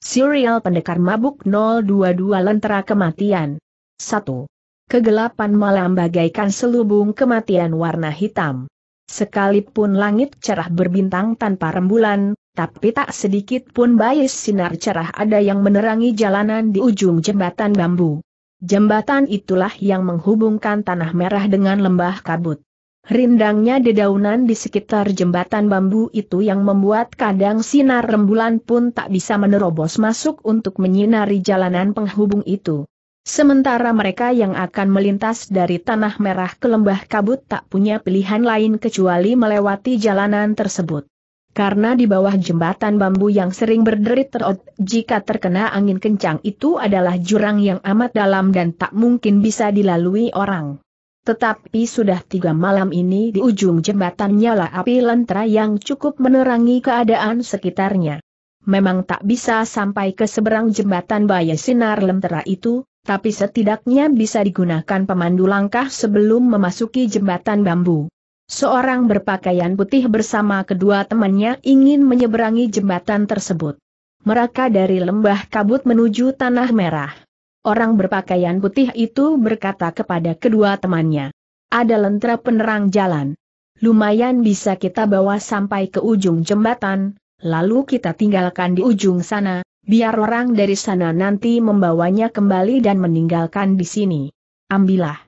Serial Pendekar Mabuk 022 Lentera Kematian 1. Kegelapan malam bagaikan selubung kematian warna hitam. Sekalipun langit cerah berbintang tanpa rembulan, tapi tak sedikit pun bias sinar cerah ada yang menerangi jalanan di ujung jembatan bambu. Jembatan itulah yang menghubungkan Tanah Merah dengan Lembah Kabut. Rindangnya dedaunan di sekitar jembatan bambu itu yang membuat kadang sinar rembulan pun tak bisa menerobos masuk untuk menyinari jalanan penghubung itu. Sementara mereka yang akan melintas dari Tanah Merah ke Lembah Kabut tak punya pilihan lain kecuali melewati jalanan tersebut. Karena di bawah jembatan bambu yang sering berderit terot, jika terkena angin kencang itu adalah jurang yang amat dalam dan tak mungkin bisa dilalui orang. Tetapi sudah tiga malam ini di ujung jembatan nyala api lentera yang cukup menerangi keadaan sekitarnya. Memang tak bisa sampai ke seberang jembatan bahaya sinar lentera itu, tapi setidaknya bisa digunakan pemandu langkah sebelum memasuki jembatan bambu. Seorang berpakaian putih bersama kedua temannya ingin menyeberangi jembatan tersebut. Mereka dari lembah kabut menuju tanah merah. Orang berpakaian putih itu berkata kepada kedua temannya. Ada lentera penerang jalan. Lumayan bisa kita bawa sampai ke ujung jembatan, lalu kita tinggalkan di ujung sana, biar orang dari sana nanti membawanya kembali dan meninggalkan di sini. Ambillah.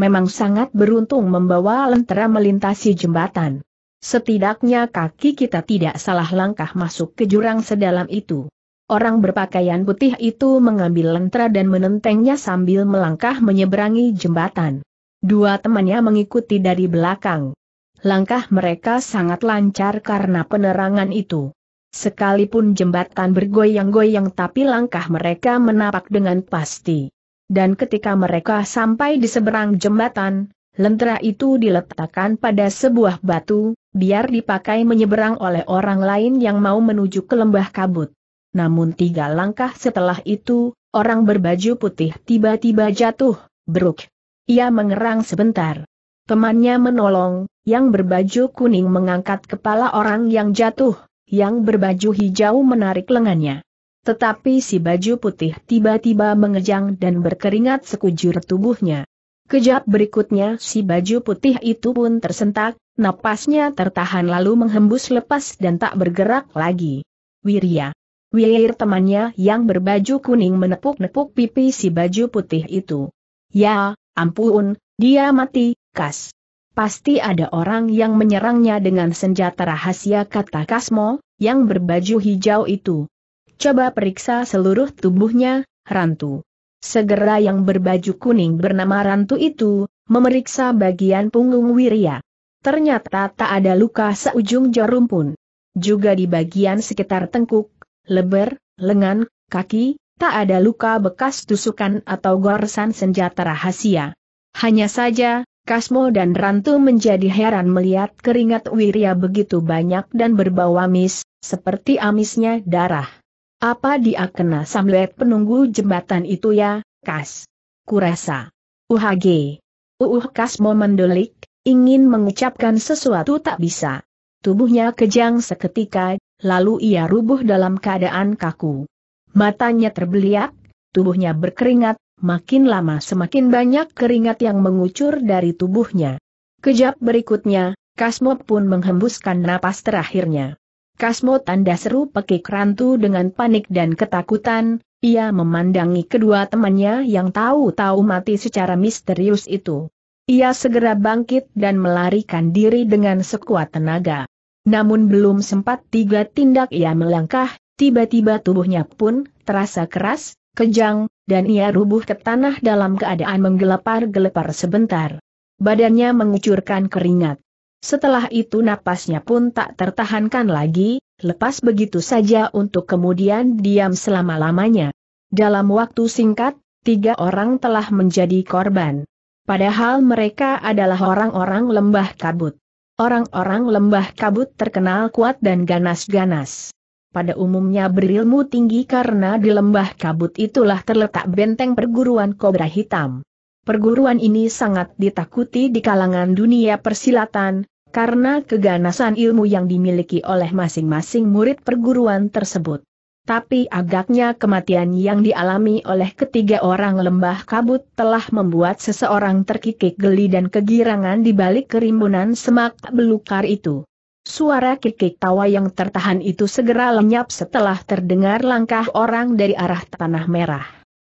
Memang sangat beruntung membawa lentera melintasi jembatan. Setidaknya kaki kita tidak salah langkah masuk ke jurang sedalam itu. Orang berpakaian putih itu mengambil lentera dan menentengnya sambil melangkah menyeberangi jembatan. Dua temannya mengikuti dari belakang. Langkah mereka sangat lancar karena penerangan itu. Sekalipun jembatan bergoyang-goyang tapi langkah mereka menapak dengan pasti. Dan ketika mereka sampai di seberang jembatan, lentera itu diletakkan pada sebuah batu, biar dipakai menyeberang oleh orang lain yang mau menuju ke lembah kabut. Namun tiga langkah setelah itu, orang berbaju putih tiba-tiba jatuh, beruk. Ia mengerang sebentar. Temannya menolong, yang berbaju kuning mengangkat kepala orang yang jatuh, yang berbaju hijau menarik lengannya. Tetapi si baju putih tiba-tiba mengejang dan berkeringat sekujur tubuhnya. Kejap berikutnya si baju putih itu pun tersentak, napasnya tertahan lalu menghembus lepas dan tak bergerak lagi. Wirya. Wilir temannya yang berbaju kuning menepuk-nepuk pipi si baju putih itu. Ya, ampun, dia mati, Kas. Pasti ada orang yang menyerangnya dengan senjata rahasia kata Kasmo, yang berbaju hijau itu. Coba periksa seluruh tubuhnya, Rantu. Segera yang berbaju kuning bernama Rantu itu, memeriksa bagian punggung Wiria. Ternyata tak ada luka seujung jarum pun. Juga di bagian sekitar tengkuk, leber, lengan, kaki, tak ada luka bekas tusukan atau goresan senjata rahasia. Hanya saja, Kasmo dan Rantu menjadi heran melihat keringat Wirya begitu banyak dan berbau amis, seperti amisnya darah. Apa dia kena samlet penunggu jembatan itu ya, Kas? Kurasa. UHG. Uh Kasmo mendelik, ingin mengucapkan sesuatu tak bisa. Tubuhnya kejang seketika, lalu ia rubuh dalam keadaan kaku. Matanya terbeliak, tubuhnya berkeringat, makin lama semakin banyak keringat yang mengucur dari tubuhnya. Kejap berikutnya, Kasmo pun menghembuskan napas terakhirnya. Kasmo tanda seru pekik rantu dengan panik dan ketakutan, ia memandangi kedua temannya yang tahu-tahu mati secara misterius itu. Ia segera bangkit dan melarikan diri dengan sekuat tenaga. Namun belum sempat tiga tindak ia melangkah, tiba-tiba tubuhnya pun terasa keras, kejang, dan ia rubuh ke tanah dalam keadaan menggelepar-gelepar sebentar. Badannya mengucurkan keringat. Setelah itu napasnya pun tak tertahankan lagi, lepas begitu saja untuk kemudian diam selama-lamanya. Dalam waktu singkat, tiga orang telah menjadi korban. Padahal mereka adalah orang-orang lembah kabut. Orang-orang lembah kabut terkenal kuat dan ganas-ganas. Pada umumnya berilmu tinggi karena di lembah kabut itulah terletak benteng perguruan kobra hitam. Perguruan ini sangat ditakuti di kalangan dunia persilatan, karena keganasan ilmu yang dimiliki oleh masing-masing murid perguruan tersebut. Tapi agaknya kematian yang dialami oleh ketiga orang lembah kabut telah membuat seseorang terkikik geli dan kegirangan di balik kerimbunan semak belukar itu. Suara kikik tawa yang tertahan itu segera lenyap setelah terdengar langkah orang dari arah Tanah Merah.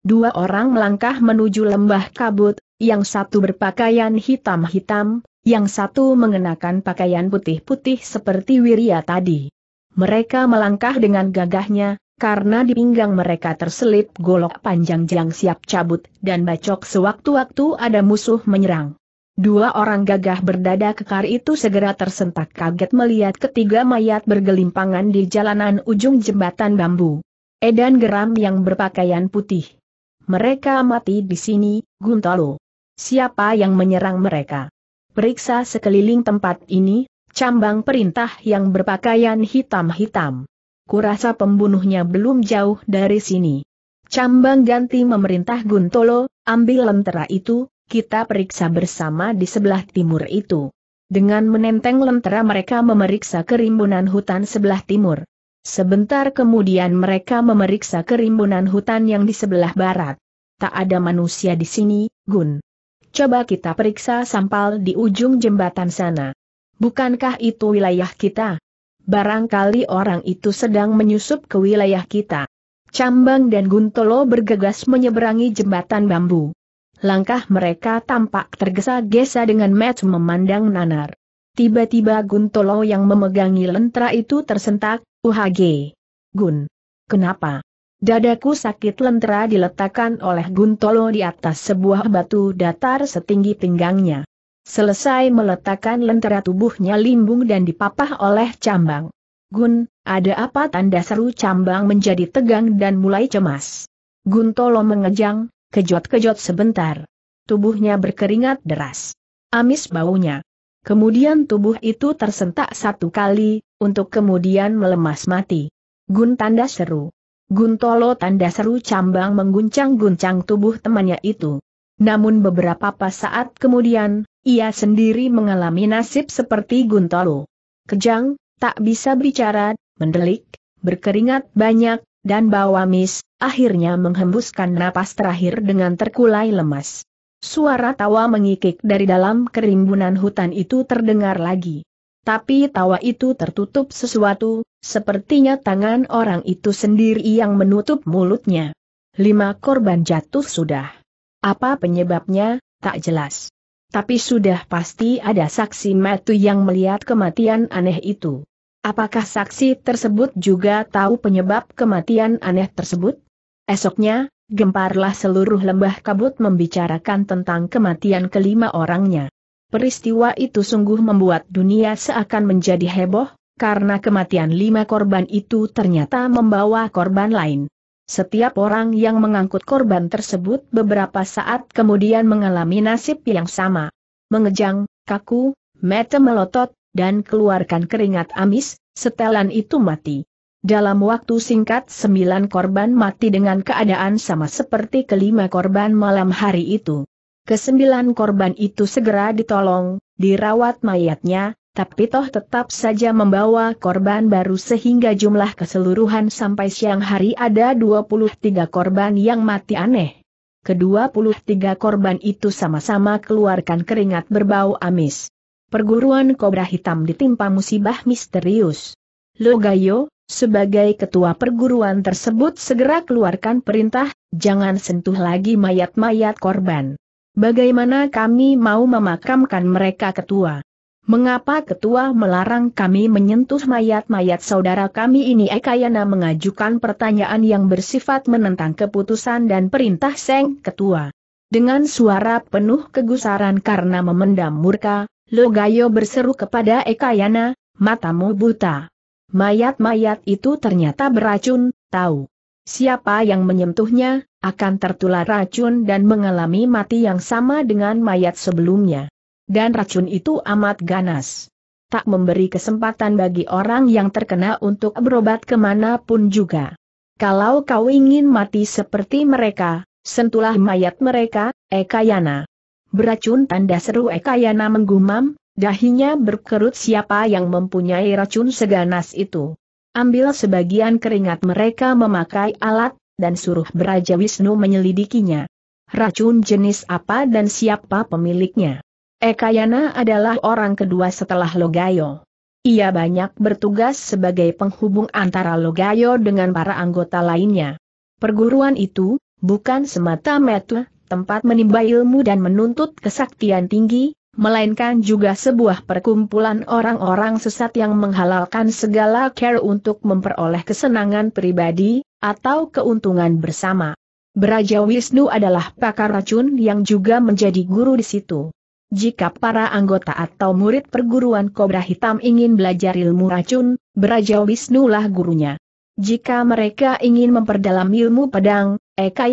Dua orang melangkah menuju lembah kabut, yang satu berpakaian hitam-hitam, yang satu mengenakan pakaian putih-putih seperti wiria tadi. Mereka melangkah dengan gagahnya, karena di pinggang mereka terselip golok panjang yang siap cabut dan bacok sewaktu-waktu ada musuh menyerang. Dua orang gagah berdada kekar itu segera tersentak kaget melihat ketiga mayat bergelimpangan di jalanan ujung jembatan bambu. Edan geram yang berpakaian putih. Mereka mati di sini, Guntalo. Siapa yang menyerang mereka? Periksa sekeliling tempat ini, cambang perintah yang berpakaian hitam-hitam. Kurasa pembunuhnya belum jauh dari sini. Cambang ganti memerintah Guntolo, ambil lentera itu, kita periksa bersama di sebelah timur itu. Dengan menenteng lentera mereka memeriksa kerimbunan hutan sebelah timur. Sebentar kemudian mereka memeriksa kerimbunan hutan yang di sebelah barat. Tak ada manusia di sini, Gun. Coba kita periksa sampal di ujung jembatan sana bukankah itu wilayah kita? Barangkali orang itu sedang menyusup ke wilayah kita. Cambang dan Guntolo bergegas menyeberangi jembatan bambu. Langkah mereka tampak tergesa-gesa dengan match memandang nanar. Tiba-tiba Guntolo yang memegangi lentera itu tersentak, UHG. Gun. Kenapa? Dadaku sakit lentera diletakkan oleh Guntolo di atas sebuah batu datar setinggi pinggangnya. Selesai meletakkan lentera tubuhnya limbung dan dipapah oleh cambang. Gun, ada apa tanda seru cambang menjadi tegang dan mulai cemas. Gun Tolo mengejang, kejot-kejot sebentar. Tubuhnya berkeringat deras. Amis baunya. Kemudian tubuh itu tersentak satu kali, untuk kemudian melemas mati. Gun tanda seru. Gun Tolo tanda seru cambang mengguncang-guncang tubuh temannya itu. Namun beberapa pas saat kemudian, ia sendiri mengalami nasib seperti Guntoro. Kejang, tak bisa bicara, mendelik, berkeringat banyak, dan bawa mis, akhirnya menghembuskan napas terakhir dengan terkulai lemas. Suara tawa mengikik dari dalam kerimbunan hutan itu terdengar lagi. Tapi tawa itu tertutup sesuatu, sepertinya tangan orang itu sendiri yang menutup mulutnya. Lima korban jatuh sudah. Apa penyebabnya, tak jelas. Tapi sudah pasti ada saksi metu yang melihat kematian aneh itu. Apakah saksi tersebut juga tahu penyebab kematian aneh tersebut? Esoknya, gemparlah seluruh lembah kabut membicarakan tentang kematian kelima orangnya. Peristiwa itu sungguh membuat dunia seakan menjadi heboh, karena kematian lima korban itu ternyata membawa korban lain. Setiap orang yang mengangkut korban tersebut beberapa saat kemudian mengalami nasib yang sama. Mengejang, kaku, mata melotot, dan keluarkan keringat amis, setelan itu mati. Dalam waktu singkat sembilan korban mati dengan keadaan sama seperti kelima korban malam hari itu. Kesembilan korban itu segera ditolong, dirawat mayatnya, tapi toh tetap saja membawa korban baru sehingga jumlah keseluruhan sampai siang hari ada 23 korban yang mati aneh. Kedua puluh tiga korban itu sama-sama keluarkan keringat berbau amis. Perguruan Kobra Hitam ditimpa musibah misterius. Logayo, sebagai ketua perguruan tersebut segera keluarkan perintah, jangan sentuh lagi mayat-mayat korban. Bagaimana kami mau memakamkan mereka ketua? Mengapa ketua melarang kami menyentuh mayat-mayat saudara kami ini? Ekayana mengajukan pertanyaan yang bersifat menentang keputusan dan perintah Seng Ketua. Dengan suara penuh kegusaran karena memendam murka, Logayo berseru kepada Ekayana, matamu buta. Mayat-mayat itu ternyata beracun, tahu. Siapa yang menyentuhnya, akan tertular racun dan mengalami mati yang sama dengan mayat sebelumnya. Dan racun itu amat ganas. Tak memberi kesempatan bagi orang yang terkena untuk berobat kemanapun juga. Kalau kau ingin mati seperti mereka, sentulah mayat mereka, Ekayana. Eh Beracun tanda seru Ekayana eh menggumam, dahinya berkerut siapa yang mempunyai racun seganas itu. Ambil sebagian keringat mereka memakai alat, dan suruh Braja Wisnu menyelidikinya. Racun jenis apa dan siapa pemiliknya? Ekayana adalah orang kedua setelah Logayo. Ia banyak bertugas sebagai penghubung antara Logayo dengan para anggota lainnya. Perguruan itu, bukan semata-mata tempat menimba ilmu dan menuntut kesaktian tinggi, melainkan juga sebuah perkumpulan orang-orang sesat yang menghalalkan segala care untuk memperoleh kesenangan pribadi, atau keuntungan bersama. Beraja Wisnu adalah pakar racun yang juga menjadi guru di situ. Jika para anggota atau murid perguruan Kobra Hitam ingin belajar ilmu racun, Beraja lah gurunya. Jika mereka ingin memperdalam ilmu pedang,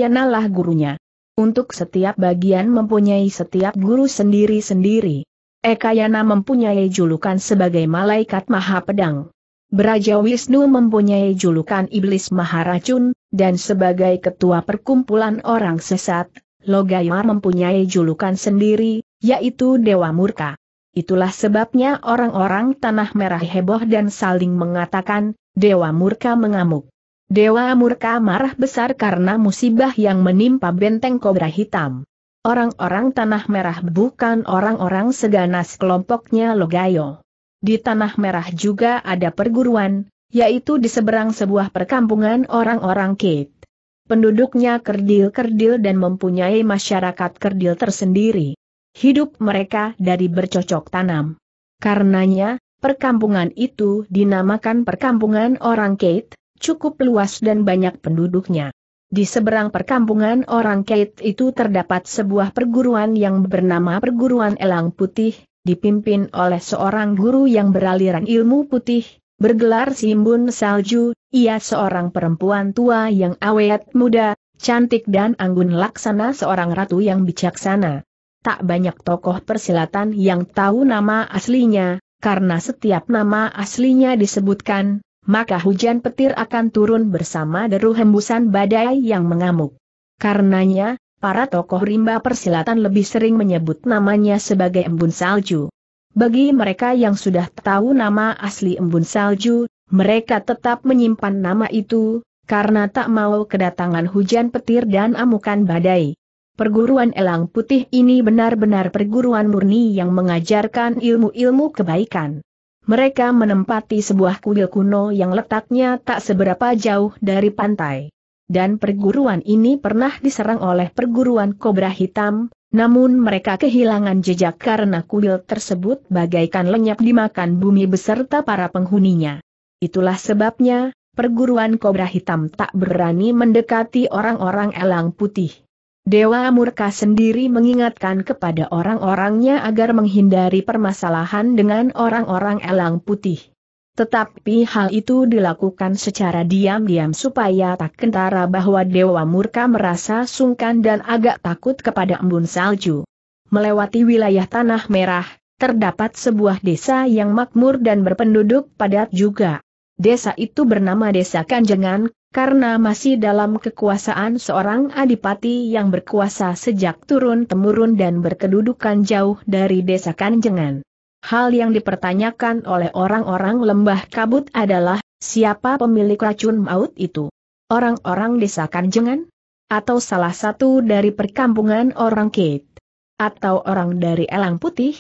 lah gurunya. Untuk setiap bagian mempunyai setiap guru sendiri-sendiri. Ekayana mempunyai julukan sebagai Malaikat Maha Pedang. Beraja Wisnu mempunyai julukan Iblis Maha Racun, dan sebagai ketua perkumpulan orang sesat, Logayar mempunyai julukan sendiri, yaitu Dewa Murka. Itulah sebabnya orang-orang Tanah Merah heboh dan saling mengatakan, Dewa Murka mengamuk. Dewa Murka marah besar karena musibah yang menimpa benteng kobra hitam. Orang-orang Tanah Merah bukan orang-orang seganas kelompoknya Logayo. Di Tanah Merah juga ada perguruan, yaitu di seberang sebuah perkampungan orang-orang Kate. Penduduknya kerdil-kerdil dan mempunyai masyarakat kerdil tersendiri hidup mereka dari bercocok tanam. Karenanya, perkampungan itu dinamakan perkampungan orang Kate, cukup luas dan banyak penduduknya. Di seberang perkampungan orang Kate itu terdapat sebuah perguruan yang bernama Perguruan Elang Putih, dipimpin oleh seorang guru yang beraliran ilmu putih, bergelar Simbun Salju, ia seorang perempuan tua yang awet muda, cantik dan anggun laksana seorang ratu yang bijaksana tak banyak tokoh persilatan yang tahu nama aslinya, karena setiap nama aslinya disebutkan, maka hujan petir akan turun bersama deru hembusan badai yang mengamuk. Karenanya, para tokoh rimba persilatan lebih sering menyebut namanya sebagai embun salju. Bagi mereka yang sudah tahu nama asli embun salju, mereka tetap menyimpan nama itu, karena tak mau kedatangan hujan petir dan amukan badai. Perguruan Elang Putih ini benar-benar perguruan murni yang mengajarkan ilmu-ilmu kebaikan. Mereka menempati sebuah kuil kuno yang letaknya tak seberapa jauh dari pantai. Dan perguruan ini pernah diserang oleh perguruan kobra hitam, namun mereka kehilangan jejak karena kuil tersebut bagaikan lenyap dimakan bumi beserta para penghuninya. Itulah sebabnya, perguruan kobra hitam tak berani mendekati orang-orang elang putih. Dewa Murka sendiri mengingatkan kepada orang-orangnya agar menghindari permasalahan dengan orang-orang elang putih. Tetapi hal itu dilakukan secara diam-diam supaya tak kentara bahwa Dewa Murka merasa sungkan dan agak takut kepada embun salju. Melewati wilayah Tanah Merah, terdapat sebuah desa yang makmur dan berpenduduk padat juga. Desa itu bernama Desa Kanjengan, karena masih dalam kekuasaan seorang adipati yang berkuasa sejak turun-temurun dan berkedudukan jauh dari desa Kanjengan. Hal yang dipertanyakan oleh orang-orang lembah kabut adalah, siapa pemilik racun maut itu? Orang-orang desa Kanjengan? Atau salah satu dari perkampungan orang Kate? Atau orang dari Elang Putih?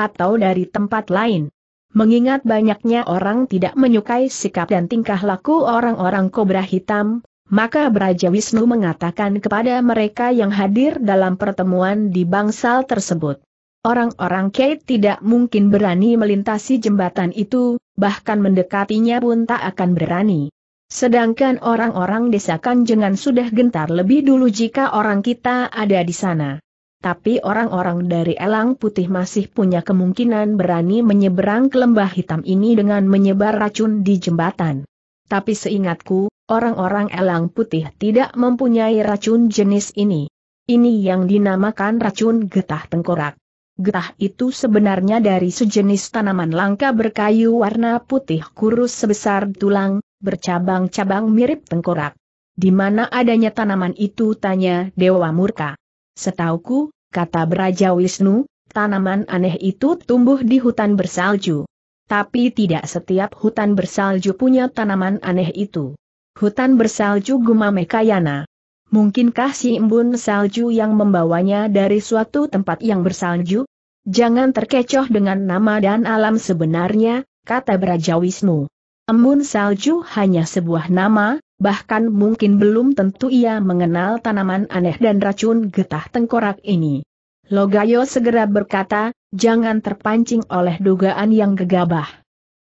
Atau dari tempat lain? Mengingat banyaknya orang tidak menyukai sikap dan tingkah laku orang-orang kobra hitam, maka Braja Wisnu mengatakan kepada mereka yang hadir dalam pertemuan di bangsal tersebut. Orang-orang Kate tidak mungkin berani melintasi jembatan itu, bahkan mendekatinya pun tak akan berani. Sedangkan orang-orang desa Kanjengan sudah gentar lebih dulu jika orang kita ada di sana tapi orang-orang dari Elang Putih masih punya kemungkinan berani menyeberang ke lembah hitam ini dengan menyebar racun di jembatan. Tapi seingatku, orang-orang Elang Putih tidak mempunyai racun jenis ini. Ini yang dinamakan racun getah tengkorak. Getah itu sebenarnya dari sejenis tanaman langka berkayu warna putih kurus sebesar tulang, bercabang-cabang mirip tengkorak. Di mana adanya tanaman itu tanya Dewa Murka. Setauku, kata Beraja Wisnu, tanaman aneh itu tumbuh di hutan bersalju. Tapi tidak setiap hutan bersalju punya tanaman aneh itu. Hutan bersalju Gumamekayana. Kayana. Mungkinkah si embun salju yang membawanya dari suatu tempat yang bersalju? Jangan terkecoh dengan nama dan alam sebenarnya, kata Braja Wisnu. Embun salju hanya sebuah nama, bahkan mungkin belum tentu ia mengenal tanaman aneh dan racun getah tengkorak ini. Logayo segera berkata, jangan terpancing oleh dugaan yang gegabah.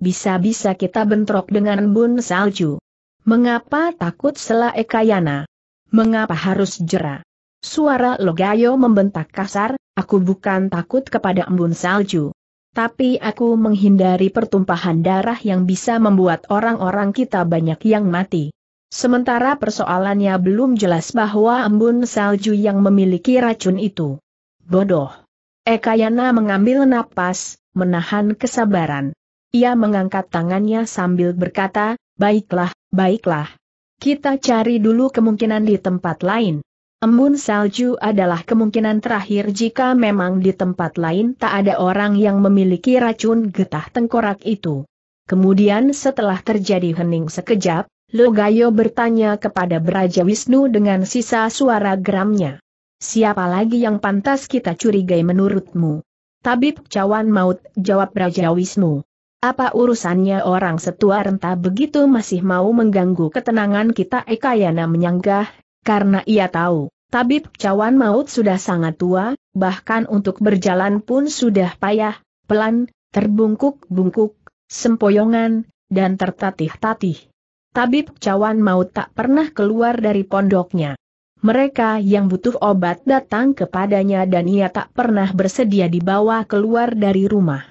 Bisa-bisa kita bentrok dengan bun salju. Mengapa takut sela ekayana? Mengapa harus jera? Suara Logayo membentak kasar, aku bukan takut kepada embun salju. Tapi aku menghindari pertumpahan darah yang bisa membuat orang-orang kita banyak yang mati. Sementara persoalannya belum jelas bahwa embun salju yang memiliki racun itu. Bodoh. Ekayana mengambil napas, menahan kesabaran. Ia mengangkat tangannya sambil berkata, baiklah, baiklah. Kita cari dulu kemungkinan di tempat lain. Embun salju adalah kemungkinan terakhir jika memang di tempat lain tak ada orang yang memiliki racun getah tengkorak itu. Kemudian setelah terjadi hening sekejap, Logayo bertanya kepada Braja Wisnu dengan sisa suara geramnya. Siapa lagi yang pantas kita curigai menurutmu? Tabib cawan maut, jawab Braja Wisnu. Apa urusannya orang setua renta begitu masih mau mengganggu ketenangan kita Ekayana menyanggah, karena ia tahu, tabib cawan maut sudah sangat tua, bahkan untuk berjalan pun sudah payah, pelan, terbungkuk-bungkuk, sempoyongan, dan tertatih-tatih tabib cawan maut tak pernah keluar dari pondoknya. Mereka yang butuh obat datang kepadanya dan ia tak pernah bersedia dibawa keluar dari rumah.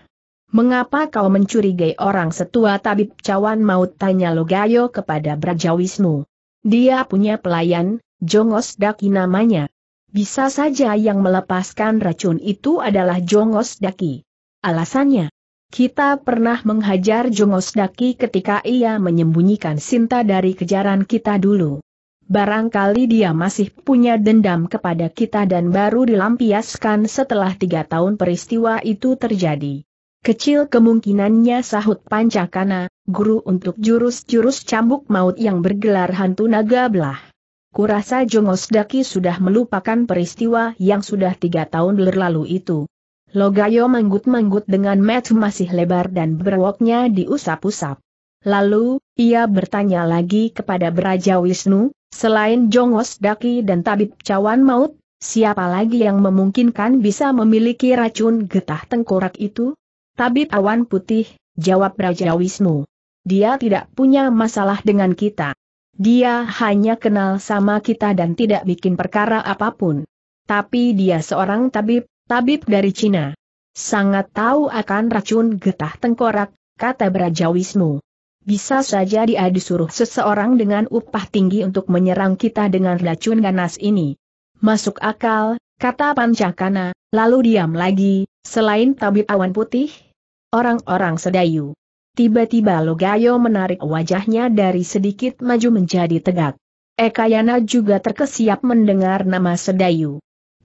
Mengapa kau mencurigai orang setua tabib cawan maut tanya Logayo kepada Braja Dia punya pelayan, Jongos Daki namanya. Bisa saja yang melepaskan racun itu adalah Jongos Daki. Alasannya, kita pernah menghajar Jongos Daki ketika ia menyembunyikan Sinta dari kejaran kita dulu. Barangkali dia masih punya dendam kepada kita dan baru dilampiaskan setelah tiga tahun peristiwa itu terjadi. Kecil kemungkinannya sahut Pancakana, guru untuk jurus-jurus cambuk maut yang bergelar hantu naga belah. Kurasa Jongos Daki sudah melupakan peristiwa yang sudah tiga tahun berlalu itu. Logayo manggut-manggut dengan met masih lebar dan berwoknya diusap-usap. Lalu, ia bertanya lagi kepada Beraja Wisnu, selain Jongos Daki dan Tabib Cawan Maut, siapa lagi yang memungkinkan bisa memiliki racun getah tengkorak itu? Tabib Awan Putih, jawab Beraja Wisnu. Dia tidak punya masalah dengan kita. Dia hanya kenal sama kita dan tidak bikin perkara apapun. Tapi dia seorang tabib, tabib dari Cina. Sangat tahu akan racun getah tengkorak, kata Braja Bisa saja dia disuruh seseorang dengan upah tinggi untuk menyerang kita dengan racun ganas ini. Masuk akal, kata Pancakana, lalu diam lagi, selain tabib awan putih, orang-orang sedayu. Tiba-tiba Logayo menarik wajahnya dari sedikit maju menjadi tegak. Ekayana juga terkesiap mendengar nama Sedayu.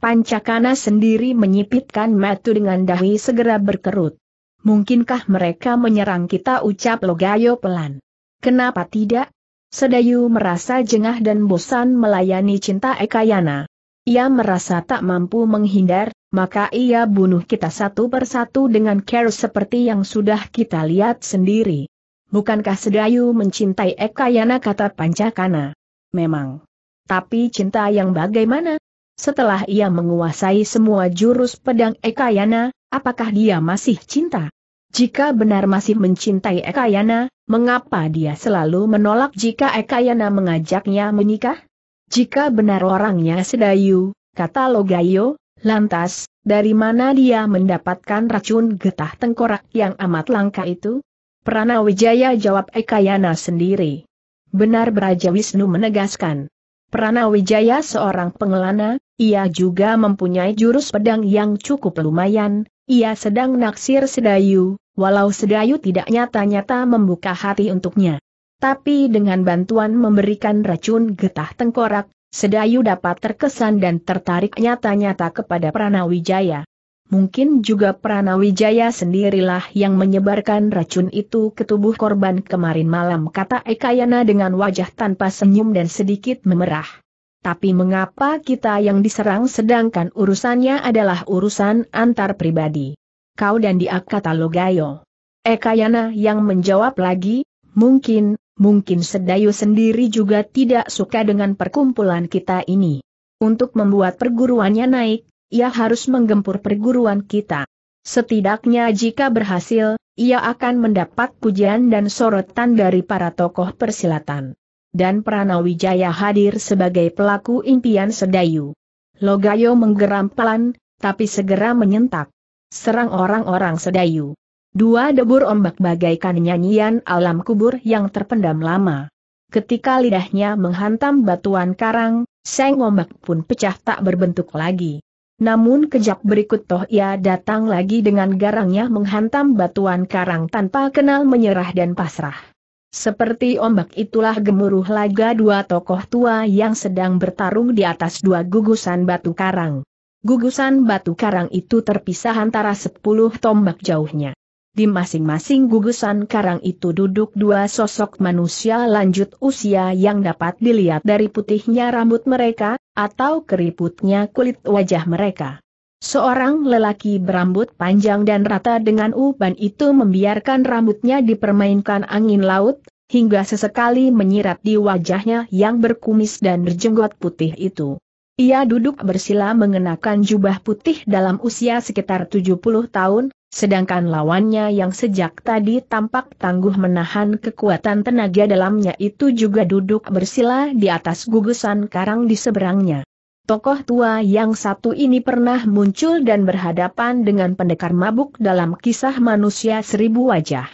Pancakana sendiri menyipitkan mata dengan dahi segera berkerut. Mungkinkah mereka menyerang kita ucap Logayo pelan. Kenapa tidak? Sedayu merasa jengah dan bosan melayani cinta Ekayana. Ia merasa tak mampu menghindar, maka ia bunuh kita satu persatu dengan care seperti yang sudah kita lihat sendiri. Bukankah Sedayu mencintai Ekayana kata Pancakana? Memang. Tapi cinta yang bagaimana? Setelah ia menguasai semua jurus pedang Ekayana, apakah dia masih cinta? Jika benar masih mencintai Ekayana, mengapa dia selalu menolak jika Ekayana mengajaknya menikah? Jika benar orangnya sedayu, kata Logayo, lantas, dari mana dia mendapatkan racun getah tengkorak yang amat langka itu? Pranawijaya Wijaya jawab Ekayana sendiri. Benar Braja Wisnu menegaskan. Pranawijaya seorang pengelana, ia juga mempunyai jurus pedang yang cukup lumayan, ia sedang naksir Sedayu, walau Sedayu tidak nyata-nyata membuka hati untuknya. Tapi dengan bantuan memberikan racun getah tengkorak, Sedayu dapat terkesan dan tertarik nyata-nyata kepada Pranawijaya. Mungkin juga Pranawijaya sendirilah yang menyebarkan racun itu ke tubuh korban kemarin malam kata Ekayana dengan wajah tanpa senyum dan sedikit memerah. Tapi mengapa kita yang diserang sedangkan urusannya adalah urusan antar pribadi? Kau dan dia kata Logayo. Ekayana yang menjawab lagi, mungkin, mungkin Sedayu sendiri juga tidak suka dengan perkumpulan kita ini. Untuk membuat perguruannya naik, ia harus menggempur perguruan kita. Setidaknya jika berhasil, ia akan mendapat pujian dan sorotan dari para tokoh persilatan dan Pranawijaya hadir sebagai pelaku impian Sedayu. Logayo menggeram pelan, tapi segera menyentak. Serang orang-orang Sedayu. Dua debur ombak bagaikan nyanyian alam kubur yang terpendam lama. Ketika lidahnya menghantam batuan karang, seng ombak pun pecah tak berbentuk lagi. Namun kejap berikut toh ia datang lagi dengan garangnya menghantam batuan karang tanpa kenal menyerah dan pasrah. Seperti ombak itulah gemuruh laga dua tokoh tua yang sedang bertarung di atas dua gugusan batu karang. Gugusan batu karang itu terpisah antara sepuluh tombak jauhnya. Di masing-masing gugusan karang itu duduk dua sosok manusia lanjut usia yang dapat dilihat dari putihnya rambut mereka, atau keriputnya kulit wajah mereka. Seorang lelaki berambut panjang dan rata dengan uban itu membiarkan rambutnya dipermainkan angin laut, hingga sesekali menyirat di wajahnya yang berkumis dan berjenggot putih itu. Ia duduk bersila mengenakan jubah putih dalam usia sekitar 70 tahun, sedangkan lawannya yang sejak tadi tampak tangguh menahan kekuatan tenaga dalamnya itu juga duduk bersila di atas gugusan karang di seberangnya. Tokoh tua yang satu ini pernah muncul dan berhadapan dengan pendekar mabuk dalam kisah manusia seribu wajah.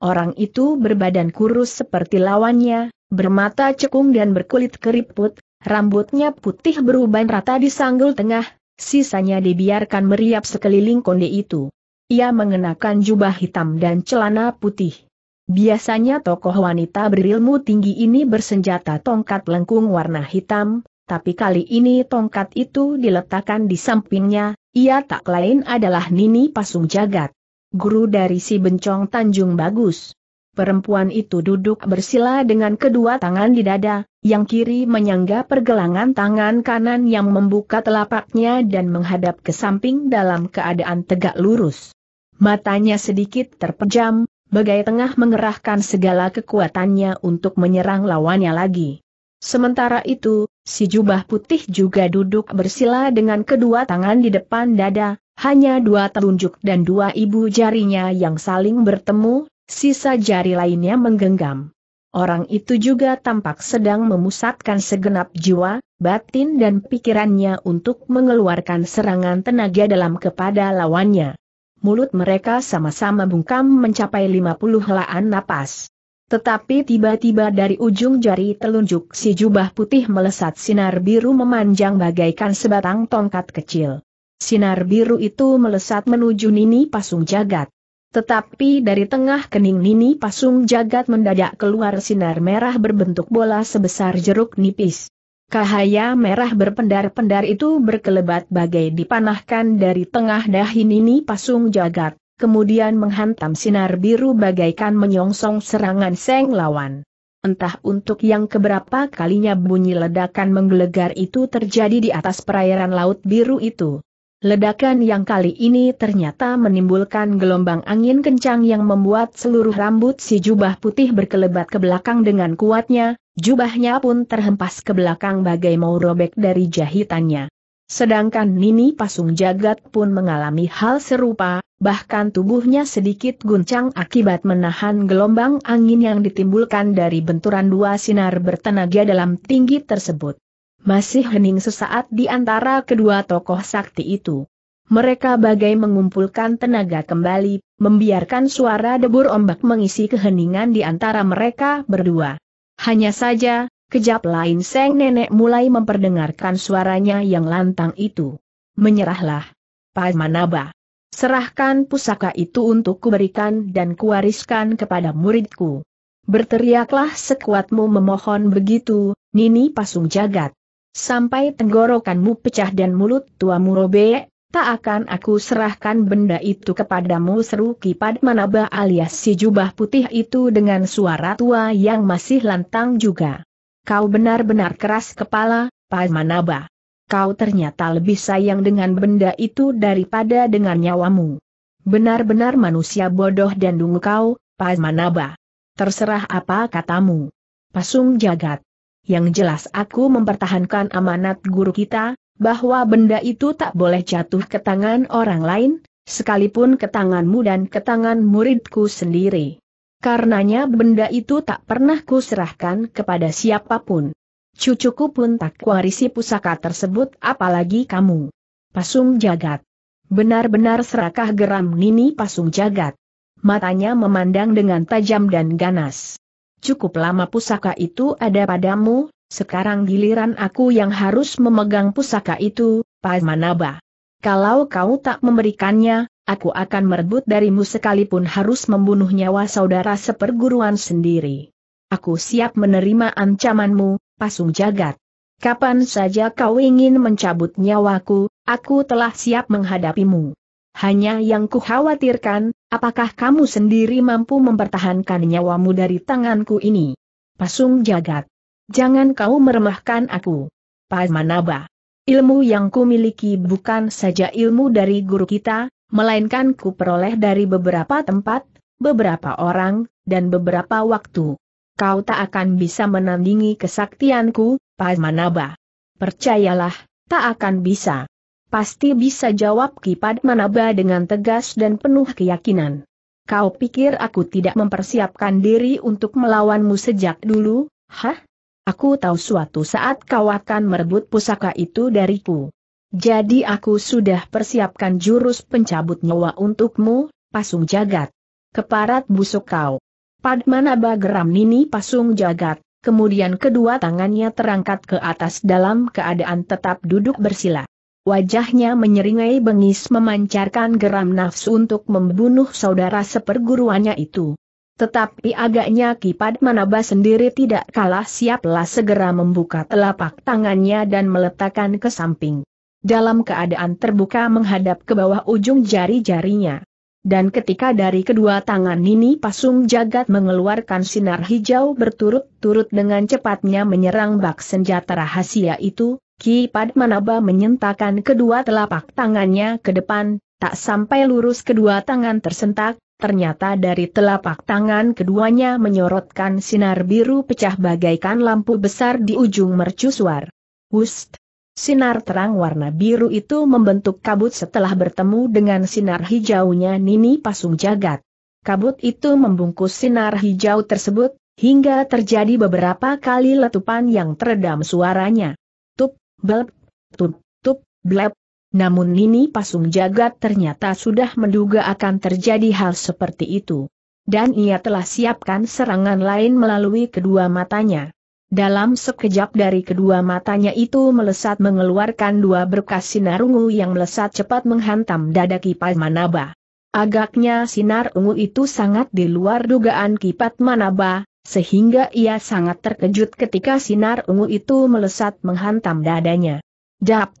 Orang itu berbadan kurus seperti lawannya, bermata cekung dan berkulit keriput, rambutnya putih beruban rata di sanggul tengah, sisanya dibiarkan meriap sekeliling konde itu. Ia mengenakan jubah hitam dan celana putih. Biasanya tokoh wanita berilmu tinggi ini bersenjata tongkat lengkung warna hitam, tapi kali ini tongkat itu diletakkan di sampingnya, ia tak lain adalah Nini Pasung Jagat. Guru dari si bencong Tanjung Bagus. Perempuan itu duduk bersila dengan kedua tangan di dada, yang kiri menyangga pergelangan tangan kanan yang membuka telapaknya dan menghadap ke samping dalam keadaan tegak lurus. Matanya sedikit terpejam, bagai tengah mengerahkan segala kekuatannya untuk menyerang lawannya lagi. Sementara itu, Si jubah putih juga duduk bersila dengan kedua tangan di depan dada, hanya dua telunjuk dan dua ibu jarinya yang saling bertemu, sisa jari lainnya menggenggam. Orang itu juga tampak sedang memusatkan segenap jiwa, batin dan pikirannya untuk mengeluarkan serangan tenaga dalam kepada lawannya. Mulut mereka sama-sama bungkam mencapai 50 helaan napas. Tetapi tiba-tiba dari ujung jari telunjuk si jubah putih melesat sinar biru memanjang bagaikan sebatang tongkat kecil. Sinar biru itu melesat menuju Nini Pasung Jagat. Tetapi dari tengah kening Nini Pasung Jagat mendadak keluar sinar merah berbentuk bola sebesar jeruk nipis. Cahaya merah berpendar-pendar itu berkelebat bagai dipanahkan dari tengah dahi Nini Pasung Jagat kemudian menghantam sinar biru bagaikan menyongsong serangan seng lawan. Entah untuk yang keberapa kalinya bunyi ledakan menggelegar itu terjadi di atas perairan laut biru itu. Ledakan yang kali ini ternyata menimbulkan gelombang angin kencang yang membuat seluruh rambut si jubah putih berkelebat ke belakang dengan kuatnya, jubahnya pun terhempas ke belakang bagai mau robek dari jahitannya. Sedangkan Nini Pasung Jagat pun mengalami hal serupa, bahkan tubuhnya sedikit guncang akibat menahan gelombang angin yang ditimbulkan dari benturan dua sinar bertenaga dalam tinggi tersebut. Masih hening sesaat di antara kedua tokoh sakti itu. Mereka bagai mengumpulkan tenaga kembali, membiarkan suara debur ombak mengisi keheningan di antara mereka berdua. Hanya saja, kejap lain Seng Nenek mulai memperdengarkan suaranya yang lantang itu. Menyerahlah. Pamanaba. Serahkan pusaka itu untuk kuberikan dan kuwariskan kepada muridku. Berteriaklah sekuatmu memohon begitu, Nini Pasung Jagat. Sampai tenggorokanmu pecah dan mulut tua robek, tak akan aku serahkan benda itu kepadamu seru Kipat Manaba alias si jubah putih itu dengan suara tua yang masih lantang juga. Kau benar-benar keras kepala, Pak Manaba kau ternyata lebih sayang dengan benda itu daripada dengan nyawamu. Benar-benar manusia bodoh dan dungu kau, Pamanaba. Terserah apa katamu. Pasung jagat. Yang jelas aku mempertahankan amanat guru kita, bahwa benda itu tak boleh jatuh ke tangan orang lain, sekalipun ke tanganmu dan ke tangan muridku sendiri. Karenanya benda itu tak pernah kuserahkan kepada siapapun. Cucuku pun tak kuarisi pusaka tersebut apalagi kamu. Pasung jagat. Benar-benar serakah geram Nini pasung jagat. Matanya memandang dengan tajam dan ganas. Cukup lama pusaka itu ada padamu, sekarang giliran aku yang harus memegang pusaka itu, Pamanaba. Kalau kau tak memberikannya, aku akan merebut darimu sekalipun harus membunuh nyawa saudara seperguruan sendiri. Aku siap menerima ancamanmu, pasung jagat. Kapan saja kau ingin mencabut nyawaku, aku telah siap menghadapimu. Hanya yang kukhawatirkan, apakah kamu sendiri mampu mempertahankan nyawamu dari tanganku ini? Pasung jagat. Jangan kau meremahkan aku. Pas Manaba. Ilmu yang kumiliki bukan saja ilmu dari guru kita, melainkan ku peroleh dari beberapa tempat, beberapa orang, dan beberapa waktu kau tak akan bisa menandingi kesaktianku, Padmanaba. Percayalah, tak akan bisa. Pasti bisa jawab Ki Padmanaba dengan tegas dan penuh keyakinan. Kau pikir aku tidak mempersiapkan diri untuk melawanmu sejak dulu, hah? Aku tahu suatu saat kau akan merebut pusaka itu dariku. Jadi aku sudah persiapkan jurus pencabut nyawa untukmu, pasung jagat. Keparat busuk kau. Padmanaba geram Nini Pasung Jagat, kemudian kedua tangannya terangkat ke atas dalam keadaan tetap duduk bersila. Wajahnya menyeringai bengis memancarkan geram nafsu untuk membunuh saudara seperguruannya itu. Tetapi agaknya Ki Padmanaba sendiri tidak kalah siaplah segera membuka telapak tangannya dan meletakkan ke samping. Dalam keadaan terbuka menghadap ke bawah ujung jari-jarinya. Dan ketika dari kedua tangan ini Pasung Jagat mengeluarkan sinar hijau berturut-turut dengan cepatnya menyerang bak senjata rahasia itu, Ki Padmanaba menyentakan kedua telapak tangannya ke depan, tak sampai lurus kedua tangan tersentak, ternyata dari telapak tangan keduanya menyorotkan sinar biru pecah bagaikan lampu besar di ujung mercusuar. Wust! Sinar terang warna biru itu membentuk kabut setelah bertemu dengan sinar hijaunya Nini Pasung Jagat. Kabut itu membungkus sinar hijau tersebut, hingga terjadi beberapa kali letupan yang teredam suaranya. Tup, blep, tup, tup, blep. Namun Nini Pasung Jagat ternyata sudah menduga akan terjadi hal seperti itu. Dan ia telah siapkan serangan lain melalui kedua matanya. Dalam sekejap dari kedua matanya itu melesat mengeluarkan dua berkas sinar ungu yang melesat cepat menghantam dada Kipat Manaba. Agaknya sinar ungu itu sangat di luar dugaan Kipat Manaba, sehingga ia sangat terkejut ketika sinar ungu itu melesat menghantam dadanya. Dap!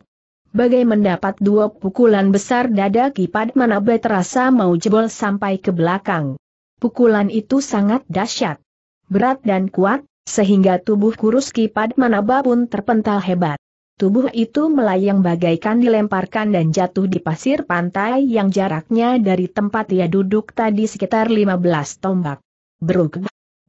Bagai mendapat dua pukulan besar dada Kipat Manaba terasa mau jebol sampai ke belakang. Pukulan itu sangat dahsyat, berat dan kuat, sehingga tubuh kurus Kuruski Padmanaba pun terpental hebat. Tubuh itu melayang bagaikan dilemparkan dan jatuh di pasir pantai yang jaraknya dari tempat ia duduk tadi sekitar 15 tombak. Beruk,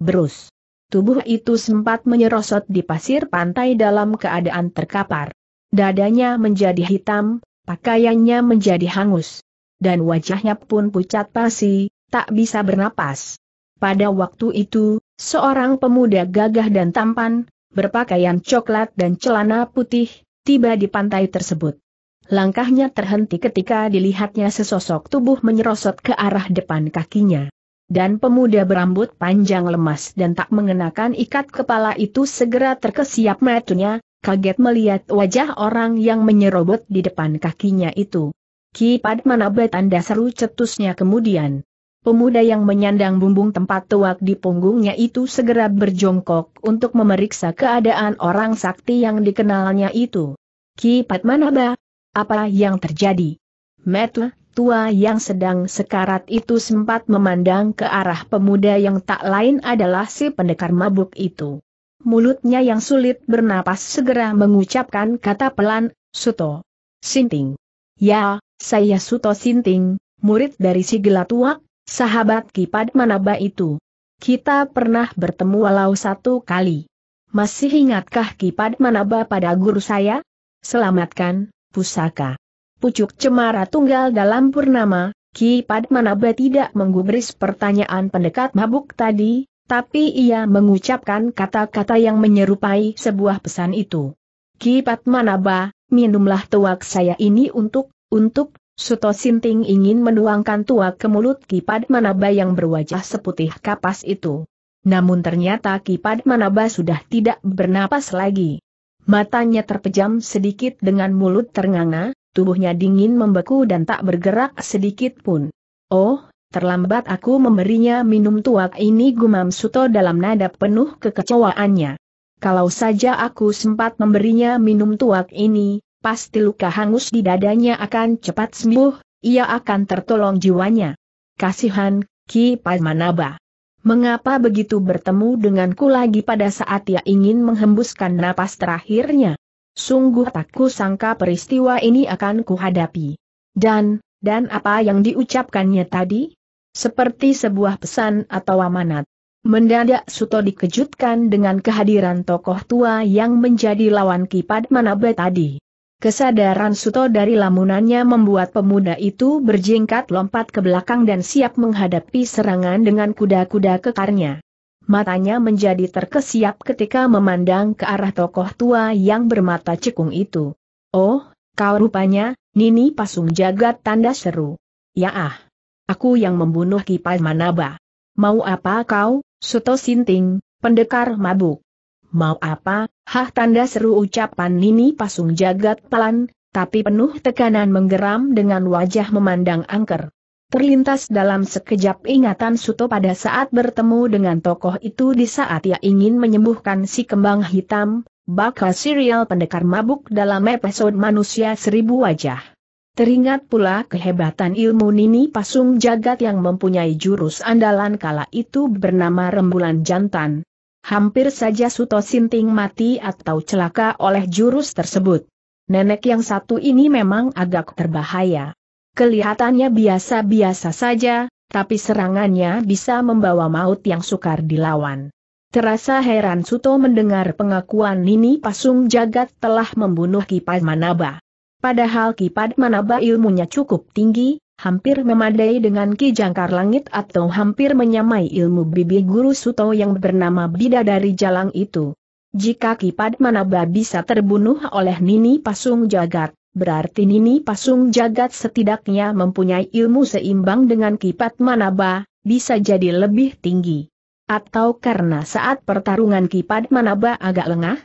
berus. Tubuh itu sempat menyerosot di pasir pantai dalam keadaan terkapar. Dadanya menjadi hitam, pakaiannya menjadi hangus. Dan wajahnya pun pucat pasi, tak bisa bernapas. Pada waktu itu, seorang pemuda gagah dan tampan, berpakaian coklat dan celana putih, tiba di pantai tersebut. Langkahnya terhenti ketika dilihatnya sesosok tubuh menyerosot ke arah depan kakinya. Dan pemuda berambut panjang lemas dan tak mengenakan ikat kepala itu segera terkesiap matanya, kaget melihat wajah orang yang menyerobot di depan kakinya itu. Ki Padmanabha tanda seru cetusnya kemudian. Pemuda yang menyandang bumbung tempat tuak di punggungnya itu segera berjongkok untuk memeriksa keadaan orang sakti yang dikenalnya itu. Ki Patmanaba, apa yang terjadi? Metle, tua yang sedang sekarat itu sempat memandang ke arah pemuda yang tak lain adalah si pendekar mabuk itu. Mulutnya yang sulit bernapas segera mengucapkan kata pelan, Suto. Sinting. Ya, saya Suto Sinting, murid dari si Gelatuak, Sahabat Kipad Manaba itu. Kita pernah bertemu walau satu kali. Masih ingatkah Kipad Manaba pada guru saya? Selamatkan, pusaka. Pucuk cemara tunggal dalam purnama, Kipad Manaba tidak menggubris pertanyaan pendekat mabuk tadi, tapi ia mengucapkan kata-kata yang menyerupai sebuah pesan itu. Kipat Manaba, minumlah tuak saya ini untuk, untuk, Suto Sinting ingin menuangkan tua ke mulut Kipad Manaba yang berwajah seputih kapas itu. Namun ternyata Kipad Manaba sudah tidak bernapas lagi. Matanya terpejam sedikit dengan mulut ternganga, tubuhnya dingin membeku dan tak bergerak sedikit pun. Oh, terlambat aku memberinya minum tuak ini gumam Suto dalam nada penuh kekecewaannya. Kalau saja aku sempat memberinya minum tuak ini, pasti luka hangus di dadanya akan cepat sembuh, ia akan tertolong jiwanya. Kasihan, Ki Padmanaba. Mengapa begitu bertemu denganku lagi pada saat ia ingin menghembuskan napas terakhirnya? Sungguh tak kusangka peristiwa ini akan kuhadapi. Dan, dan apa yang diucapkannya tadi? Seperti sebuah pesan atau amanat. Mendadak Suto dikejutkan dengan kehadiran tokoh tua yang menjadi lawan Ki Padmanaba tadi. Kesadaran Suto dari lamunannya membuat pemuda itu berjingkat lompat ke belakang dan siap menghadapi serangan dengan kuda-kuda kekarnya. Matanya menjadi terkesiap ketika memandang ke arah tokoh tua yang bermata cekung itu. Oh, kau rupanya, Nini Pasung Jagat tanda seru. Ya ah! Aku yang membunuh Kipai Manaba. Mau apa kau, Suto Sinting, pendekar mabuk? Mau apa, Hah tanda seru ucapan Nini Pasung Jagat Pelan, tapi penuh tekanan menggeram dengan wajah memandang angker. Terlintas dalam sekejap ingatan Suto pada saat bertemu dengan tokoh itu di saat ia ingin menyembuhkan si kembang hitam, bakal serial pendekar mabuk dalam episode Manusia Seribu Wajah. Teringat pula kehebatan ilmu Nini Pasung Jagat yang mempunyai jurus andalan kala itu bernama Rembulan Jantan, Hampir saja Suto Sinting mati atau celaka oleh jurus tersebut. Nenek yang satu ini memang agak terbahaya. Kelihatannya biasa-biasa saja, tapi serangannya bisa membawa maut yang sukar dilawan. Terasa heran Suto mendengar pengakuan Nini Pasung Jagat telah membunuh Kipad Manaba. Padahal Kipad Manaba ilmunya cukup tinggi, hampir memadai dengan Ki Jangkar Langit atau hampir menyamai ilmu bibi guru Suto yang bernama Bidadari Jalang itu. Jika Ki Padmanaba bisa terbunuh oleh Nini Pasung Jagat, berarti Nini Pasung Jagat setidaknya mempunyai ilmu seimbang dengan Ki Padmanaba, bisa jadi lebih tinggi. Atau karena saat pertarungan Ki Padmanaba agak lengah,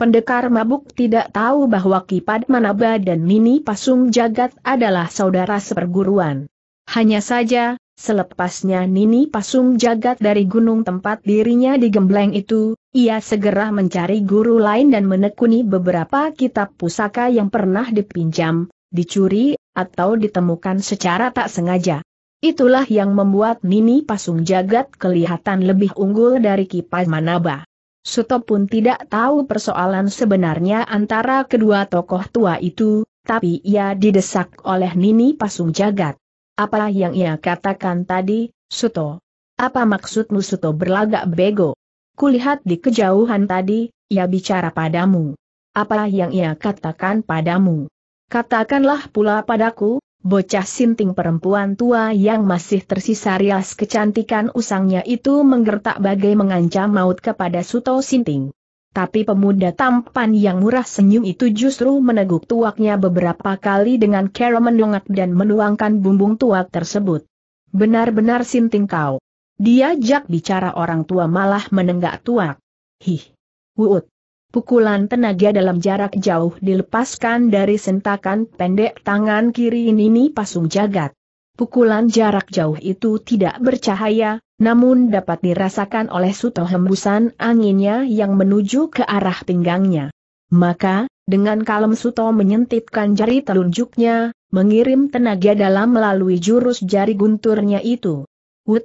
Pendekar mabuk tidak tahu bahwa Kipad Manaba dan Nini Pasung Jagat adalah saudara seperguruan. Hanya saja, selepasnya Nini Pasung Jagat dari gunung tempat dirinya digembleng itu, ia segera mencari guru lain dan menekuni beberapa kitab pusaka yang pernah dipinjam, dicuri, atau ditemukan secara tak sengaja. Itulah yang membuat Nini Pasung Jagat kelihatan lebih unggul dari Kipad Manaba. Suto pun tidak tahu persoalan sebenarnya antara kedua tokoh tua itu, tapi ia didesak oleh Nini Pasung Jagat. Apa yang ia katakan tadi, Suto? Apa maksudmu Suto berlagak bego? Kulihat di kejauhan tadi, ia bicara padamu. Apa yang ia katakan padamu? Katakanlah pula padaku, Bocah sinting perempuan tua yang masih tersisa rias kecantikan usangnya itu menggertak bagai mengancam maut kepada Suto Sinting. Tapi pemuda tampan yang murah senyum itu justru meneguk tuaknya beberapa kali dengan cara menungak dan menuangkan bumbung tuak tersebut. Benar-benar sinting kau. Diajak bicara orang tua malah menenggak tuak. Hih. Wuut. Pukulan tenaga dalam jarak jauh dilepaskan dari sentakan pendek tangan kiri Nini Pasung Jagat. Pukulan jarak jauh itu tidak bercahaya, namun dapat dirasakan oleh suto hembusan anginnya yang menuju ke arah pinggangnya. Maka, dengan kalem Suto menyentitkan jari telunjuknya, mengirim tenaga dalam melalui jurus jari gunturnya itu. Wut!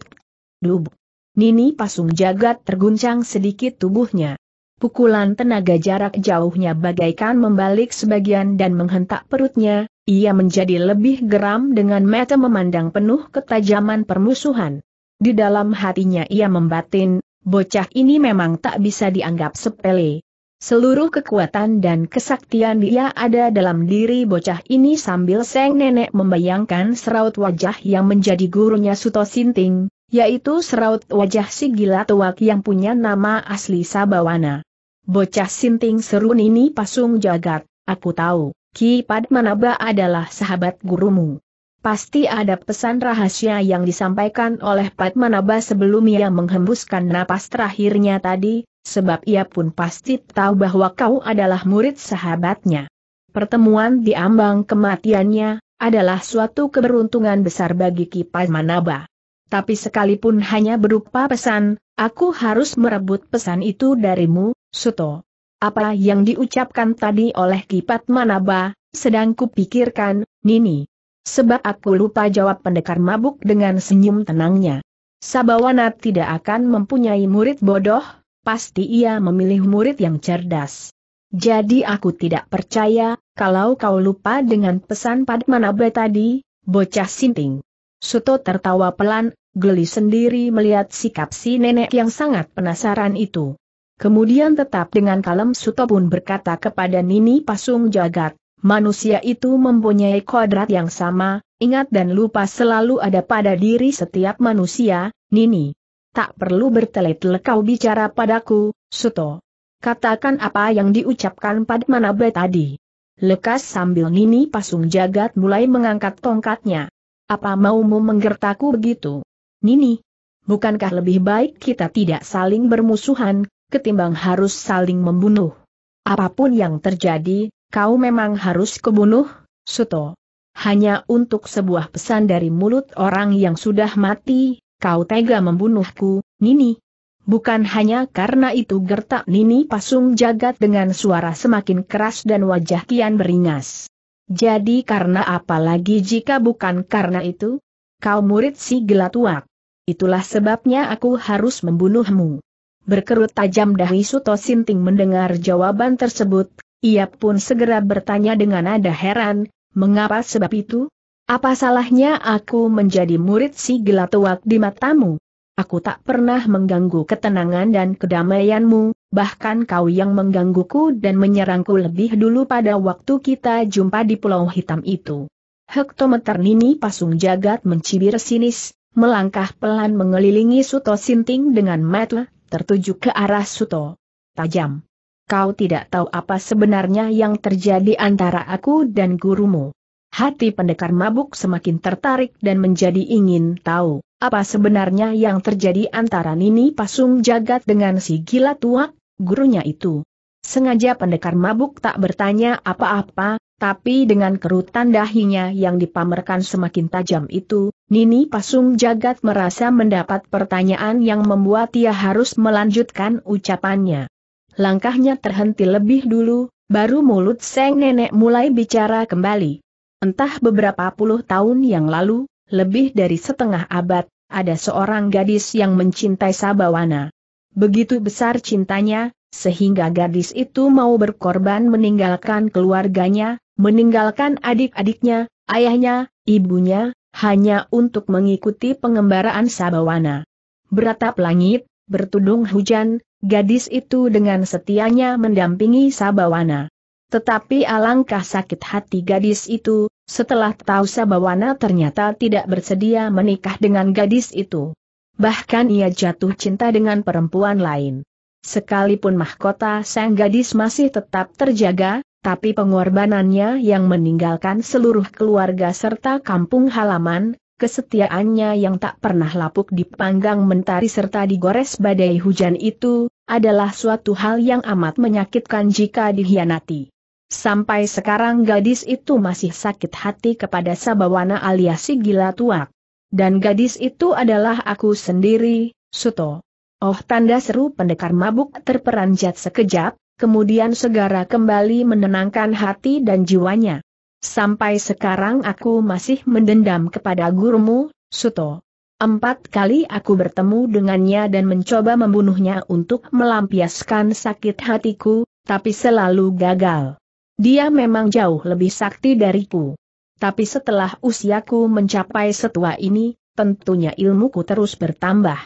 Dub! Nini pasung jagat terguncang sedikit tubuhnya. Pukulan tenaga jarak jauhnya bagaikan membalik sebagian dan menghentak perutnya, ia menjadi lebih geram dengan mata memandang penuh ketajaman permusuhan. Di dalam hatinya ia membatin, bocah ini memang tak bisa dianggap sepele. Seluruh kekuatan dan kesaktian dia ada dalam diri bocah ini sambil seng nenek membayangkan seraut wajah yang menjadi gurunya Suto Sinting, yaitu seraut wajah si gila tuak yang punya nama asli Sabawana. Bocah sinting seru ini pasung jagat, aku tahu, Ki Padmanaba adalah sahabat gurumu. Pasti ada pesan rahasia yang disampaikan oleh Padmanaba sebelum ia menghembuskan napas terakhirnya tadi, sebab ia pun pasti tahu bahwa kau adalah murid sahabatnya. Pertemuan di ambang kematiannya, adalah suatu keberuntungan besar bagi Ki Padmanaba. Tapi sekalipun hanya berupa pesan, aku harus merebut pesan itu darimu, Suto. Apa yang diucapkan tadi oleh Kipat Manaba, sedang kupikirkan, Nini. Sebab aku lupa jawab pendekar mabuk dengan senyum tenangnya. Sabawana tidak akan mempunyai murid bodoh, pasti ia memilih murid yang cerdas. Jadi aku tidak percaya, kalau kau lupa dengan pesan Padmanabha tadi, bocah sinting. Suto tertawa pelan, geli sendiri melihat sikap si nenek yang sangat penasaran itu. Kemudian tetap dengan kalem Suto pun berkata kepada Nini Pasung Jagat, manusia itu mempunyai kodrat yang sama, ingat dan lupa selalu ada pada diri setiap manusia, Nini. Tak perlu bertele-tele kau bicara padaku, Suto. Katakan apa yang diucapkan pada Manabe tadi. Lekas sambil Nini Pasung Jagat mulai mengangkat tongkatnya. Apa maumu menggertaku begitu? Nini, bukankah lebih baik kita tidak saling bermusuhan, ketimbang harus saling membunuh. Apapun yang terjadi, kau memang harus kebunuh, Suto. Hanya untuk sebuah pesan dari mulut orang yang sudah mati, kau tega membunuhku, Nini. Bukan hanya karena itu gertak Nini Pasung Jagat dengan suara semakin keras dan wajah kian beringas. Jadi karena apa lagi jika bukan karena itu? Kau murid si gelatuak. Itulah sebabnya aku harus membunuhmu. Berkerut tajam dahi Suto Sinting mendengar jawaban tersebut, ia pun segera bertanya dengan nada heran, mengapa sebab itu? Apa salahnya aku menjadi murid si gelatuak di matamu? Aku tak pernah mengganggu ketenangan dan kedamaianmu, bahkan kau yang menggangguku dan menyerangku lebih dulu pada waktu kita jumpa di pulau hitam itu. Hektometer Nini Pasung Jagat mencibir sinis, melangkah pelan mengelilingi Suto Sinting dengan mata tertuju ke arah Suto. Tajam. Kau tidak tahu apa sebenarnya yang terjadi antara aku dan gurumu. Hati pendekar mabuk semakin tertarik dan menjadi ingin tahu, apa sebenarnya yang terjadi antara Nini Pasung Jagat dengan si gila tua, gurunya itu. Sengaja pendekar mabuk tak bertanya apa-apa, tapi dengan kerutan dahinya yang dipamerkan semakin tajam itu, Nini Pasung Jagat merasa mendapat pertanyaan yang membuat ia harus melanjutkan ucapannya. Langkahnya terhenti lebih dulu, baru mulut Seng Nenek mulai bicara kembali. Entah beberapa puluh tahun yang lalu, lebih dari setengah abad, ada seorang gadis yang mencintai Sabawana. Begitu besar cintanya, sehingga gadis itu mau berkorban meninggalkan keluarganya, meninggalkan adik-adiknya, ayahnya, ibunya, hanya untuk mengikuti pengembaraan Sabawana. Beratap langit, bertudung hujan, gadis itu dengan setianya mendampingi Sabawana. Tetapi alangkah sakit hati gadis itu, setelah tahu Sabawana ternyata tidak bersedia menikah dengan gadis itu. Bahkan ia jatuh cinta dengan perempuan lain. Sekalipun mahkota sang gadis masih tetap terjaga, tapi pengorbanannya yang meninggalkan seluruh keluarga serta kampung halaman, kesetiaannya yang tak pernah lapuk dipanggang mentari serta digores badai hujan itu, adalah suatu hal yang amat menyakitkan jika dihianati. Sampai sekarang gadis itu masih sakit hati kepada Sabawana alias si gila tuak. Dan gadis itu adalah aku sendiri, Suto. Oh tanda seru pendekar mabuk terperanjat sekejap, kemudian segera kembali menenangkan hati dan jiwanya. Sampai sekarang aku masih mendendam kepada gurumu, Suto. Empat kali aku bertemu dengannya dan mencoba membunuhnya untuk melampiaskan sakit hatiku, tapi selalu gagal. Dia memang jauh lebih sakti dariku. Tapi setelah usiaku mencapai setua ini, tentunya ilmuku terus bertambah.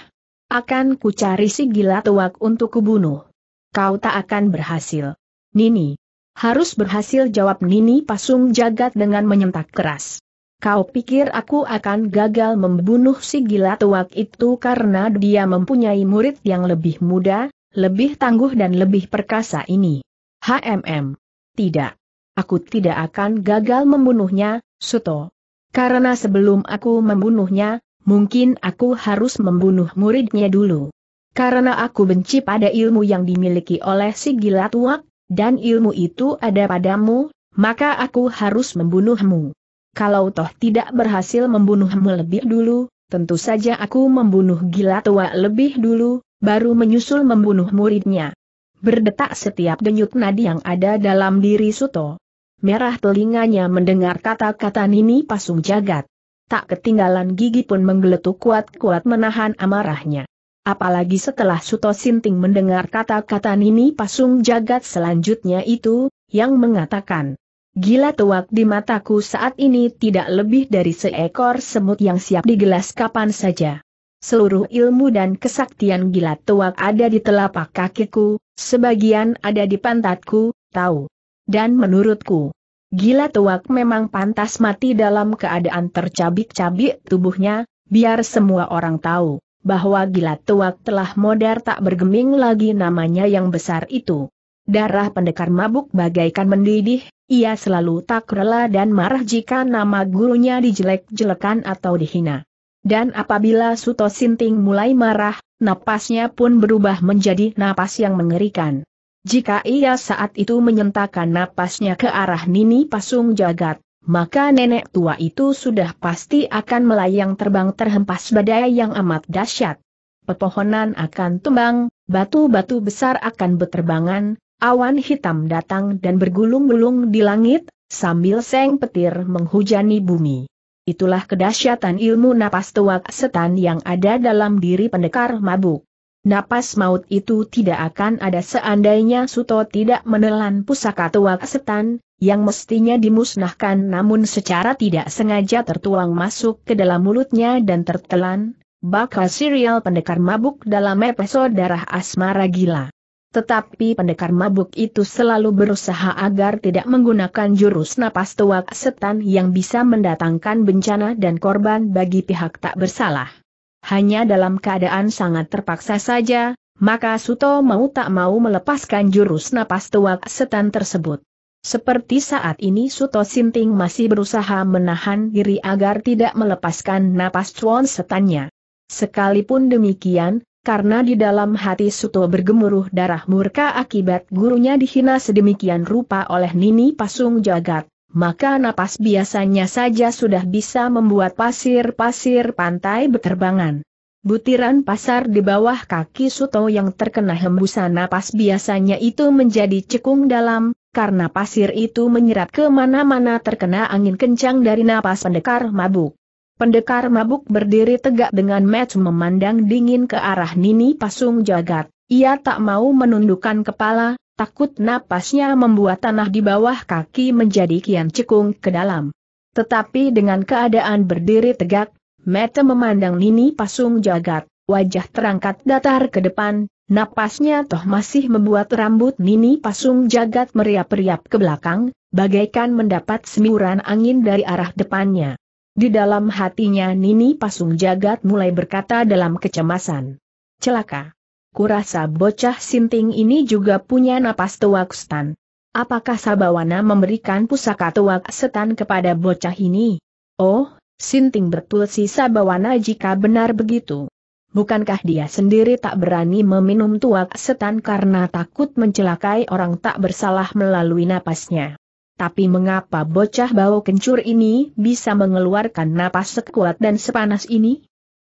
Akan ku cari si gila tuak untuk kubunuh kau tak akan berhasil. Nini. Harus berhasil jawab Nini Pasung Jagat dengan menyentak keras. Kau pikir aku akan gagal membunuh si gila tuak itu karena dia mempunyai murid yang lebih muda, lebih tangguh dan lebih perkasa ini? HMM. Tidak. Aku tidak akan gagal membunuhnya, Suto. Karena sebelum aku membunuhnya, mungkin aku harus membunuh muridnya dulu. Karena aku benci pada ilmu yang dimiliki oleh si gila tuak, dan ilmu itu ada padamu, maka aku harus membunuhmu. Kalau toh tidak berhasil membunuhmu lebih dulu, tentu saja aku membunuh gila tua lebih dulu, baru menyusul membunuh muridnya. Berdetak setiap denyut nadi yang ada dalam diri Suto. Merah telinganya mendengar kata-kata Nini Pasung Jagat. Tak ketinggalan gigi pun menggeletuk kuat-kuat menahan amarahnya. Apalagi setelah Suto Sinting mendengar kata-kata Nini Pasung Jagat selanjutnya itu, yang mengatakan, Gila tuak di mataku saat ini tidak lebih dari seekor semut yang siap digelas kapan saja. Seluruh ilmu dan kesaktian gila tuak ada di telapak kakiku, sebagian ada di pantatku, tahu. Dan menurutku, gila tuak memang pantas mati dalam keadaan tercabik-cabik tubuhnya, biar semua orang tahu bahwa gila tuak telah modar tak bergeming lagi namanya yang besar itu. Darah pendekar mabuk bagaikan mendidih, ia selalu tak rela dan marah jika nama gurunya dijelek-jelekan atau dihina. Dan apabila Suto Sinting mulai marah, napasnya pun berubah menjadi napas yang mengerikan. Jika ia saat itu menyentakkan napasnya ke arah Nini Pasung Jagat, maka nenek tua itu sudah pasti akan melayang terbang terhempas badai yang amat dahsyat. Pepohonan akan tumbang, batu-batu besar akan berterbangan, awan hitam datang dan bergulung-gulung di langit, sambil seng petir menghujani bumi. Itulah kedahsyatan ilmu napas tuak setan yang ada dalam diri pendekar mabuk. Napas maut itu tidak akan ada seandainya Suto tidak menelan pusaka tua setan yang mestinya dimusnahkan namun secara tidak sengaja tertuang masuk ke dalam mulutnya dan tertelan, bakal serial pendekar mabuk dalam episode darah asmara gila. Tetapi pendekar mabuk itu selalu berusaha agar tidak menggunakan jurus napas tuak setan yang bisa mendatangkan bencana dan korban bagi pihak tak bersalah. Hanya dalam keadaan sangat terpaksa saja, maka Suto mau tak mau melepaskan jurus napas tuak setan tersebut. Seperti saat ini Suto Sinting masih berusaha menahan diri agar tidak melepaskan napas cuan setannya. Sekalipun demikian, karena di dalam hati Suto bergemuruh darah murka akibat gurunya dihina sedemikian rupa oleh Nini Pasung Jagat, maka napas biasanya saja sudah bisa membuat pasir-pasir pantai berterbangan. Butiran pasar di bawah kaki Suto yang terkena hembusan napas biasanya itu menjadi cekung dalam, karena pasir itu menyerap ke mana-mana terkena angin kencang dari napas pendekar mabuk. Pendekar mabuk berdiri tegak dengan match memandang dingin ke arah Nini Pasung Jagat. Ia tak mau menundukkan kepala, Takut napasnya membuat tanah di bawah kaki menjadi kian cekung ke dalam. Tetapi dengan keadaan berdiri tegak, Mete memandang Nini Pasung Jagat, wajah terangkat datar ke depan, napasnya toh masih membuat rambut Nini Pasung Jagat meriap-riap ke belakang, bagaikan mendapat semburan angin dari arah depannya. Di dalam hatinya Nini Pasung Jagat mulai berkata dalam kecemasan. Celaka kurasa bocah sinting ini juga punya napas tuak setan. Apakah Sabawana memberikan pusaka tuak setan kepada bocah ini? Oh, Sinting si Sabawana jika benar begitu. Bukankah dia sendiri tak berani meminum tuak setan karena takut mencelakai orang tak bersalah melalui napasnya? Tapi mengapa bocah bau kencur ini bisa mengeluarkan napas sekuat dan sepanas ini?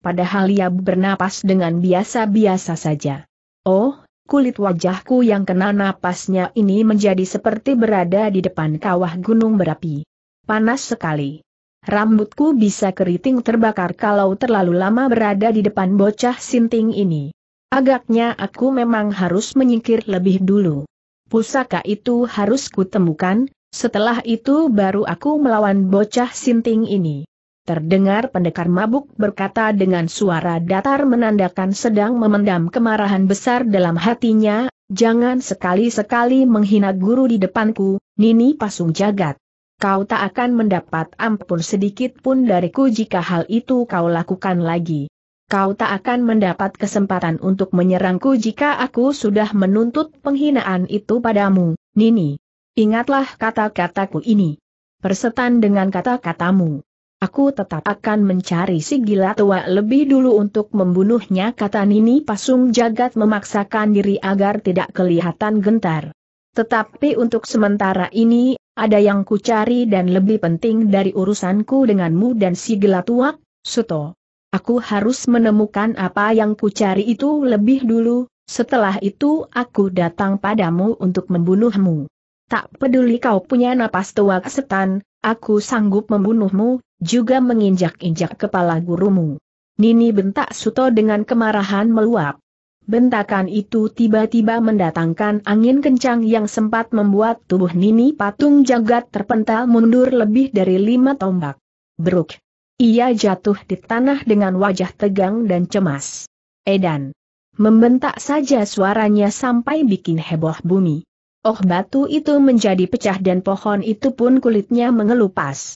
padahal ia bernapas dengan biasa-biasa saja. Oh, kulit wajahku yang kena napasnya ini menjadi seperti berada di depan kawah gunung berapi. Panas sekali. Rambutku bisa keriting terbakar kalau terlalu lama berada di depan bocah sinting ini. Agaknya aku memang harus menyingkir lebih dulu. Pusaka itu harus kutemukan, setelah itu baru aku melawan bocah sinting ini. Terdengar pendekar mabuk berkata dengan suara datar menandakan sedang memendam kemarahan besar dalam hatinya, jangan sekali-sekali menghina guru di depanku, Nini Pasung Jagat. Kau tak akan mendapat ampun sedikit pun dariku jika hal itu kau lakukan lagi. Kau tak akan mendapat kesempatan untuk menyerangku jika aku sudah menuntut penghinaan itu padamu, Nini. Ingatlah kata-kataku ini. Persetan dengan kata-katamu. Aku tetap akan mencari si gila tua lebih dulu untuk membunuhnya kata Nini Pasung Jagat memaksakan diri agar tidak kelihatan gentar. Tetapi untuk sementara ini, ada yang ku cari dan lebih penting dari urusanku denganmu dan si gila tua, Suto. Aku harus menemukan apa yang ku cari itu lebih dulu, setelah itu aku datang padamu untuk membunuhmu. Tak peduli kau punya napas tua setan, aku sanggup membunuhmu, juga menginjak-injak kepala gurumu. Nini bentak Suto dengan kemarahan meluap. Bentakan itu tiba-tiba mendatangkan angin kencang yang sempat membuat tubuh Nini patung jagat terpental mundur lebih dari lima tombak. Beruk. Ia jatuh di tanah dengan wajah tegang dan cemas. Edan. Membentak saja suaranya sampai bikin heboh bumi. Oh batu itu menjadi pecah dan pohon itu pun kulitnya mengelupas.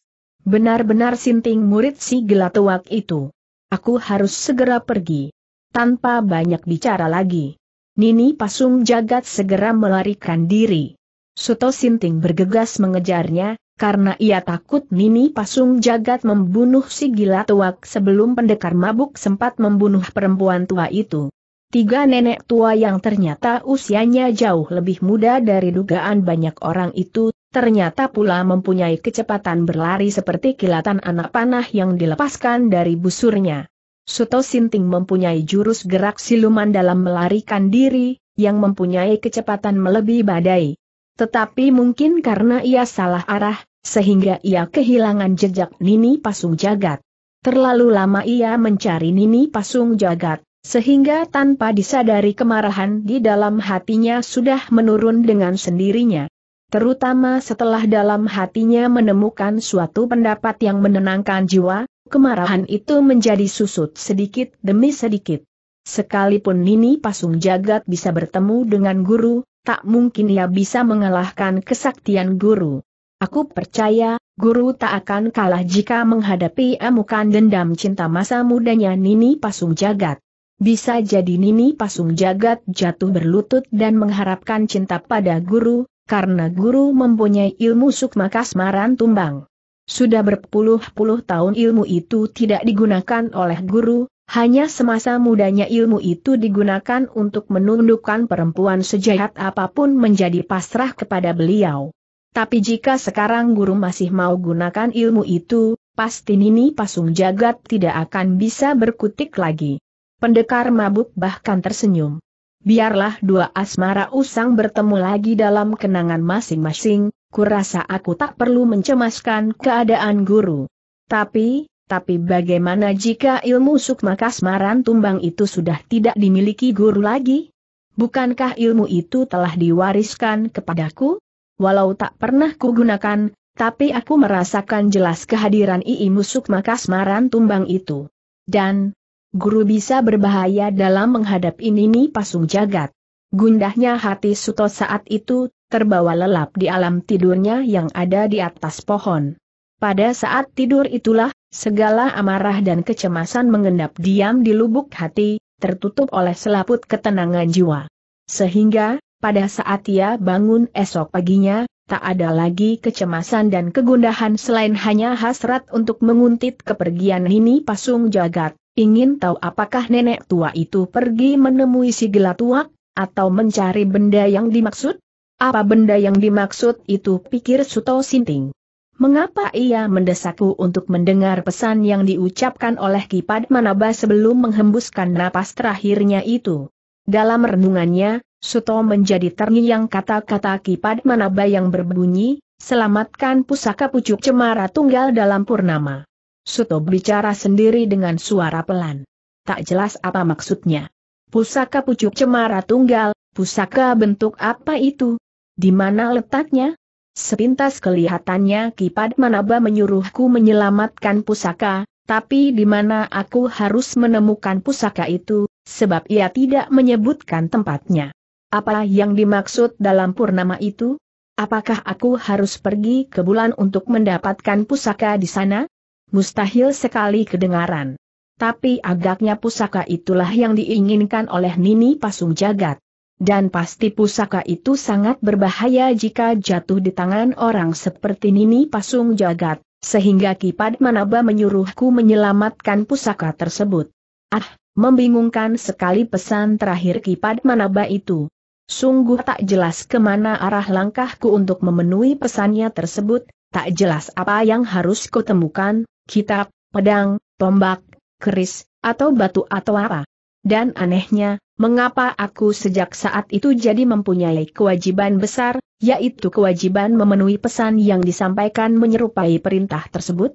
Benar-benar sinting murid si gelatuak itu. Aku harus segera pergi. Tanpa banyak bicara lagi. Nini Pasung Jagat segera melarikan diri. Suto Sinting bergegas mengejarnya, karena ia takut Nini Pasung Jagat membunuh si gila tuak sebelum pendekar mabuk sempat membunuh perempuan tua itu. Tiga nenek tua yang ternyata usianya jauh lebih muda dari dugaan banyak orang itu ternyata pula mempunyai kecepatan berlari seperti kilatan anak panah yang dilepaskan dari busurnya. Suto Sinting mempunyai jurus gerak siluman dalam melarikan diri, yang mempunyai kecepatan melebihi badai. Tetapi mungkin karena ia salah arah, sehingga ia kehilangan jejak Nini Pasung Jagat. Terlalu lama ia mencari Nini Pasung Jagat, sehingga tanpa disadari kemarahan di dalam hatinya sudah menurun dengan sendirinya. Terutama setelah dalam hatinya menemukan suatu pendapat yang menenangkan jiwa, kemarahan itu menjadi susut sedikit demi sedikit. Sekalipun Nini Pasung Jagat bisa bertemu dengan guru, tak mungkin ia bisa mengalahkan kesaktian guru. Aku percaya, guru tak akan kalah jika menghadapi amukan dendam cinta masa mudanya Nini Pasung Jagat. Bisa jadi Nini Pasung Jagat jatuh berlutut dan mengharapkan cinta pada guru, karena guru mempunyai ilmu sukma kasmaran tumbang. Sudah berpuluh-puluh tahun ilmu itu tidak digunakan oleh guru, hanya semasa mudanya ilmu itu digunakan untuk menundukkan perempuan sejahat apapun menjadi pasrah kepada beliau. Tapi jika sekarang guru masih mau gunakan ilmu itu, pasti Nini Pasung Jagat tidak akan bisa berkutik lagi. Pendekar mabuk bahkan tersenyum. Biarlah dua asmara usang bertemu lagi dalam kenangan masing-masing, kurasa aku tak perlu mencemaskan keadaan guru. Tapi, tapi bagaimana jika ilmu sukma kasmaran tumbang itu sudah tidak dimiliki guru lagi? Bukankah ilmu itu telah diwariskan kepadaku? Walau tak pernah kugunakan, tapi aku merasakan jelas kehadiran Iimu Sukma Kasmaran tumbang itu. Dan, guru bisa berbahaya dalam menghadapi Nini Pasung Jagat. Gundahnya hati Suto saat itu, terbawa lelap di alam tidurnya yang ada di atas pohon. Pada saat tidur itulah, segala amarah dan kecemasan mengendap diam di lubuk hati, tertutup oleh selaput ketenangan jiwa. Sehingga, pada saat ia bangun esok paginya, tak ada lagi kecemasan dan kegundahan selain hanya hasrat untuk menguntit kepergian ini Pasung Jagat. Ingin tahu apakah nenek tua itu pergi menemui si tua, atau mencari benda yang dimaksud? Apa benda yang dimaksud itu pikir Suto Sinting. Mengapa ia mendesakku untuk mendengar pesan yang diucapkan oleh Kipad Manaba sebelum menghembuskan napas terakhirnya itu? Dalam renungannya, Suto menjadi terngiang kata-kata Kipad Manaba yang berbunyi, selamatkan pusaka pucuk cemara tunggal dalam purnama. Suto bicara sendiri dengan suara pelan. Tak jelas apa maksudnya. Pusaka pucuk cemara tunggal, pusaka bentuk apa itu? Di mana letaknya? Sepintas kelihatannya Kipat Manaba menyuruhku menyelamatkan pusaka, tapi di mana aku harus menemukan pusaka itu, sebab ia tidak menyebutkan tempatnya. Apa yang dimaksud dalam purnama itu? Apakah aku harus pergi ke bulan untuk mendapatkan pusaka di sana? mustahil sekali kedengaran. Tapi agaknya pusaka itulah yang diinginkan oleh Nini Pasung Jagat. Dan pasti pusaka itu sangat berbahaya jika jatuh di tangan orang seperti Nini Pasung Jagat, sehingga Kipad Manaba menyuruhku menyelamatkan pusaka tersebut. Ah, membingungkan sekali pesan terakhir Kipad Manaba itu. Sungguh tak jelas kemana arah langkahku untuk memenuhi pesannya tersebut, tak jelas apa yang harus kutemukan, kitab, pedang, tombak, keris, atau batu atau apa. Dan anehnya, mengapa aku sejak saat itu jadi mempunyai kewajiban besar, yaitu kewajiban memenuhi pesan yang disampaikan menyerupai perintah tersebut?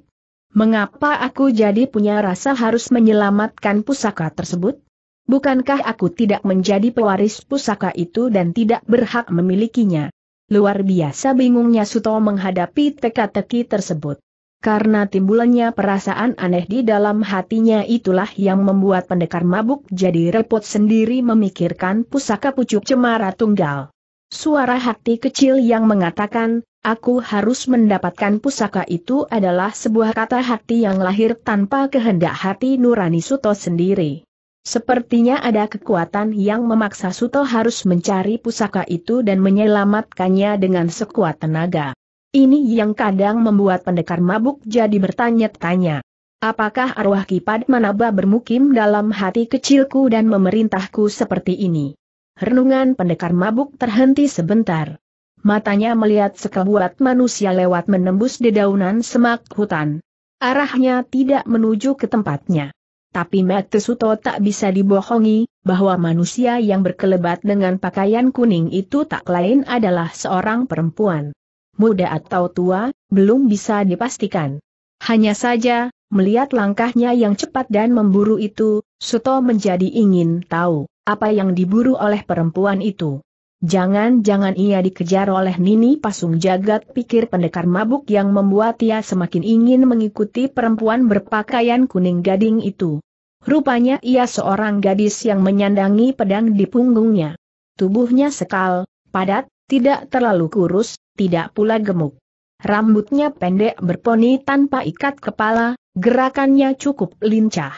Mengapa aku jadi punya rasa harus menyelamatkan pusaka tersebut? Bukankah aku tidak menjadi pewaris pusaka itu dan tidak berhak memilikinya? Luar biasa bingungnya Suto menghadapi teka-teki tersebut. Karena timbulannya perasaan aneh di dalam hatinya itulah yang membuat pendekar mabuk jadi repot sendiri memikirkan pusaka pucuk cemara tunggal. Suara hati kecil yang mengatakan, aku harus mendapatkan pusaka itu adalah sebuah kata hati yang lahir tanpa kehendak hati nurani Suto sendiri. Sepertinya ada kekuatan yang memaksa Suto harus mencari pusaka itu dan menyelamatkannya dengan sekuat tenaga. Ini yang kadang membuat pendekar mabuk jadi bertanya-tanya. Apakah arwah Kipat Manaba bermukim dalam hati kecilku dan memerintahku seperti ini? Renungan pendekar mabuk terhenti sebentar. Matanya melihat sekebuat manusia lewat menembus dedaunan semak hutan. Arahnya tidak menuju ke tempatnya. Tapi Matsuto tak bisa dibohongi, bahwa manusia yang berkelebat dengan pakaian kuning itu tak lain adalah seorang perempuan muda atau tua, belum bisa dipastikan. Hanya saja, melihat langkahnya yang cepat dan memburu itu, Suto menjadi ingin tahu apa yang diburu oleh perempuan itu. Jangan-jangan ia dikejar oleh Nini Pasung Jagat pikir pendekar mabuk yang membuat ia semakin ingin mengikuti perempuan berpakaian kuning gading itu. Rupanya ia seorang gadis yang menyandangi pedang di punggungnya. Tubuhnya sekal, padat, tidak terlalu kurus, tidak pula gemuk. Rambutnya pendek berponi tanpa ikat kepala, gerakannya cukup lincah.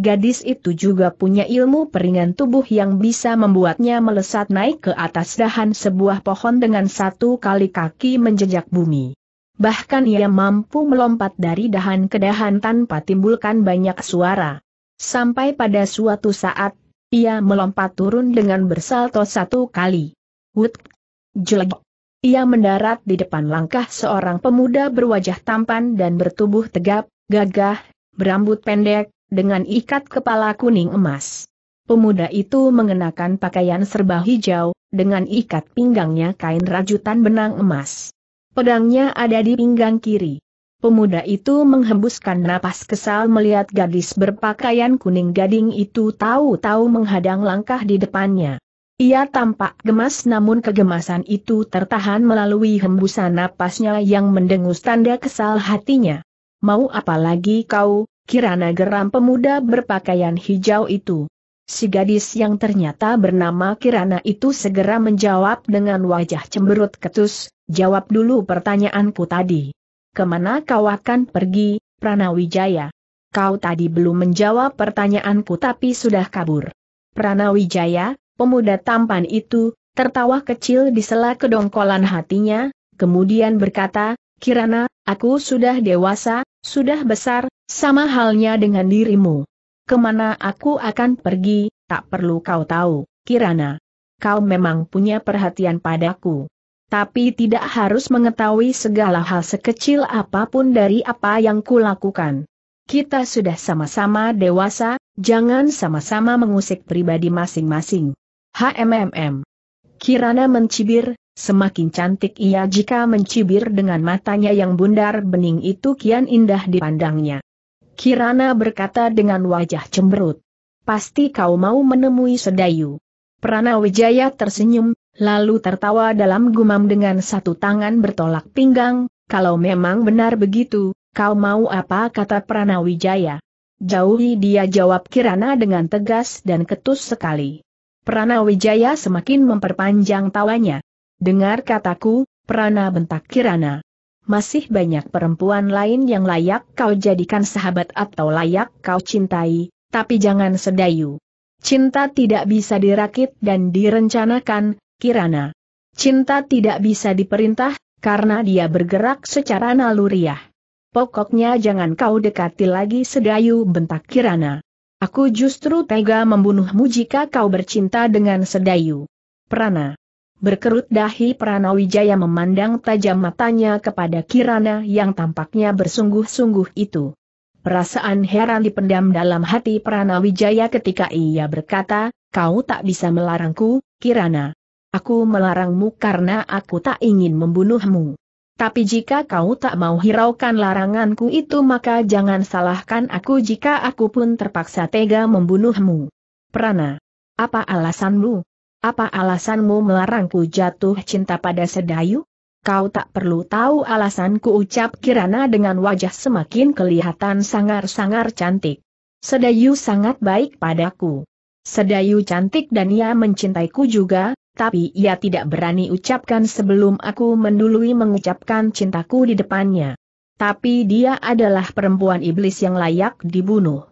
Gadis itu juga punya ilmu peringan tubuh yang bisa membuatnya melesat naik ke atas dahan sebuah pohon dengan satu kali kaki menjejak bumi. Bahkan ia mampu melompat dari dahan ke dahan tanpa timbulkan banyak suara. Sampai pada suatu saat, ia melompat turun dengan bersalto satu kali. Wut! Jelek! Ia mendarat di depan langkah seorang pemuda berwajah tampan dan bertubuh tegap, gagah, berambut pendek, dengan ikat kepala kuning emas. Pemuda itu mengenakan pakaian serba hijau, dengan ikat pinggangnya kain rajutan benang emas. Pedangnya ada di pinggang kiri. Pemuda itu menghembuskan napas kesal melihat gadis berpakaian kuning gading itu tahu-tahu menghadang langkah di depannya. Ia tampak gemas namun kegemasan itu tertahan melalui hembusan napasnya yang mendengus tanda kesal hatinya. Mau apa lagi kau, kirana geram pemuda berpakaian hijau itu. Si gadis yang ternyata bernama Kirana itu segera menjawab dengan wajah cemberut ketus, jawab dulu pertanyaanku tadi. Kemana kau akan pergi, Pranawijaya? Kau tadi belum menjawab pertanyaanku tapi sudah kabur. Pranawijaya, Pemuda tampan itu, tertawa kecil di sela kedongkolan hatinya, kemudian berkata, Kirana, aku sudah dewasa, sudah besar, sama halnya dengan dirimu. Kemana aku akan pergi, tak perlu kau tahu, Kirana. Kau memang punya perhatian padaku tapi tidak harus mengetahui segala hal sekecil apapun dari apa yang kulakukan. Kita sudah sama-sama dewasa, jangan sama-sama mengusik pribadi masing-masing. HMMM. Kirana mencibir, semakin cantik ia jika mencibir dengan matanya yang bundar bening itu kian indah dipandangnya. Kirana berkata dengan wajah cemberut. Pasti kau mau menemui Sedayu. Pranawijaya tersenyum, lalu tertawa dalam gumam dengan satu tangan bertolak pinggang, kalau memang benar begitu, kau mau apa kata Pranawijaya. Jauhi dia jawab Kirana dengan tegas dan ketus sekali. Prana Wijaya semakin memperpanjang tawanya. Dengar kataku, Prana bentak Kirana. Masih banyak perempuan lain yang layak kau jadikan sahabat atau layak kau cintai, tapi jangan sedayu. Cinta tidak bisa dirakit dan direncanakan, Kirana. Cinta tidak bisa diperintah, karena dia bergerak secara naluriah. Pokoknya jangan kau dekati lagi sedayu bentak Kirana. Aku justru tega membunuhmu jika kau bercinta dengan Sedayu. Prana. Berkerut dahi Pranawijaya memandang tajam matanya kepada Kirana yang tampaknya bersungguh-sungguh itu. Perasaan heran dipendam dalam hati Pranawijaya ketika ia berkata, kau tak bisa melarangku, Kirana. Aku melarangmu karena aku tak ingin membunuhmu. Tapi jika kau tak mau hiraukan laranganku itu maka jangan salahkan aku jika aku pun terpaksa tega membunuhmu. Prana. Apa alasanmu? Apa alasanmu melarangku jatuh cinta pada Sedayu? Kau tak perlu tahu alasanku ucap Kirana dengan wajah semakin kelihatan sangar-sangar cantik. Sedayu sangat baik padaku. Sedayu cantik dan ia mencintaiku juga, tapi ia tidak berani ucapkan sebelum aku mendului mengucapkan cintaku di depannya. Tapi dia adalah perempuan iblis yang layak dibunuh.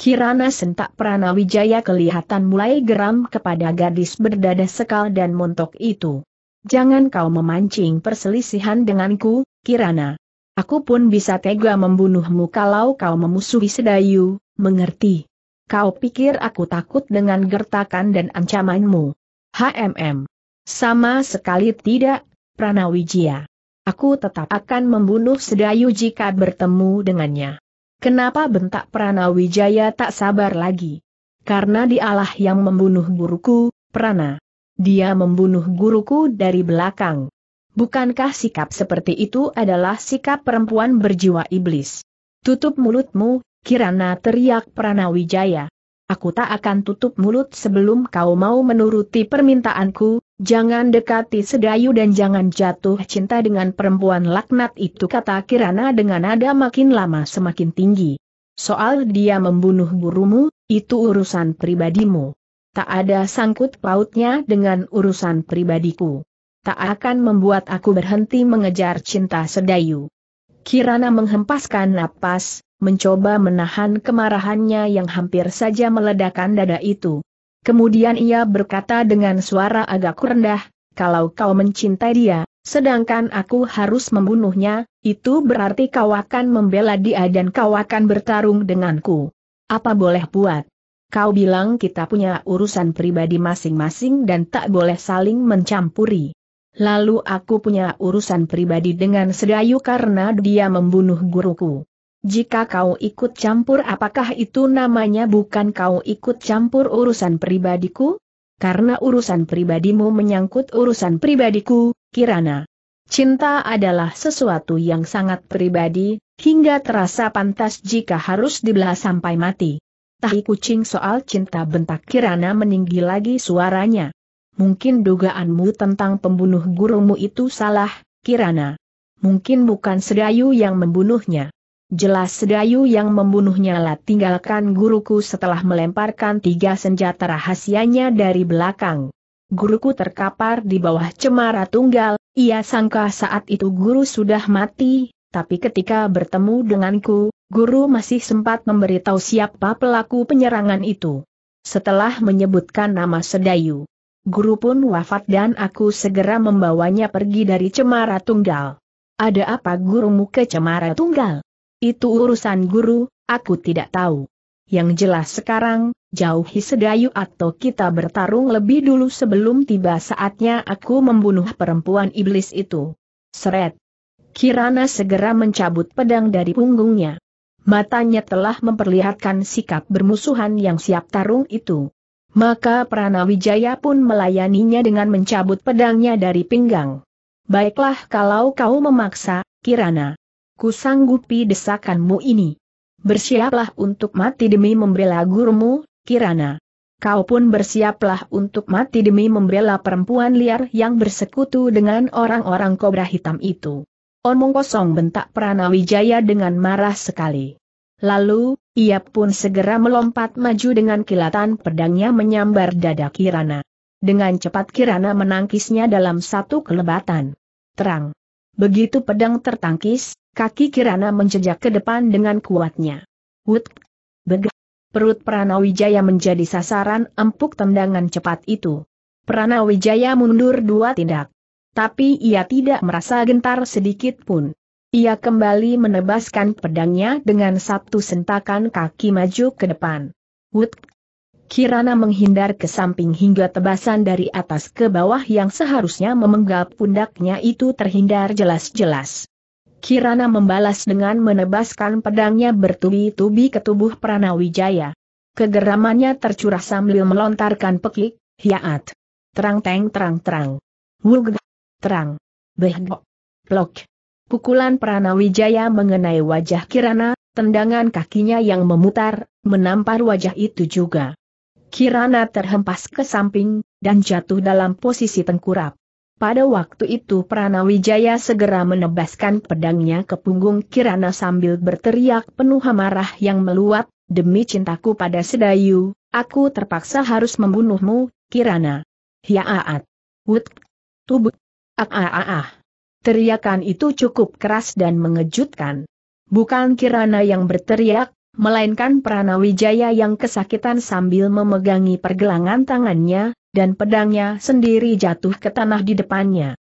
Kirana sentak Pranawijaya kelihatan mulai geram kepada gadis berdada sekal dan montok itu. Jangan kau memancing perselisihan denganku, Kirana. Aku pun bisa tega membunuhmu kalau kau memusuhi Sedayu, mengerti. Kau pikir aku takut dengan gertakan dan ancamanmu. HMM. Sama sekali tidak, Pranawijaya. Aku tetap akan membunuh Sedayu jika bertemu dengannya. Kenapa bentak Pranawijaya tak sabar lagi? Karena dialah yang membunuh guruku, Prana. Dia membunuh guruku dari belakang. Bukankah sikap seperti itu adalah sikap perempuan berjiwa iblis? Tutup mulutmu, Kirana teriak Pranawijaya. Aku tak akan tutup mulut sebelum kau mau menuruti permintaanku, jangan dekati sedayu dan jangan jatuh cinta dengan perempuan laknat itu kata Kirana dengan nada makin lama semakin tinggi. Soal dia membunuh gurumu, itu urusan pribadimu. Tak ada sangkut pautnya dengan urusan pribadiku. Tak akan membuat aku berhenti mengejar cinta sedayu. Kirana menghempaskan napas, mencoba menahan kemarahannya yang hampir saja meledakkan dada itu. Kemudian ia berkata dengan suara agak rendah, kalau kau mencintai dia, sedangkan aku harus membunuhnya, itu berarti kau akan membela dia dan kau akan bertarung denganku. Apa boleh buat? Kau bilang kita punya urusan pribadi masing-masing dan tak boleh saling mencampuri. Lalu aku punya urusan pribadi dengan Sedayu karena dia membunuh guruku. Jika kau ikut campur apakah itu namanya bukan kau ikut campur urusan pribadiku? Karena urusan pribadimu menyangkut urusan pribadiku, Kirana. Cinta adalah sesuatu yang sangat pribadi, hingga terasa pantas jika harus dibelah sampai mati. Tahi kucing soal cinta bentak Kirana meninggi lagi suaranya. Mungkin dugaanmu tentang pembunuh gurumu itu salah, Kirana. Mungkin bukan Sedayu yang membunuhnya. Jelas Sedayu yang membunuhnya lah tinggalkan guruku setelah melemparkan tiga senjata rahasianya dari belakang. Guruku terkapar di bawah cemara tunggal, ia sangka saat itu guru sudah mati, tapi ketika bertemu denganku, guru masih sempat memberitahu siapa pelaku penyerangan itu. Setelah menyebutkan nama Sedayu, guru pun wafat dan aku segera membawanya pergi dari cemara tunggal. Ada apa gurumu ke cemara tunggal? Itu urusan guru, aku tidak tahu. Yang jelas sekarang, jauhi sedayu atau kita bertarung lebih dulu sebelum tiba saatnya aku membunuh perempuan iblis itu. Seret. Kirana segera mencabut pedang dari punggungnya. Matanya telah memperlihatkan sikap bermusuhan yang siap tarung itu. Maka Pranawijaya pun melayaninya dengan mencabut pedangnya dari pinggang. Baiklah kalau kau memaksa, Kirana kusanggupi desakanmu ini. Bersiaplah untuk mati demi membela gurumu, Kirana. Kau pun bersiaplah untuk mati demi membela perempuan liar yang bersekutu dengan orang-orang kobra hitam itu. Omong kosong bentak Pranawijaya dengan marah sekali. Lalu, ia pun segera melompat maju dengan kilatan pedangnya menyambar dada Kirana. Dengan cepat Kirana menangkisnya dalam satu kelebatan. Terang. Begitu pedang tertangkis, Kaki Kirana menjejak ke depan dengan kuatnya. Wut! Beg! Perut Pranawijaya menjadi sasaran empuk tendangan cepat itu. Pranawijaya mundur dua tindak. Tapi ia tidak merasa gentar sedikit pun. Ia kembali menebaskan pedangnya dengan satu sentakan kaki maju ke depan. Wut! Kirana menghindar ke samping hingga tebasan dari atas ke bawah yang seharusnya memenggal pundaknya itu terhindar jelas-jelas. Kirana membalas dengan menebaskan pedangnya bertubi-tubi ke tubuh Pranawijaya. Kegeramannya tercurah sambil melontarkan pekik, hiaat, Terang teng terang terang. Wulg. Terang. Behdok. Plok. Pukulan Pranawijaya mengenai wajah Kirana, tendangan kakinya yang memutar, menampar wajah itu juga. Kirana terhempas ke samping, dan jatuh dalam posisi tengkurap. Pada waktu itu Pranawijaya segera menebaskan pedangnya ke punggung Kirana sambil berteriak penuh amarah yang meluap, demi cintaku pada Sedayu, aku terpaksa harus membunuhmu, Kirana. Hiaat. Wut. Tubuk. Aaaah. Teriakan itu cukup keras dan mengejutkan. Bukan Kirana yang berteriak, melainkan Pranawijaya yang kesakitan sambil memegangi pergelangan tangannya, dan pedangnya sendiri jatuh ke tanah di depannya.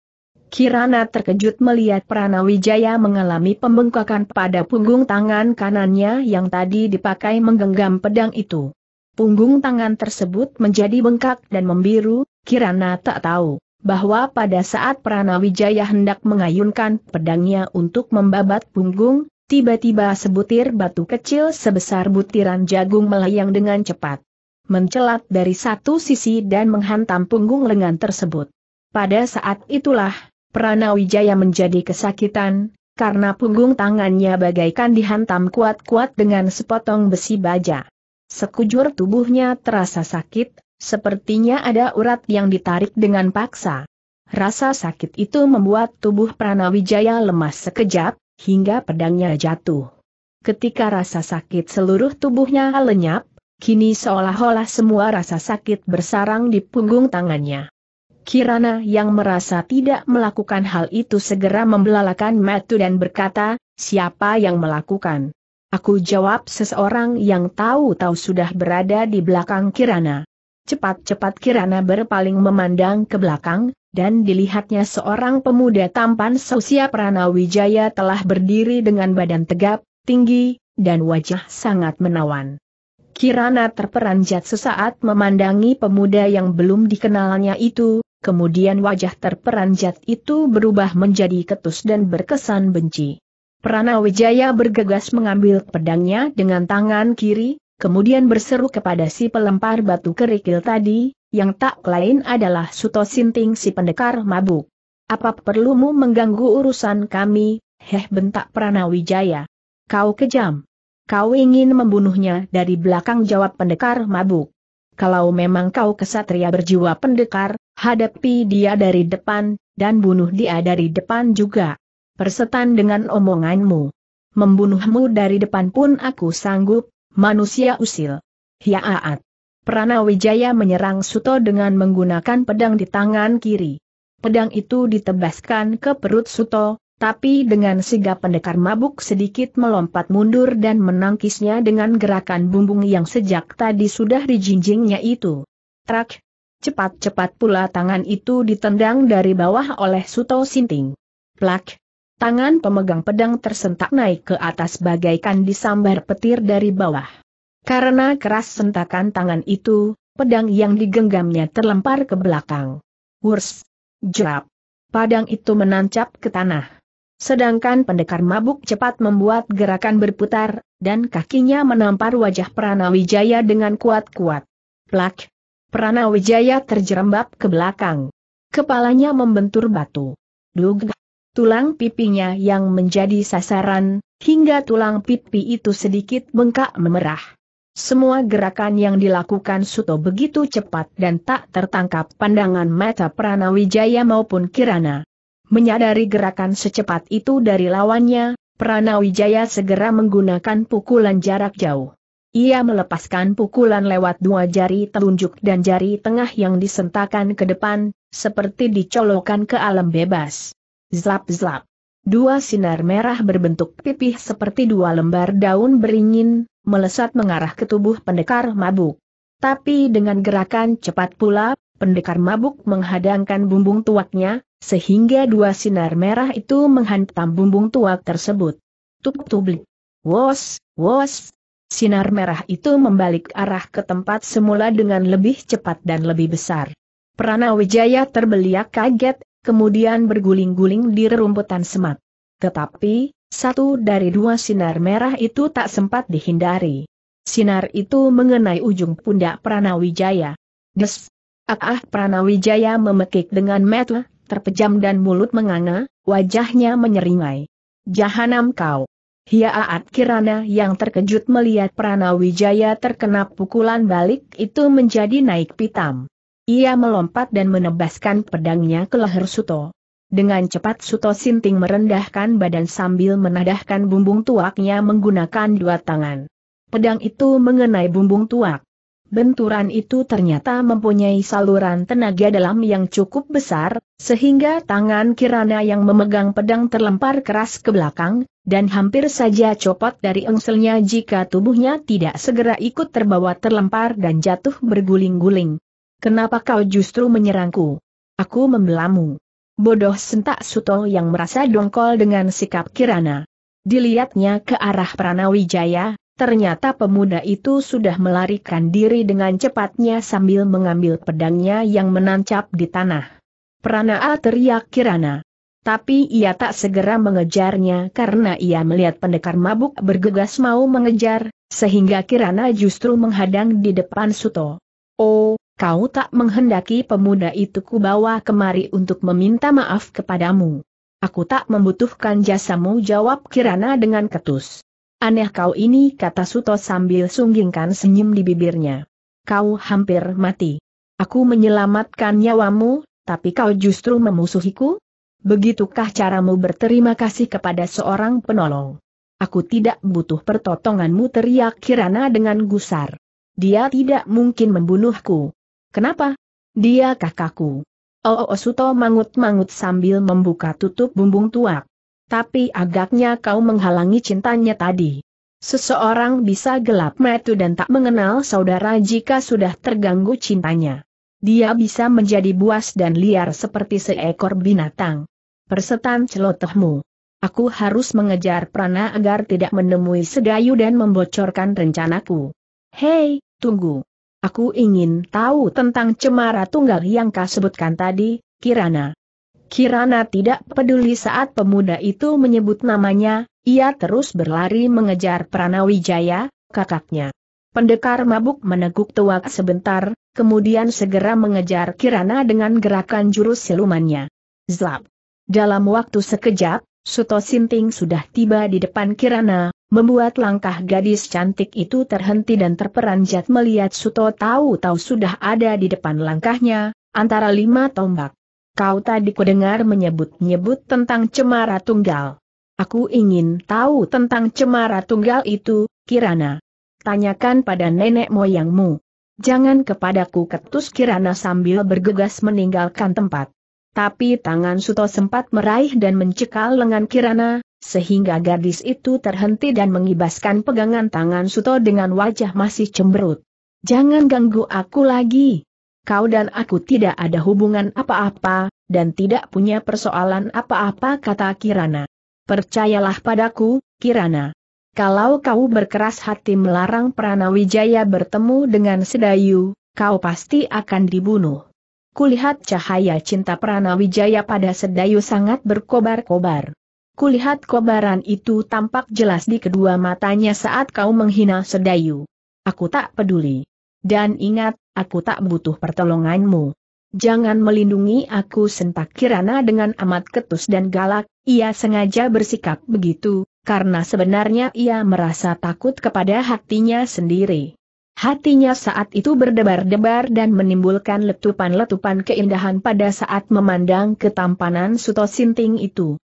Kirana terkejut melihat Pranawijaya mengalami pembengkakan pada punggung tangan kanannya yang tadi dipakai menggenggam pedang itu. Punggung tangan tersebut menjadi bengkak dan membiru, Kirana tak tahu bahwa pada saat Pranawijaya hendak mengayunkan pedangnya untuk membabat punggung, Tiba-tiba sebutir batu kecil sebesar butiran jagung melayang dengan cepat. Mencelat dari satu sisi dan menghantam punggung lengan tersebut. Pada saat itulah, Pranawijaya menjadi kesakitan, karena punggung tangannya bagaikan dihantam kuat-kuat dengan sepotong besi baja. Sekujur tubuhnya terasa sakit, sepertinya ada urat yang ditarik dengan paksa. Rasa sakit itu membuat tubuh Pranawijaya lemas sekejap, hingga pedangnya jatuh. Ketika rasa sakit seluruh tubuhnya lenyap, kini seolah-olah semua rasa sakit bersarang di punggung tangannya. Kirana yang merasa tidak melakukan hal itu segera membelalakan Matu dan berkata, siapa yang melakukan? Aku jawab seseorang yang tahu-tahu sudah berada di belakang Kirana. Cepat-cepat Kirana berpaling memandang ke belakang, dan dilihatnya seorang pemuda tampan seusia Pranawijaya telah berdiri dengan badan tegap, tinggi, dan wajah sangat menawan. Kirana terperanjat sesaat memandangi pemuda yang belum dikenalnya itu, kemudian wajah terperanjat itu berubah menjadi ketus dan berkesan benci. Pranawijaya bergegas mengambil pedangnya dengan tangan kiri, kemudian berseru kepada si pelempar batu kerikil tadi, yang tak lain adalah Suto Sinting si pendekar mabuk. Apa perlumu mengganggu urusan kami, heh bentak Pranawijaya. Kau kejam. Kau ingin membunuhnya dari belakang jawab pendekar mabuk. Kalau memang kau kesatria berjiwa pendekar, hadapi dia dari depan, dan bunuh dia dari depan juga. Persetan dengan omonganmu. Membunuhmu dari depan pun aku sanggup, manusia usil. Hiaat. Pranawijaya menyerang Suto dengan menggunakan pedang di tangan kiri. Pedang itu ditebaskan ke perut Suto, tapi dengan sigap pendekar mabuk sedikit melompat mundur dan menangkisnya dengan gerakan bumbung yang sejak tadi sudah dijinjingnya itu. Trak! Cepat-cepat pula tangan itu ditendang dari bawah oleh Suto Sinting. Plak! Tangan pemegang pedang tersentak naik ke atas bagaikan disambar petir dari bawah. Karena keras sentakan tangan itu, pedang yang digenggamnya terlempar ke belakang. Wurs! Jerap! Padang itu menancap ke tanah. Sedangkan pendekar mabuk cepat membuat gerakan berputar, dan kakinya menampar wajah Pranawijaya dengan kuat-kuat. Plak! Pranawijaya terjerembab ke belakang. Kepalanya membentur batu. Dug! Tulang pipinya yang menjadi sasaran, hingga tulang pipi itu sedikit bengkak memerah. Semua gerakan yang dilakukan Suto begitu cepat dan tak tertangkap pandangan mata Pranawijaya maupun Kirana. Menyadari gerakan secepat itu dari lawannya, Pranawijaya segera menggunakan pukulan jarak jauh. Ia melepaskan pukulan lewat dua jari telunjuk dan jari tengah yang disentakan ke depan, seperti dicolokkan ke alam bebas. Zlap-zlap. Dua sinar merah berbentuk pipih seperti dua lembar daun beringin, melesat mengarah ke tubuh pendekar mabuk. Tapi dengan gerakan cepat pula, pendekar mabuk menghadangkan bumbung tuaknya, sehingga dua sinar merah itu menghantam bumbung tuak tersebut. Tuk-tublik. Wos, wos. Sinar merah itu membalik arah ke tempat semula dengan lebih cepat dan lebih besar. Prana Wijaya terbeliak kaget, kemudian berguling-guling di rerumputan semak. Tetapi, satu dari dua sinar merah itu tak sempat dihindari. Sinar itu mengenai ujung pundak Pranawijaya. Des! Ah, ah, Pranawijaya memekik dengan mata, terpejam dan mulut menganga, wajahnya menyeringai. Jahanam kau! Hiaat Kirana yang terkejut melihat Pranawijaya terkena pukulan balik itu menjadi naik pitam. Ia melompat dan menebaskan pedangnya ke leher Suto. Dengan cepat Suto Sinting merendahkan badan sambil menadahkan bumbung tuaknya menggunakan dua tangan. Pedang itu mengenai bumbung tuak. Benturan itu ternyata mempunyai saluran tenaga dalam yang cukup besar, sehingga tangan Kirana yang memegang pedang terlempar keras ke belakang, dan hampir saja copot dari engselnya jika tubuhnya tidak segera ikut terbawa terlempar dan jatuh berguling-guling. Kenapa kau justru menyerangku? Aku membelamu. Bodoh sentak Suto yang merasa dongkol dengan sikap Kirana. Dilihatnya ke arah Pranawijaya, ternyata pemuda itu sudah melarikan diri dengan cepatnya sambil mengambil pedangnya yang menancap di tanah. Pranaa teriak Kirana. Tapi ia tak segera mengejarnya karena ia melihat pendekar mabuk bergegas mau mengejar, sehingga Kirana justru menghadang di depan Suto. Oh, kau tak menghendaki pemuda itu kubawa kemari untuk meminta maaf kepadamu. Aku tak membutuhkan jasamu jawab Kirana dengan ketus. Aneh kau ini kata Suto sambil sunggingkan senyum di bibirnya. Kau hampir mati. Aku menyelamatkan nyawamu, tapi kau justru memusuhiku? Begitukah caramu berterima kasih kepada seorang penolong? Aku tidak butuh pertotonganmu teriak Kirana dengan gusar. Dia tidak mungkin membunuhku. Kenapa? Dia kakakku. Oo oh, oh, Suto mangut-mangut sambil membuka tutup bumbung tuak. Tapi agaknya kau menghalangi cintanya tadi. Seseorang bisa gelap metu dan tak mengenal saudara jika sudah terganggu cintanya. Dia bisa menjadi buas dan liar seperti seekor binatang. Persetan celotehmu. Aku harus mengejar Prana agar tidak menemui Sedayu dan membocorkan rencanaku. Hei, tunggu. Aku ingin tahu tentang cemara tunggal yang kau sebutkan tadi, Kirana. Kirana tidak peduli saat pemuda itu menyebut namanya, ia terus berlari mengejar Pranawijaya, kakaknya. Pendekar mabuk meneguk tuak sebentar, kemudian segera mengejar Kirana dengan gerakan jurus silumannya. Zlap. Dalam waktu sekejap, Suto Sinting sudah tiba di depan Kirana, membuat langkah gadis cantik itu terhenti dan terperanjat melihat Suto tahu-tahu sudah ada di depan langkahnya, antara lima tombak. Kau tadi kudengar menyebut-nyebut tentang cemara tunggal. Aku ingin tahu tentang cemara tunggal itu, Kirana. Tanyakan pada nenek moyangmu. Jangan kepadaku ketus Kirana sambil bergegas meninggalkan tempat. Tapi tangan Suto sempat meraih dan mencekal lengan Kirana, sehingga gadis itu terhenti dan mengibaskan pegangan tangan Suto dengan wajah masih cemberut. Jangan ganggu aku lagi. Kau dan aku tidak ada hubungan apa-apa, dan tidak punya persoalan apa-apa kata Kirana. Percayalah padaku, Kirana. Kalau kau berkeras hati melarang Pranawijaya bertemu dengan Sedayu, kau pasti akan dibunuh. Kulihat cahaya cinta Pranawijaya pada Sedayu sangat berkobar-kobar. Kulihat kobaran itu tampak jelas di kedua matanya saat kau menghina Sedayu. Aku tak peduli. Dan ingat, aku tak butuh pertolonganmu. Jangan melindungi aku sentak Kirana dengan amat ketus dan galak, ia sengaja bersikap begitu, karena sebenarnya ia merasa takut kepada hatinya sendiri. Hatinya saat itu berdebar-debar dan menimbulkan letupan-letupan keindahan pada saat memandang ketampanan Suto Sinting itu.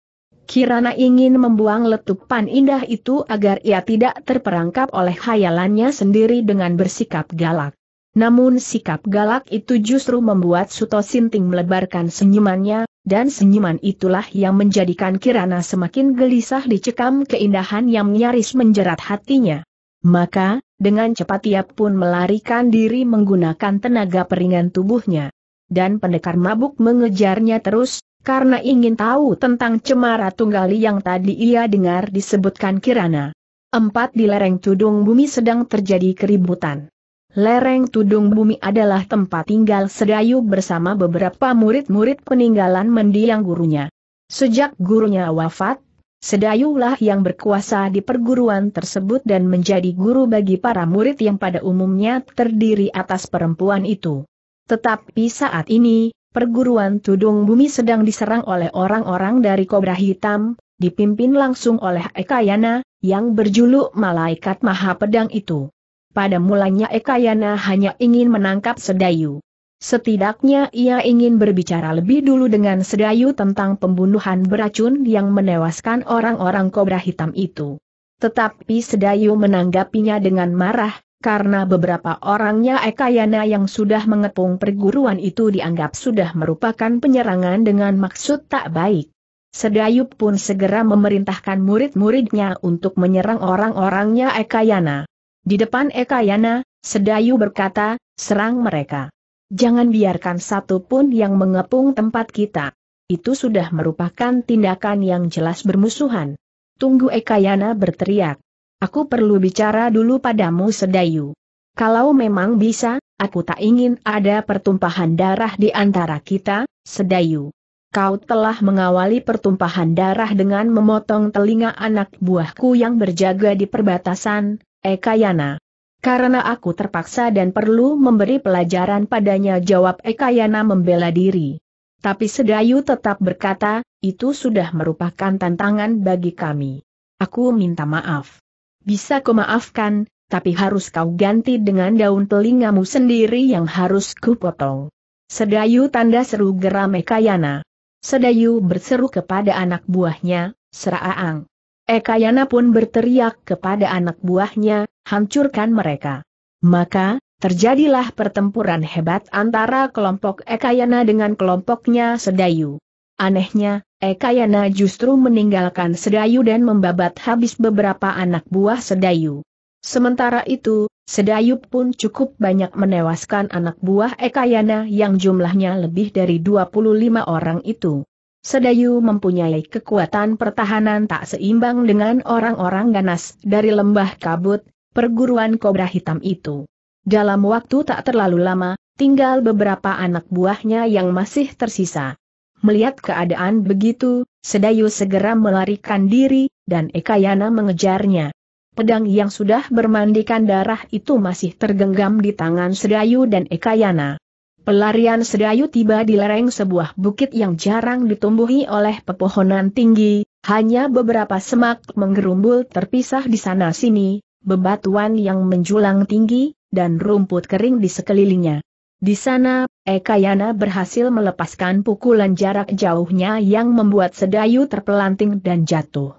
Kirana ingin membuang letupan indah itu agar ia tidak terperangkap oleh hayalannya sendiri dengan bersikap galak. Namun sikap galak itu justru membuat Suto Sinting melebarkan senyumannya, dan senyuman itulah yang menjadikan Kirana semakin gelisah dicekam keindahan yang nyaris menjerat hatinya. Maka, dengan cepat ia pun melarikan diri menggunakan tenaga peringan tubuhnya. Dan pendekar mabuk mengejarnya terus, karena ingin tahu tentang cemara tunggali yang tadi ia dengar disebutkan Kirana. Empat Di lereng Tudung Bumi sedang terjadi keributan. Lereng Tudung Bumi adalah tempat tinggal Sedayu bersama beberapa murid-murid peninggalan mendiang gurunya. Sejak gurunya wafat, Sedayulah yang berkuasa di perguruan tersebut dan menjadi guru bagi para murid yang pada umumnya terdiri atas perempuan itu. Tetapi saat ini, perguruan Tudung Bumi sedang diserang oleh orang-orang dari Kobra Hitam, dipimpin langsung oleh Ekayana, yang berjuluk Malaikat Maha Pedang itu. Pada mulanya Ekayana hanya ingin menangkap Sedayu. Setidaknya ia ingin berbicara lebih dulu dengan Sedayu tentang pembunuhan beracun yang menewaskan orang-orang kobra hitam itu. Tetapi Sedayu menanggapinya dengan marah, karena beberapa orangnya Ekayana yang sudah mengepung perguruan itu dianggap sudah merupakan penyerangan dengan maksud tak baik. Sedayu pun segera memerintahkan murid-muridnya untuk menyerang orang-orangnya Ekayana. Di depan Ekayana, Sedayu berkata, serang mereka. Jangan biarkan satu pun yang mengepung tempat kita. Itu sudah merupakan tindakan yang jelas bermusuhan. Tunggu Ekayana berteriak. Aku perlu bicara dulu padamu Sedayu. Kalau memang bisa, aku tak ingin ada pertumpahan darah di antara kita, Sedayu. Kau telah mengawali pertumpahan darah dengan memotong telinga anak buahku yang berjaga di perbatasan, Ekayana. Karena aku terpaksa dan perlu memberi pelajaran padanya jawab Ekayana membela diri. Tapi Sedayu tetap berkata, itu sudah merupakan tantangan bagi kami. Aku minta maaf. Bisa kumaafkan, tapi harus kau ganti dengan daun telingamu sendiri yang harus kupotong. Sedayu tanda seru geram Ekayana. Sedayu berseru kepada anak buahnya, Seraang. Ekayana pun berteriak kepada anak buahnya, hancurkan mereka. Maka, terjadilah pertempuran hebat antara kelompok Ekayana dengan kelompoknya Sedayu. Anehnya, Ekayana justru meninggalkan Sedayu dan membabat habis beberapa anak buah Sedayu. Sementara itu, Sedayu pun cukup banyak menewaskan anak buah Ekayana yang jumlahnya lebih dari 25 orang itu. Sedayu mempunyai kekuatan pertahanan tak seimbang dengan orang-orang ganas dari lembah kabut, perguruan kobra hitam itu. Dalam waktu tak terlalu lama, tinggal beberapa anak buahnya yang masih tersisa. Melihat keadaan begitu, Sedayu segera melarikan diri, dan Ekayana mengejarnya. Pedang yang sudah bermandikan darah itu masih tergenggam di tangan Sedayu dan Ekayana. Pelarian Sedayu tiba di lereng sebuah bukit yang jarang ditumbuhi oleh pepohonan tinggi, hanya beberapa semak menggerumbul terpisah di sana-sini, bebatuan yang menjulang tinggi, dan rumput kering di sekelilingnya. Di sana, Ekayana berhasil melepaskan pukulan jarak jauhnya yang membuat Sedayu terpelanting dan jatuh.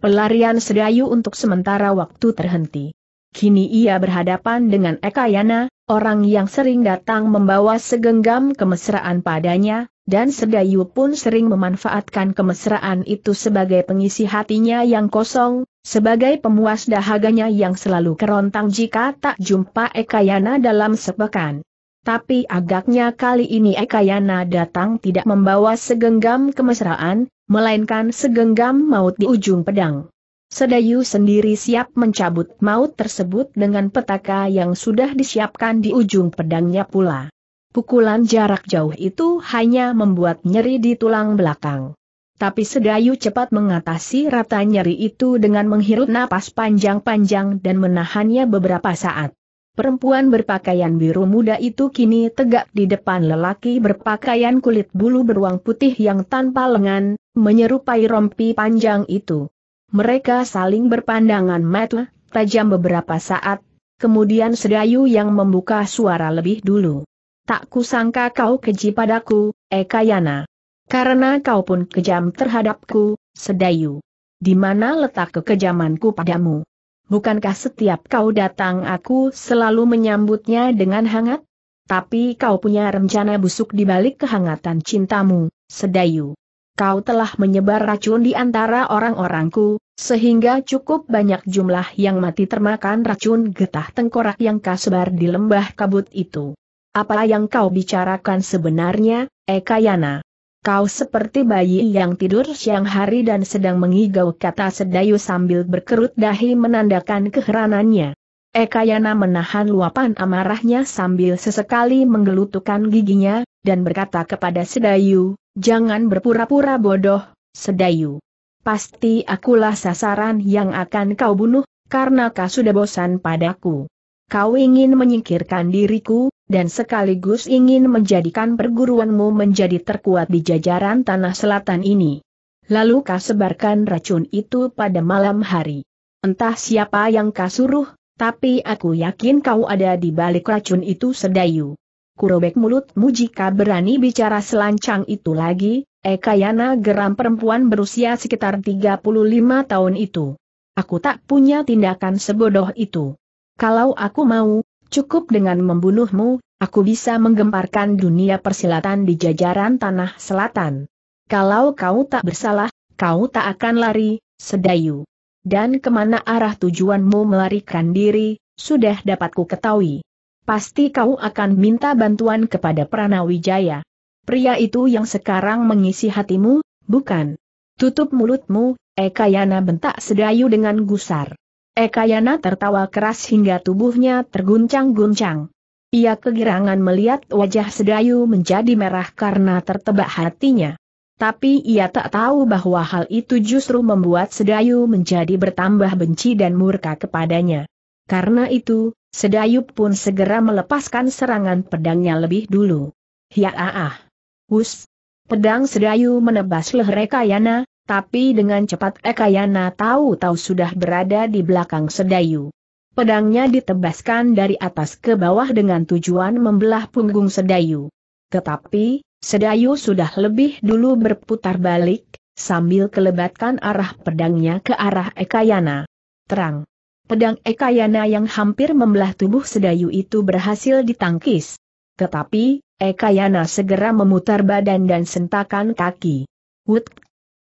Pelarian Sedayu untuk sementara waktu terhenti. Kini ia berhadapan dengan Ekayana, orang yang sering datang membawa segenggam kemesraan padanya, dan Sedayu pun sering memanfaatkan kemesraan itu sebagai pengisi hatinya yang kosong, sebagai pemuas dahaganya yang selalu kerontang jika tak jumpa Ekayana dalam sepekan. Tapi agaknya kali ini Ekayana datang tidak membawa segenggam kemesraan, melainkan segenggam maut di ujung pedang. Sedayu sendiri siap mencabut maut tersebut dengan petaka yang sudah disiapkan di ujung pedangnya pula. Pukulan jarak jauh itu hanya membuat nyeri di tulang belakang. Tapi Sedayu cepat mengatasi rata nyeri itu dengan menghirup napas panjang-panjang dan menahannya beberapa saat. Perempuan berpakaian biru muda itu kini tegak di depan lelaki berpakaian kulit bulu beruang putih yang tanpa lengan, menyerupai rompi panjang itu. Mereka saling berpandangan mata, tajam beberapa saat, kemudian Sedayu yang membuka suara lebih dulu. Tak kusangka kau keji padaku, Ekayana. Karena kau pun kejam terhadapku, Sedayu. Di mana letak kekejamanku padamu? bukankah setiap kau datang aku selalu menyambutnya dengan hangat? Tapi kau punya rencana busuk di balik kehangatan cintamu, Sedayu. Kau telah menyebar racun di antara orang-orangku, sehingga cukup banyak jumlah yang mati termakan racun getah tengkorak yang kau sebar di lembah kabut itu. Apa yang kau bicarakan sebenarnya, Eka Kau seperti bayi yang tidur siang hari dan sedang mengigau kata Sedayu sambil berkerut dahi menandakan keheranannya. Ekayana menahan luapan amarahnya sambil sesekali menggelutukan giginya, dan berkata kepada Sedayu, jangan berpura-pura bodoh, Sedayu. Pasti akulah sasaran yang akan kau bunuh, karena kau sudah bosan padaku kau ingin menyingkirkan diriku, dan sekaligus ingin menjadikan perguruanmu menjadi terkuat di jajaran tanah selatan ini. Lalu kau sebarkan racun itu pada malam hari. Entah siapa yang kau suruh, tapi aku yakin kau ada di balik racun itu sedayu. Kurobek mulutmu jika berani bicara selancang itu lagi, Ekayana geram perempuan berusia sekitar 35 tahun itu. Aku tak punya tindakan sebodoh itu. Kalau aku mau, cukup dengan membunuhmu, aku bisa menggemparkan dunia persilatan di jajaran tanah selatan. Kalau kau tak bersalah, kau tak akan lari, sedayu. Dan kemana arah tujuanmu melarikan diri, sudah dapatku ketahui. Pasti kau akan minta bantuan kepada Pranawijaya. Pria itu yang sekarang mengisi hatimu, bukan? Tutup mulutmu, Ekayana bentak Sedayu dengan gusar. Eka tertawa keras hingga tubuhnya terguncang-guncang. Ia kegirangan melihat wajah Sedayu menjadi merah karena tertebak hatinya. Tapi ia tak tahu bahwa hal itu justru membuat Sedayu menjadi bertambah benci dan murka kepadanya. Karena itu, Sedayu pun segera melepaskan serangan pedangnya lebih dulu. Ya ah ah. Hus. Pedang Sedayu menebas leher Eka tapi dengan cepat Ekayana tahu-tahu sudah berada di belakang Sedayu. Pedangnya ditebaskan dari atas ke bawah dengan tujuan membelah punggung Sedayu. Tetapi, Sedayu sudah lebih dulu berputar balik, sambil kelebatkan arah pedangnya ke arah Ekayana. Terang. Pedang Ekayana yang hampir membelah tubuh Sedayu itu berhasil ditangkis. Tetapi, Ekayana segera memutar badan dan sentakan kaki. Wut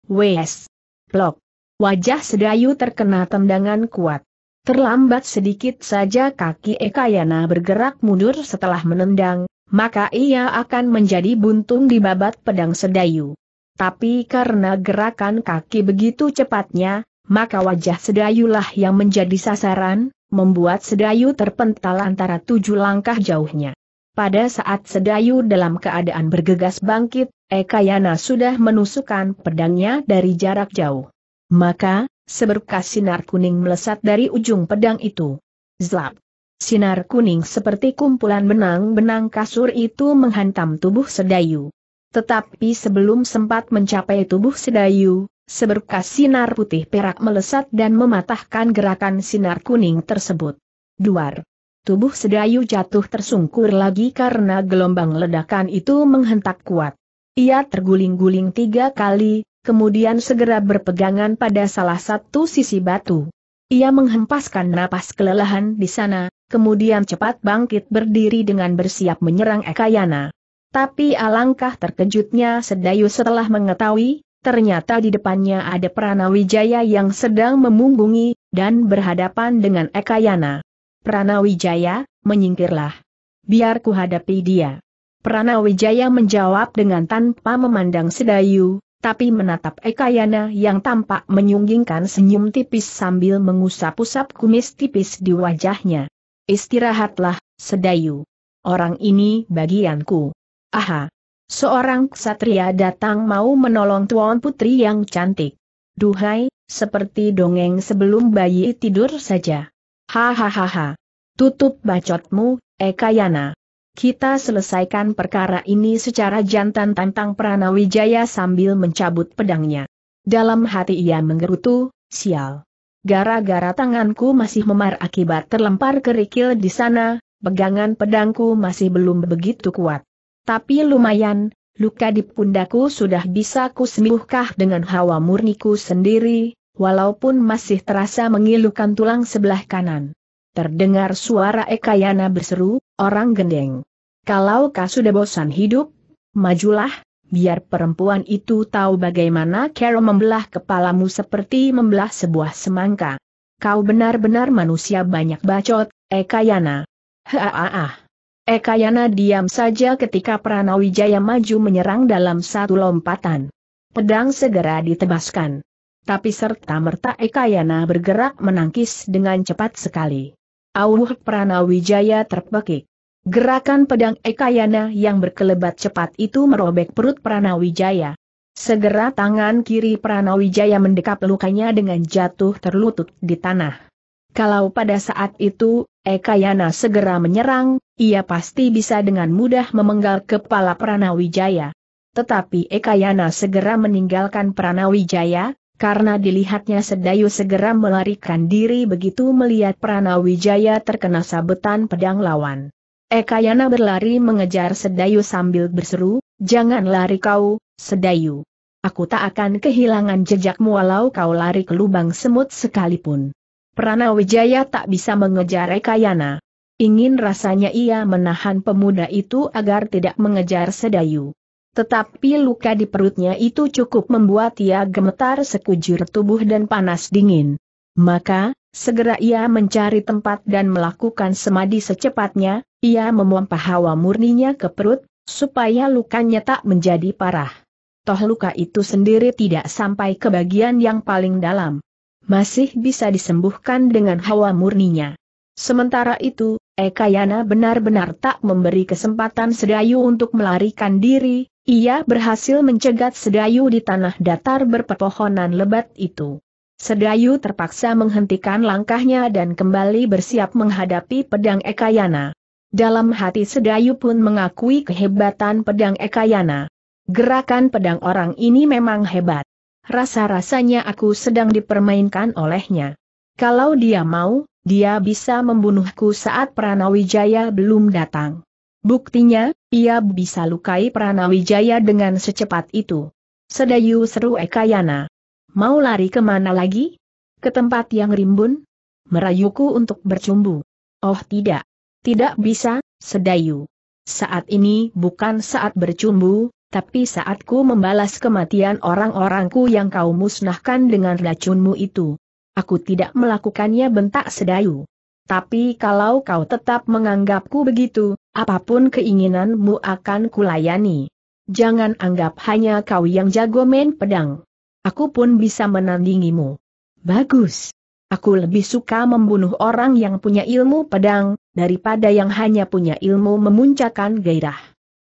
Wes. Plok. Wajah Sedayu terkena tendangan kuat. Terlambat sedikit saja kaki Ekayana bergerak mundur setelah menendang, maka ia akan menjadi buntung di babat pedang Sedayu. Tapi karena gerakan kaki begitu cepatnya, maka wajah Sedayulah yang menjadi sasaran, membuat Sedayu terpental antara tujuh langkah jauhnya. Pada saat Sedayu dalam keadaan bergegas bangkit, Ekayana sudah menusukkan pedangnya dari jarak jauh. Maka, seberkas sinar kuning melesat dari ujung pedang itu. Zlap! Sinar kuning seperti kumpulan benang-benang kasur itu menghantam tubuh Sedayu. Tetapi sebelum sempat mencapai tubuh Sedayu, seberkas sinar putih perak melesat dan mematahkan gerakan sinar kuning tersebut. Duar! Tubuh Sedayu jatuh tersungkur lagi karena gelombang ledakan itu menghentak kuat. Ia terguling-guling tiga kali, kemudian segera berpegangan pada salah satu sisi batu. Ia menghempaskan napas kelelahan di sana, kemudian cepat bangkit berdiri dengan bersiap menyerang Ekayana. Tapi alangkah terkejutnya Sedayu setelah mengetahui, ternyata di depannya ada Pranawijaya yang sedang memunggungi, dan berhadapan dengan Ekayana. Pranawijaya, menyingkirlah. Biar ku hadapi dia. Pranawijaya menjawab dengan tanpa memandang Sedayu, tapi menatap Ekayana yang tampak menyunggingkan senyum tipis sambil mengusap-usap kumis tipis di wajahnya. Istirahatlah, Sedayu. Orang ini bagianku. Aha. Seorang ksatria datang mau menolong tuan putri yang cantik. Duhai, seperti dongeng sebelum bayi tidur saja. Hahaha. Tutup bacotmu, Ekayana. Kita selesaikan perkara ini secara jantan tantang Pranawijaya sambil mencabut pedangnya. Dalam hati ia menggerutu, sial. Gara-gara tanganku masih memar akibat terlempar kerikil di sana, pegangan pedangku masih belum begitu kuat. Tapi lumayan, luka di pundaku sudah bisa kusembuhkah dengan hawa murniku sendiri, walaupun masih terasa mengilukan tulang sebelah kanan. Terdengar suara Ekayana berseru, orang gendeng. Kalau kau sudah bosan hidup, majulah, biar perempuan itu tahu bagaimana Carol membelah kepalamu seperti membelah sebuah semangka. Kau benar-benar manusia banyak bacot, Ekayana. Haa. Ekayana diam saja ketika Pranawijaya maju menyerang dalam satu lompatan. Pedang segera ditebaskan tapi serta-merta Ekayana bergerak menangkis dengan cepat sekali. Auh Pranawijaya terpekik. Gerakan pedang Ekayana yang berkelebat cepat itu merobek perut Pranawijaya. Segera tangan kiri Pranawijaya mendekap lukanya dengan jatuh terlutut di tanah. Kalau pada saat itu, Ekayana segera menyerang, ia pasti bisa dengan mudah memenggal kepala Pranawijaya. Tetapi Ekayana segera meninggalkan Pranawijaya, karena dilihatnya Sedayu segera melarikan diri begitu melihat Pranawijaya terkena sabetan pedang lawan. Ekayana berlari mengejar Sedayu sambil berseru, Jangan lari kau, Sedayu. Aku tak akan kehilangan jejakmu walau kau lari ke lubang semut sekalipun. Pranawijaya tak bisa mengejar Ekayana. Ingin rasanya ia menahan pemuda itu agar tidak mengejar Sedayu. Tetapi luka di perutnya itu cukup membuat ia gemetar sekujur tubuh dan panas dingin. Maka, segera ia mencari tempat dan melakukan semadi secepatnya, ia memompa hawa murninya ke perut, supaya lukanya tak menjadi parah. Toh luka itu sendiri tidak sampai ke bagian yang paling dalam. Masih bisa disembuhkan dengan hawa murninya. Sementara itu, Ekayana benar-benar tak memberi kesempatan Sedayu untuk melarikan diri, ia berhasil mencegat sedayu di tanah datar berpepohonan lebat itu. Sedayu terpaksa menghentikan langkahnya dan kembali bersiap menghadapi pedang Ekayana. Dalam hati Sedayu pun mengakui kehebatan pedang Ekayana. Gerakan pedang orang ini memang hebat. Rasa-rasanya aku sedang dipermainkan olehnya. Kalau dia mau, dia bisa membunuhku saat Pranawijaya belum datang. Buktinya, ia bisa lukai Pranawijaya dengan secepat itu. Sedayu seru Ekayana. Mau lari kemana lagi? Ke tempat yang rimbun? Merayuku untuk bercumbu. Oh tidak. Tidak bisa, Sedayu. Saat ini bukan saat bercumbu, tapi saatku membalas kematian orang-orangku yang kau musnahkan dengan racunmu itu. Aku tidak melakukannya bentak Sedayu. Tapi kalau kau tetap menganggapku begitu, apapun keinginanmu akan kulayani. Jangan anggap hanya kau yang jago main pedang. Aku pun bisa menandingimu. Bagus. Aku lebih suka membunuh orang yang punya ilmu pedang, daripada yang hanya punya ilmu memuncakan gairah.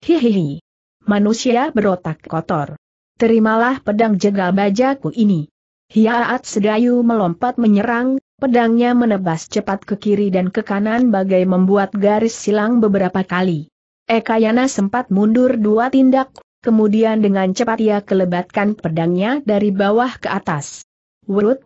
Hihihi. Manusia berotak kotor. Terimalah pedang jegal bajaku ini. Hiaat Sedayu melompat menyerang, Pedangnya menebas cepat ke kiri dan ke kanan bagai membuat garis silang beberapa kali. Ekayana sempat mundur dua tindak, kemudian dengan cepat ia kelebatkan pedangnya dari bawah ke atas. Wurut,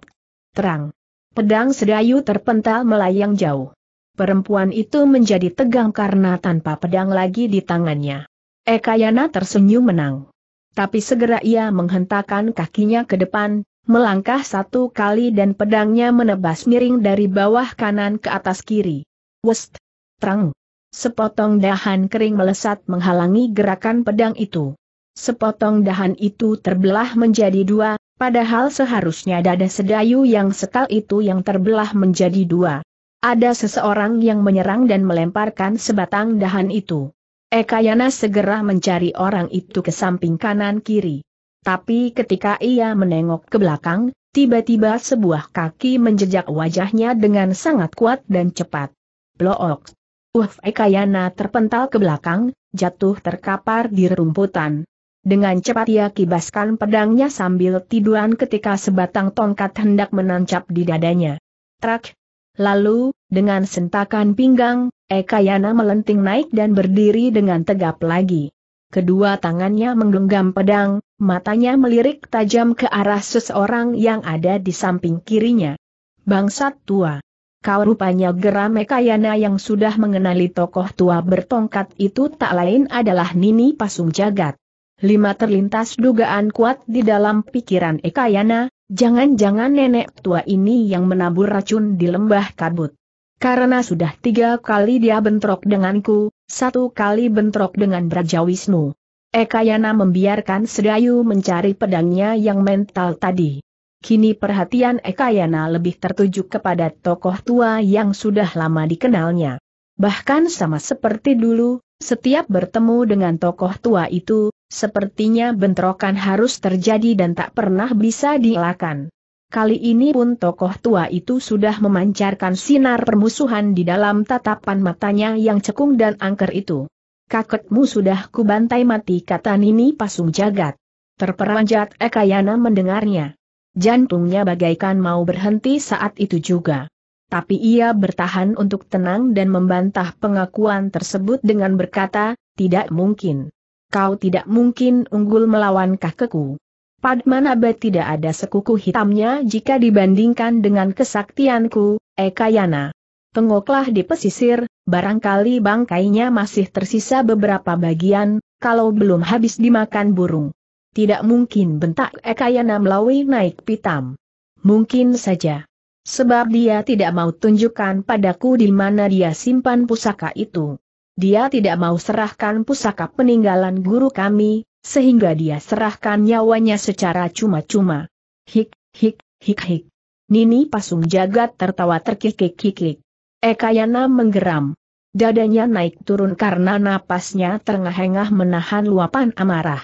terang. Pedang sedayu terpental melayang jauh. Perempuan itu menjadi tegang karena tanpa pedang lagi di tangannya. Ekayana tersenyum menang. Tapi segera ia menghentakkan kakinya ke depan, melangkah satu kali dan pedangnya menebas miring dari bawah kanan ke atas kiri. West! Terang! Sepotong dahan kering melesat menghalangi gerakan pedang itu. Sepotong dahan itu terbelah menjadi dua, padahal seharusnya dada sedayu yang sekal itu yang terbelah menjadi dua. Ada seseorang yang menyerang dan melemparkan sebatang dahan itu. Ekayana segera mencari orang itu ke samping kanan kiri. Tapi ketika ia menengok ke belakang, tiba-tiba sebuah kaki menjejak wajahnya dengan sangat kuat dan cepat. Blok. Uf Ekayana terpental ke belakang, jatuh terkapar di rerumputan. Dengan cepat ia kibaskan pedangnya sambil tiduran ketika sebatang tongkat hendak menancap di dadanya. Trak. Lalu, dengan sentakan pinggang, Ekayana melenting naik dan berdiri dengan tegap lagi kedua tangannya menggenggam pedang, matanya melirik tajam ke arah seseorang yang ada di samping kirinya. Bangsat tua. Kau rupanya geram Ekayana yang sudah mengenali tokoh tua bertongkat itu tak lain adalah Nini Pasung Jagat. Lima terlintas dugaan kuat di dalam pikiran Ekayana, jangan-jangan nenek tua ini yang menabur racun di lembah kabut. Karena sudah tiga kali dia bentrok denganku, satu kali bentrok dengan Braja Wisnu. Ekayana membiarkan Sedayu mencari pedangnya yang mental tadi. Kini perhatian Ekayana lebih tertuju kepada tokoh tua yang sudah lama dikenalnya. Bahkan sama seperti dulu, setiap bertemu dengan tokoh tua itu, sepertinya bentrokan harus terjadi dan tak pernah bisa dielakkan. Kali ini pun tokoh tua itu sudah memancarkan sinar permusuhan di dalam tatapan matanya yang cekung dan angker itu. Kakekmu sudah kubantai mati kata Nini Pasung Jagat. Terperanjat Ekayana mendengarnya. Jantungnya bagaikan mau berhenti saat itu juga. Tapi ia bertahan untuk tenang dan membantah pengakuan tersebut dengan berkata, tidak mungkin. Kau tidak mungkin unggul melawan kakekku. Padmanaba tidak ada sekuku hitamnya jika dibandingkan dengan kesaktianku, Ekayana. Eh, Tengoklah di pesisir, barangkali bangkainya masih tersisa beberapa bagian, kalau belum habis dimakan burung. Tidak mungkin bentak Ekayana eh, melalui naik pitam. Mungkin saja. Sebab dia tidak mau tunjukkan padaku di mana dia simpan pusaka itu. Dia tidak mau serahkan pusaka peninggalan guru kami, sehingga dia serahkan nyawanya secara cuma-cuma. Hik, hik, hik, hik. Nini Pasung Jagat tertawa terkikik-kikik. Ekayana menggeram. Dadanya naik turun karena napasnya terengah-engah menahan luapan amarah.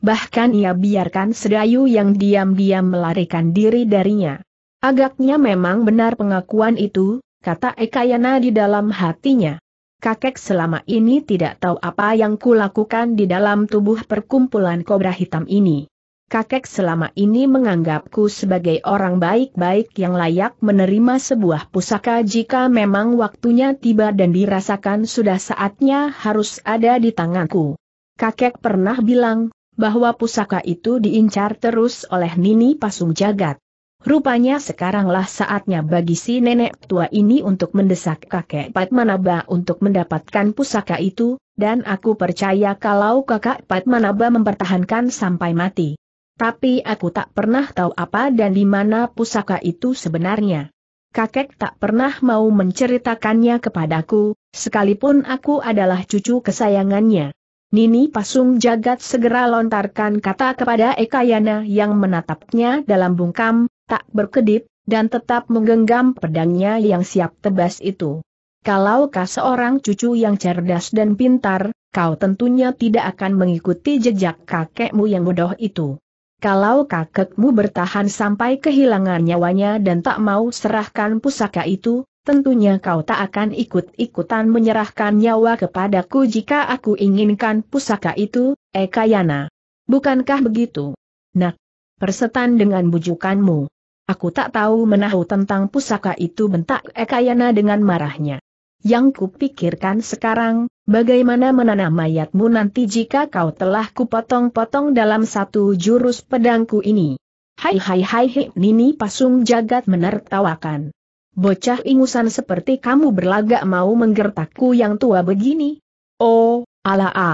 Bahkan ia biarkan sedayu yang diam-diam melarikan diri darinya. Agaknya memang benar pengakuan itu, kata Ekayana di dalam hatinya kakek selama ini tidak tahu apa yang kulakukan di dalam tubuh perkumpulan kobra hitam ini. Kakek selama ini menganggapku sebagai orang baik-baik yang layak menerima sebuah pusaka jika memang waktunya tiba dan dirasakan sudah saatnya harus ada di tanganku. Kakek pernah bilang, bahwa pusaka itu diincar terus oleh Nini Pasung Jagat. Rupanya sekaranglah saatnya bagi si nenek tua ini untuk mendesak kakek Patmanaba untuk mendapatkan pusaka itu, dan aku percaya kalau kakak Patmanaba mempertahankan sampai mati. Tapi aku tak pernah tahu apa dan di mana pusaka itu sebenarnya. Kakek tak pernah mau menceritakannya kepadaku, sekalipun aku adalah cucu kesayangannya. Nini Pasung Jagat segera lontarkan kata kepada Ekayana yang menatapnya dalam bungkam, tak berkedip, dan tetap menggenggam pedangnya yang siap tebas itu. Kalau kau seorang cucu yang cerdas dan pintar, kau tentunya tidak akan mengikuti jejak kakekmu yang bodoh itu. Kalau kakekmu bertahan sampai kehilangan nyawanya dan tak mau serahkan pusaka itu, tentunya kau tak akan ikut-ikutan menyerahkan nyawa kepadaku jika aku inginkan pusaka itu, Ekayana. Bukankah begitu? Nah, persetan dengan bujukanmu. Aku tak tahu menahu tentang pusaka itu bentak Ekayana dengan marahnya. Yang kupikirkan sekarang, bagaimana menanam mayatmu nanti jika kau telah kupotong-potong dalam satu jurus pedangku ini. Hai hai hai hei, Nini Pasung Jagat menertawakan. Bocah ingusan seperti kamu berlagak mau menggertakku yang tua begini. Oh, ala a.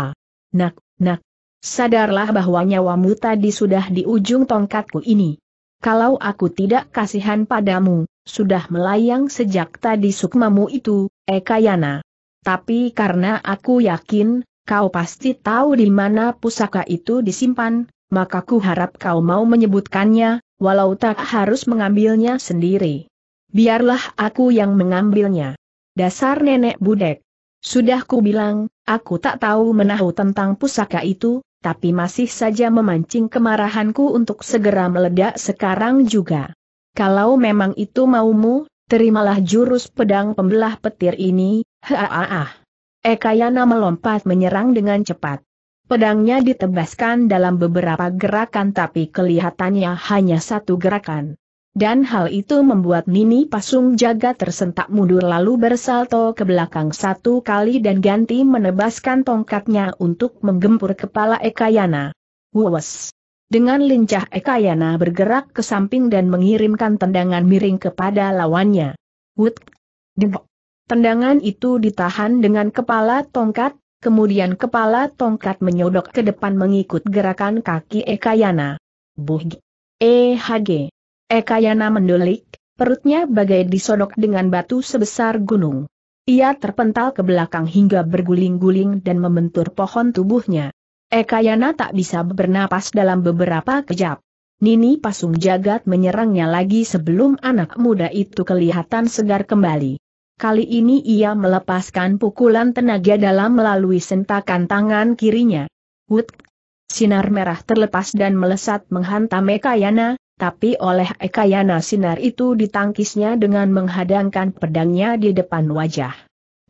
Nak, nak. Sadarlah bahwa nyawamu tadi sudah di ujung tongkatku ini kalau aku tidak kasihan padamu, sudah melayang sejak tadi sukmamu itu, Ekayana. Eh Tapi karena aku yakin, kau pasti tahu di mana pusaka itu disimpan, maka ku harap kau mau menyebutkannya, walau tak harus mengambilnya sendiri. Biarlah aku yang mengambilnya. Dasar nenek budek. Sudah ku bilang, aku tak tahu menahu tentang pusaka itu, tapi masih saja memancing kemarahanku untuk segera meledak sekarang juga. Kalau memang itu maumu, terimalah jurus pedang pembelah petir ini, haaah. Ekayana melompat menyerang dengan cepat. Pedangnya ditebaskan dalam beberapa gerakan tapi kelihatannya hanya satu gerakan. Dan hal itu membuat Nini Pasung Jaga tersentak mundur lalu bersalto ke belakang satu kali dan ganti menebaskan tongkatnya untuk menggempur kepala Ekayana. Wawas! Dengan lincah Ekayana bergerak ke samping dan mengirimkan tendangan miring kepada lawannya. Wut! Debok! Tendangan itu ditahan dengan kepala tongkat, kemudian kepala tongkat menyodok ke depan mengikut gerakan kaki Ekayana. Buh! EHG! E. Ekayana Yana mendelik, perutnya bagai disodok dengan batu sebesar gunung. Ia terpental ke belakang hingga berguling-guling dan membentur pohon tubuhnya. Ekayana tak bisa bernapas dalam beberapa kejap. Nini Pasung Jagat menyerangnya lagi sebelum anak muda itu kelihatan segar kembali. Kali ini ia melepaskan pukulan tenaga dalam melalui sentakan tangan kirinya. Wut! Sinar merah terlepas dan melesat menghantam Ekayana tapi oleh Ekayana sinar itu ditangkisnya dengan menghadangkan pedangnya di depan wajah.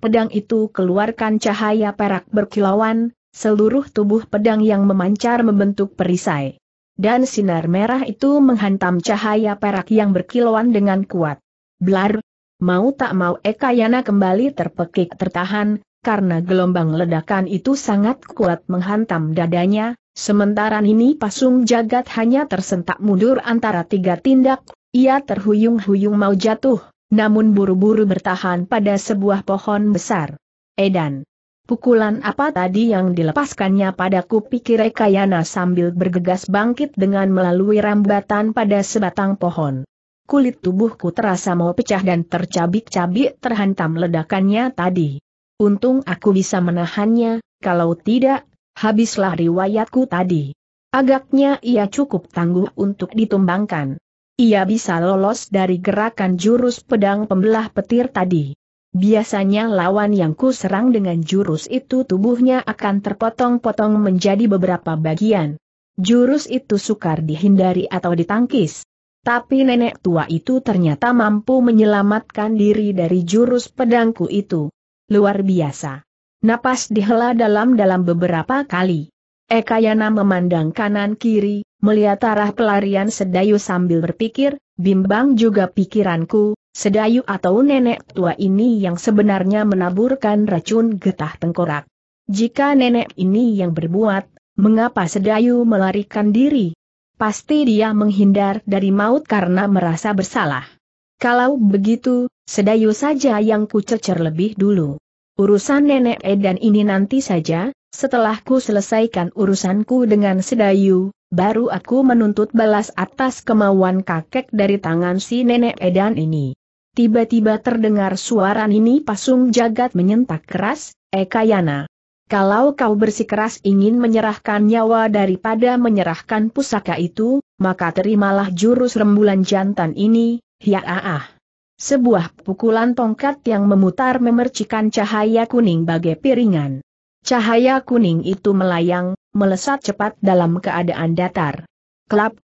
Pedang itu keluarkan cahaya perak berkilauan, seluruh tubuh pedang yang memancar membentuk perisai. Dan sinar merah itu menghantam cahaya perak yang berkilauan dengan kuat. Blar, mau tak mau Ekayana kembali terpekik tertahan, karena gelombang ledakan itu sangat kuat menghantam dadanya, Sementara ini Pasung Jagat hanya tersentak mundur antara tiga tindak, ia terhuyung-huyung mau jatuh, namun buru-buru bertahan pada sebuah pohon besar. Edan. Pukulan apa tadi yang dilepaskannya padaku pikir Ekayana sambil bergegas bangkit dengan melalui rambatan pada sebatang pohon. Kulit tubuhku terasa mau pecah dan tercabik-cabik terhantam ledakannya tadi. Untung aku bisa menahannya, kalau tidak habislah riwayatku tadi. Agaknya ia cukup tangguh untuk ditumbangkan. Ia bisa lolos dari gerakan jurus pedang pembelah petir tadi. Biasanya lawan yang ku serang dengan jurus itu tubuhnya akan terpotong-potong menjadi beberapa bagian. Jurus itu sukar dihindari atau ditangkis. Tapi nenek tua itu ternyata mampu menyelamatkan diri dari jurus pedangku itu. Luar biasa. Napas dihela dalam-dalam beberapa kali. Ekayana memandang kanan-kiri, melihat arah pelarian Sedayu sambil berpikir, bimbang juga pikiranku, Sedayu atau nenek tua ini yang sebenarnya menaburkan racun getah tengkorak. Jika nenek ini yang berbuat, mengapa Sedayu melarikan diri? Pasti dia menghindar dari maut karena merasa bersalah. Kalau begitu, Sedayu saja yang kucecer lebih dulu. Urusan Nenek Edan ini nanti saja, setelah ku selesaikan urusanku dengan Sedayu, baru aku menuntut balas atas kemauan kakek dari tangan si Nenek Edan ini. Tiba-tiba terdengar suara ini pasung jagat menyentak keras, Eka Yana. Kalau kau bersikeras ingin menyerahkan nyawa daripada menyerahkan pusaka itu, maka terimalah jurus rembulan jantan ini, ah Ya, sebuah pukulan tongkat yang memutar memercikan cahaya kuning bagai piringan. Cahaya kuning itu melayang, melesat cepat dalam keadaan datar. Klap,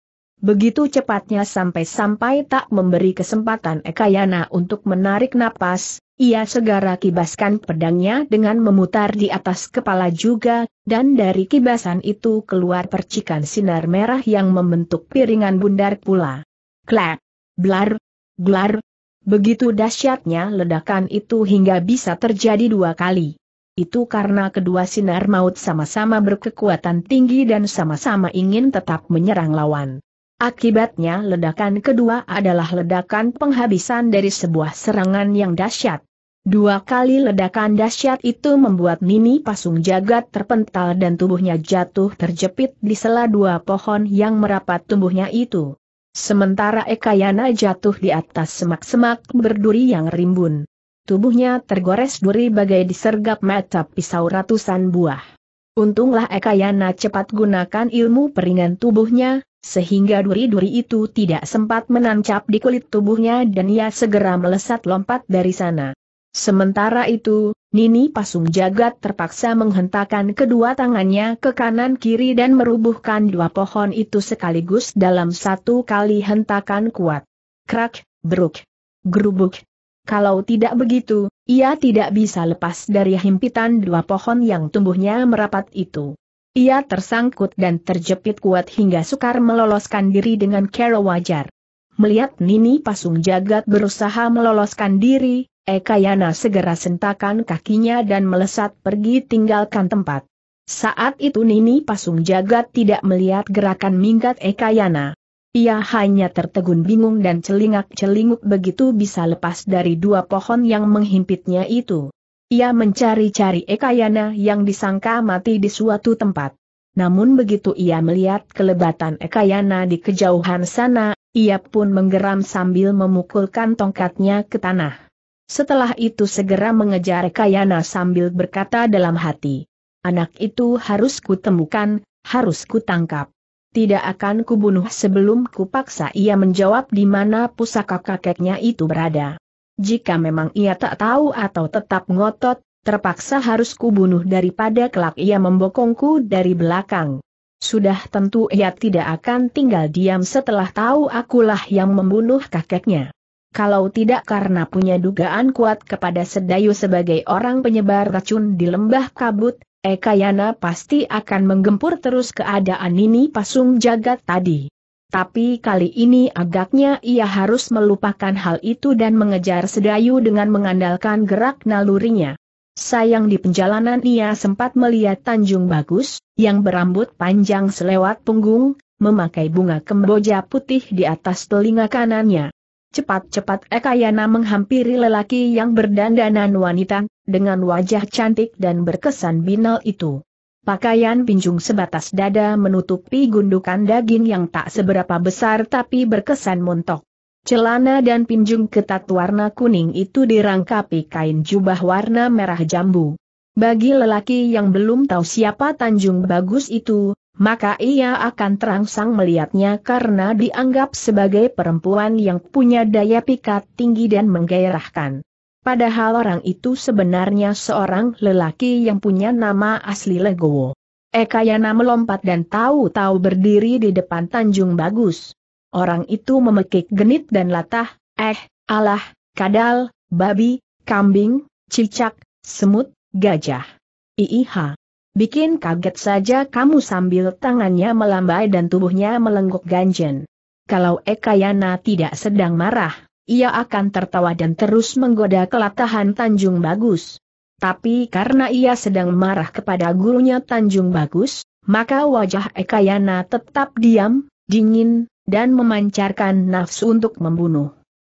Begitu cepatnya sampai-sampai tak memberi kesempatan Ekayana untuk menarik napas, ia segera kibaskan pedangnya dengan memutar di atas kepala juga, dan dari kibasan itu keluar percikan sinar merah yang membentuk piringan bundar pula. Klap! Blar! Glar! Begitu dahsyatnya ledakan itu hingga bisa terjadi dua kali. Itu karena kedua sinar maut sama-sama berkekuatan tinggi dan sama-sama ingin tetap menyerang lawan. Akibatnya ledakan kedua adalah ledakan penghabisan dari sebuah serangan yang dahsyat. Dua kali ledakan dahsyat itu membuat Nini Pasung Jagat terpental dan tubuhnya jatuh terjepit di sela dua pohon yang merapat tumbuhnya itu. Sementara Ekayana jatuh di atas semak-semak berduri yang rimbun. Tubuhnya tergores duri bagai disergap mata pisau ratusan buah. Untunglah Ekayana cepat gunakan ilmu peringan tubuhnya, sehingga duri-duri itu tidak sempat menancap di kulit tubuhnya dan ia segera melesat lompat dari sana. Sementara itu, Nini Pasung Jagat terpaksa menghentakkan kedua tangannya ke kanan-kiri dan merubuhkan dua pohon itu sekaligus dalam satu kali hentakan kuat. Krak, beruk, gerubuk. Kalau tidak begitu, ia tidak bisa lepas dari himpitan dua pohon yang tumbuhnya merapat itu. Ia tersangkut dan terjepit kuat hingga sukar meloloskan diri dengan cara wajar. Melihat Nini Pasung Jagat berusaha meloloskan diri, Eka segera sentakan kakinya dan melesat pergi tinggalkan tempat. Saat itu Nini Pasung Jagat tidak melihat gerakan minggat Eka Ia hanya tertegun bingung dan celingak-celinguk begitu bisa lepas dari dua pohon yang menghimpitnya itu. Ia mencari-cari Eka yang disangka mati di suatu tempat. Namun begitu ia melihat kelebatan Eka di kejauhan sana, ia pun menggeram sambil memukulkan tongkatnya ke tanah. Setelah itu segera mengejar Kayana sambil berkata dalam hati. Anak itu harus kutemukan, harus kutangkap. Tidak akan kubunuh sebelum kupaksa ia menjawab di mana pusaka kakeknya itu berada. Jika memang ia tak tahu atau tetap ngotot, terpaksa harus kubunuh daripada kelak ia membokongku dari belakang. Sudah tentu ia tidak akan tinggal diam setelah tahu akulah yang membunuh kakeknya kalau tidak karena punya dugaan kuat kepada Sedayu sebagai orang penyebar racun di lembah kabut, Ekayana pasti akan menggempur terus keadaan ini pasung jagat tadi. Tapi kali ini agaknya ia harus melupakan hal itu dan mengejar Sedayu dengan mengandalkan gerak nalurinya. Sayang di perjalanan ia sempat melihat Tanjung Bagus, yang berambut panjang selewat punggung, memakai bunga kemboja putih di atas telinga kanannya. Cepat-cepat Ekayana menghampiri lelaki yang berdandanan wanita, dengan wajah cantik dan berkesan binal itu. Pakaian pinjung sebatas dada menutupi gundukan daging yang tak seberapa besar tapi berkesan montok. Celana dan pinjung ketat warna kuning itu dirangkapi kain jubah warna merah jambu. Bagi lelaki yang belum tahu siapa Tanjung Bagus itu, maka ia akan terangsang melihatnya karena dianggap sebagai perempuan yang punya daya pikat tinggi dan menggairahkan. Padahal orang itu sebenarnya seorang lelaki yang punya nama asli Legowo. Ekayana melompat dan tahu-tahu berdiri di depan Tanjung Bagus. Orang itu memekik genit dan latah, eh, alah, kadal, babi, kambing, cicak, semut, gajah. Iiha. Bikin kaget saja kamu sambil tangannya melambai dan tubuhnya melengkuk ganjen. Kalau Ekayana tidak sedang marah, ia akan tertawa dan terus menggoda kelatahan Tanjung Bagus. Tapi karena ia sedang marah kepada gurunya Tanjung Bagus, maka wajah Ekayana tetap diam, dingin, dan memancarkan nafsu untuk membunuh.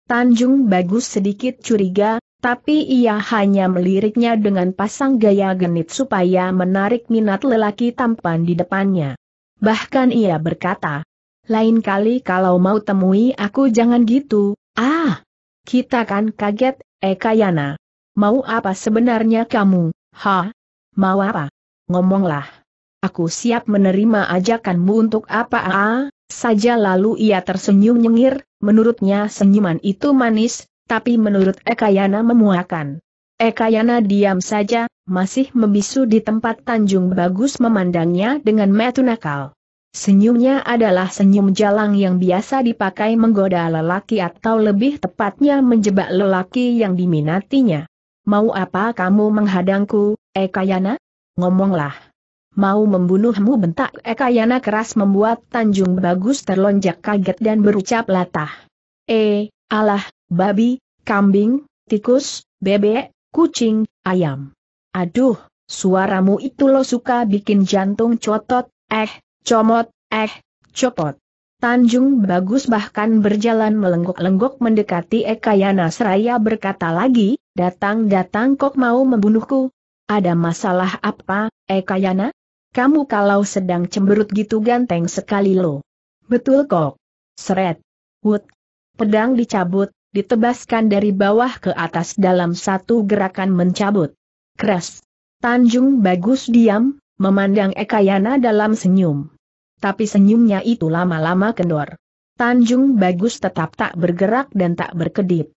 Tanjung Bagus sedikit curiga, tapi ia hanya meliriknya dengan pasang gaya genit supaya menarik minat lelaki tampan di depannya. Bahkan ia berkata, lain kali kalau mau temui aku jangan gitu, ah, kita kan kaget, Eka eh, Yana. Mau apa sebenarnya kamu, ha? Mau apa? Ngomonglah. Aku siap menerima ajakanmu untuk apa ah, saja lalu ia tersenyum nyengir, menurutnya senyuman itu manis, tapi menurut Ekayana memuakan. Ekayana diam saja, masih membisu di tempat Tanjung Bagus memandangnya dengan metu nakal. Senyumnya adalah senyum jalang yang biasa dipakai menggoda lelaki atau lebih tepatnya menjebak lelaki yang diminatinya. Mau apa kamu menghadangku, Ekayana? Ngomonglah. Mau membunuhmu bentak Ekayana keras membuat Tanjung Bagus terlonjak kaget dan berucap latah. Eh, Allah, babi, kambing, tikus, bebek, kucing, ayam. Aduh, suaramu itu lo suka bikin jantung cotot, eh, comot, eh, copot. Tanjung Bagus bahkan berjalan melenggok-lenggok mendekati Ekayana Yana Seraya berkata lagi, datang-datang kok mau membunuhku. Ada masalah apa, Ekayana? Kamu kalau sedang cemberut gitu ganteng sekali lo. Betul kok. Seret. Wut. Pedang dicabut, ditebaskan dari bawah ke atas dalam satu gerakan mencabut. keras. Tanjung Bagus diam, memandang Ekayana dalam senyum. Tapi senyumnya itu lama-lama kendor. Tanjung Bagus tetap tak bergerak dan tak berkedip.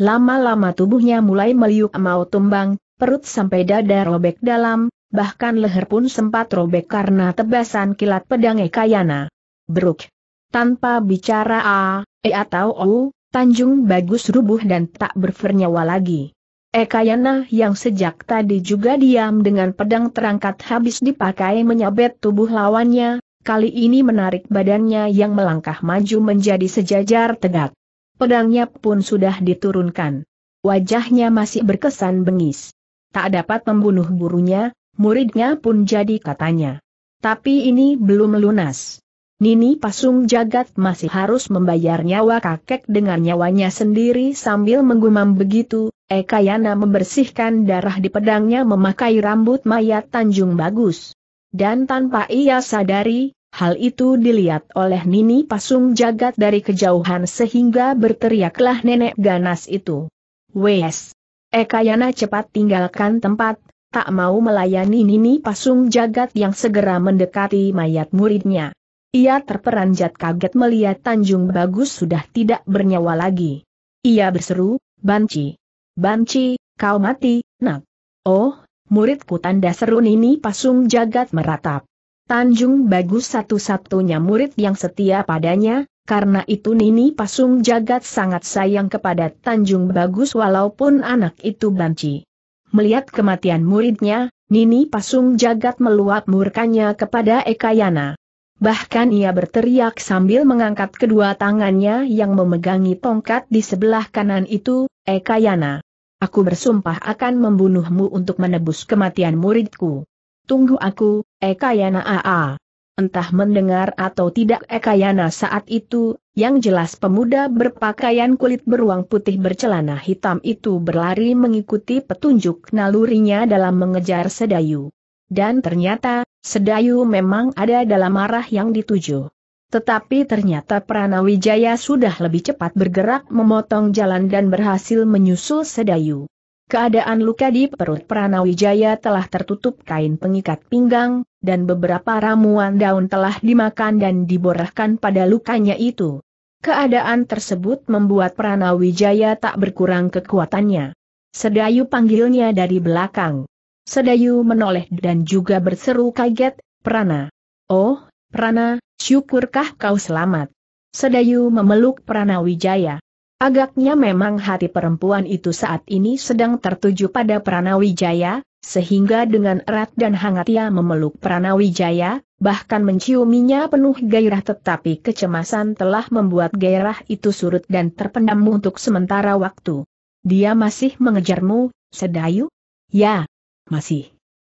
Lama-lama tubuhnya mulai meliuk mau tumbang, perut sampai dada robek dalam, bahkan leher pun sempat robek karena tebasan kilat pedang Ekayana. Beruk. Tanpa bicara A, E atau O, Tanjung Bagus rubuh dan tak bernyawa lagi. Ekayana yang sejak tadi juga diam dengan pedang terangkat habis dipakai menyabet tubuh lawannya, kali ini menarik badannya yang melangkah maju menjadi sejajar tegak. Pedangnya pun sudah diturunkan. Wajahnya masih berkesan bengis. Tak dapat membunuh gurunya, muridnya pun jadi katanya. Tapi ini belum lunas. Nini Pasung Jagat masih harus membayar nyawa kakek dengan nyawanya sendiri sambil menggumam begitu, Ekayana membersihkan darah di pedangnya memakai rambut mayat Tanjung Bagus. Dan tanpa ia sadari, hal itu dilihat oleh Nini Pasung Jagat dari kejauhan sehingga berteriaklah nenek ganas itu. Wes! Ekayana cepat tinggalkan tempat, tak mau melayani Nini Pasung Jagat yang segera mendekati mayat muridnya. Ia terperanjat kaget melihat Tanjung Bagus sudah tidak bernyawa lagi. Ia berseru, Banci. Banci, kau mati, nak. Oh, muridku tanda seru ini pasung jagat meratap. Tanjung Bagus satu-satunya murid yang setia padanya, karena itu Nini Pasung Jagat sangat sayang kepada Tanjung Bagus walaupun anak itu banci. Melihat kematian muridnya, Nini Pasung Jagat meluap murkanya kepada Ekayana. Bahkan ia berteriak sambil mengangkat kedua tangannya yang memegangi tongkat di sebelah kanan itu, Ekayana. Eh, aku bersumpah akan membunuhmu untuk menebus kematian muridku. Tunggu aku, Ekayana eh, AA. Ah, ah. Entah mendengar atau tidak Ekayana eh, saat itu, yang jelas pemuda berpakaian kulit beruang putih bercelana hitam itu berlari mengikuti petunjuk nalurinya dalam mengejar sedayu. Dan ternyata, Sedayu memang ada dalam arah yang dituju. Tetapi ternyata Pranawijaya sudah lebih cepat bergerak memotong jalan dan berhasil menyusul Sedayu. Keadaan luka di perut Pranawijaya telah tertutup kain pengikat pinggang, dan beberapa ramuan daun telah dimakan dan diborahkan pada lukanya itu. Keadaan tersebut membuat Pranawijaya tak berkurang kekuatannya. Sedayu panggilnya dari belakang. Sedayu menoleh dan juga berseru kaget, Prana. Oh, Prana, syukurkah kau selamat? Sedayu memeluk Prana Wijaya. Agaknya memang hati perempuan itu saat ini sedang tertuju pada Prana Wijaya, sehingga dengan erat dan hangat ia memeluk Wijaya, bahkan menciuminya penuh gairah tetapi kecemasan telah membuat gairah itu surut dan terpendam untuk sementara waktu. Dia masih mengejarmu, Sedayu? Ya, masih.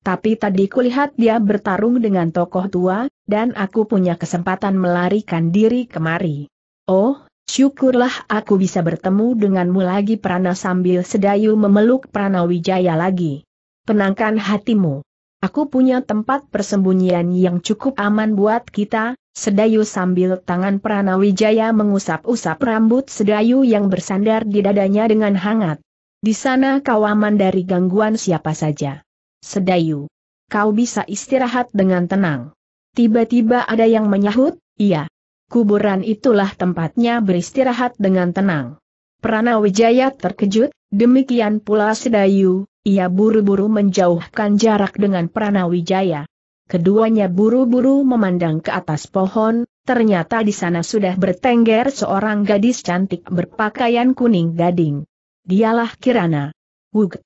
Tapi tadi kulihat dia bertarung dengan tokoh tua, dan aku punya kesempatan melarikan diri kemari. Oh, syukurlah aku bisa bertemu denganmu lagi Prana sambil sedayu memeluk Prana Wijaya lagi. Tenangkan hatimu. Aku punya tempat persembunyian yang cukup aman buat kita, Sedayu sambil tangan Prana Wijaya mengusap-usap rambut Sedayu yang bersandar di dadanya dengan hangat. Di sana kau aman dari gangguan siapa saja. Sedayu. Kau bisa istirahat dengan tenang. Tiba-tiba ada yang menyahut, iya. Kuburan itulah tempatnya beristirahat dengan tenang. Pranawijaya terkejut, demikian pula Sedayu, ia buru-buru menjauhkan jarak dengan Pranawijaya. Keduanya buru-buru memandang ke atas pohon, ternyata di sana sudah bertengger seorang gadis cantik berpakaian kuning gading. Dialah Kirana. Wug.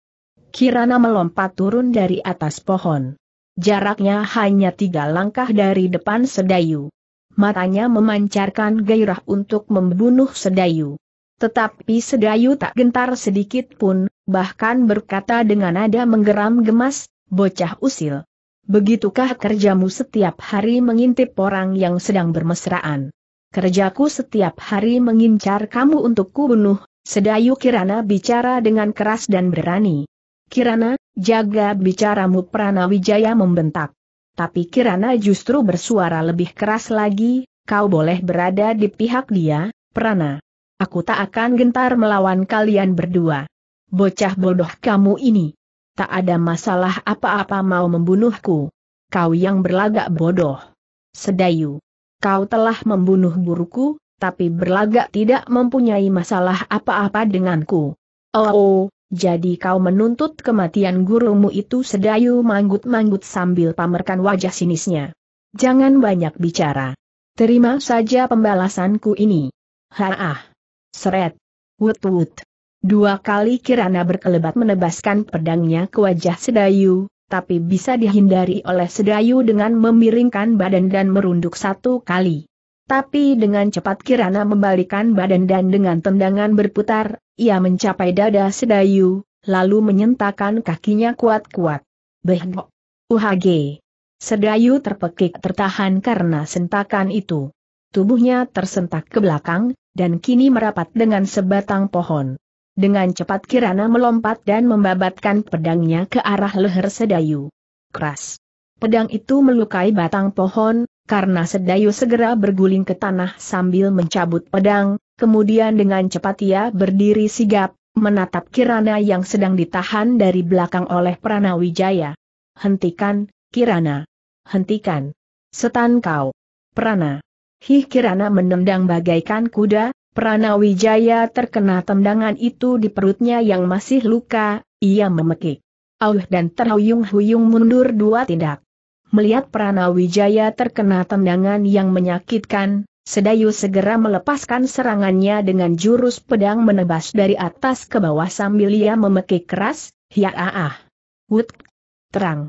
Kirana melompat turun dari atas pohon. Jaraknya hanya tiga langkah dari depan Sedayu. Matanya memancarkan gairah untuk membunuh Sedayu. Tetapi Sedayu tak gentar sedikit pun, bahkan berkata dengan nada menggeram gemas, bocah usil. Begitukah kerjamu setiap hari mengintip orang yang sedang bermesraan? Kerjaku setiap hari mengincar kamu untuk kubunuh Sedayu Kirana bicara dengan keras dan berani. Kirana, jaga bicaramu Pranawijaya membentak. Tapi Kirana justru bersuara lebih keras lagi, kau boleh berada di pihak dia, Prana. Aku tak akan gentar melawan kalian berdua. Bocah bodoh kamu ini. Tak ada masalah apa-apa mau membunuhku. Kau yang berlagak bodoh. Sedayu. Kau telah membunuh buruku tapi berlagak tidak mempunyai masalah apa-apa denganku. Oh, oh, jadi kau menuntut kematian gurumu itu sedayu manggut-manggut sambil pamerkan wajah sinisnya. Jangan banyak bicara. Terima saja pembalasanku ini. Haah. Seret. Wut-wut. Dua kali Kirana berkelebat menebaskan pedangnya ke wajah Sedayu, tapi bisa dihindari oleh Sedayu dengan memiringkan badan dan merunduk satu kali. Tapi dengan cepat Kirana membalikan badan dan dengan tendangan berputar, ia mencapai dada Sedayu, lalu menyentakan kakinya kuat-kuat. Behdok. UHG. Sedayu terpekik tertahan karena sentakan itu. Tubuhnya tersentak ke belakang, dan kini merapat dengan sebatang pohon. Dengan cepat Kirana melompat dan membabatkan pedangnya ke arah leher Sedayu. Keras. Pedang itu melukai batang pohon, karena Sedayu segera berguling ke tanah sambil mencabut pedang, kemudian dengan cepat ia berdiri sigap, menatap Kirana yang sedang ditahan dari belakang oleh Pranawijaya. Hentikan, Kirana. Hentikan. Setan kau. Prana. Hih Kirana menendang bagaikan kuda, Pranawijaya terkena tendangan itu di perutnya yang masih luka, ia memekik. Auh dan terhuyung-huyung mundur dua tindak melihat Pranawijaya terkena tendangan yang menyakitkan, Sedayu segera melepaskan serangannya dengan jurus pedang menebas dari atas ke bawah sambil ia memekik keras, ya ah ah. Wut. Terang.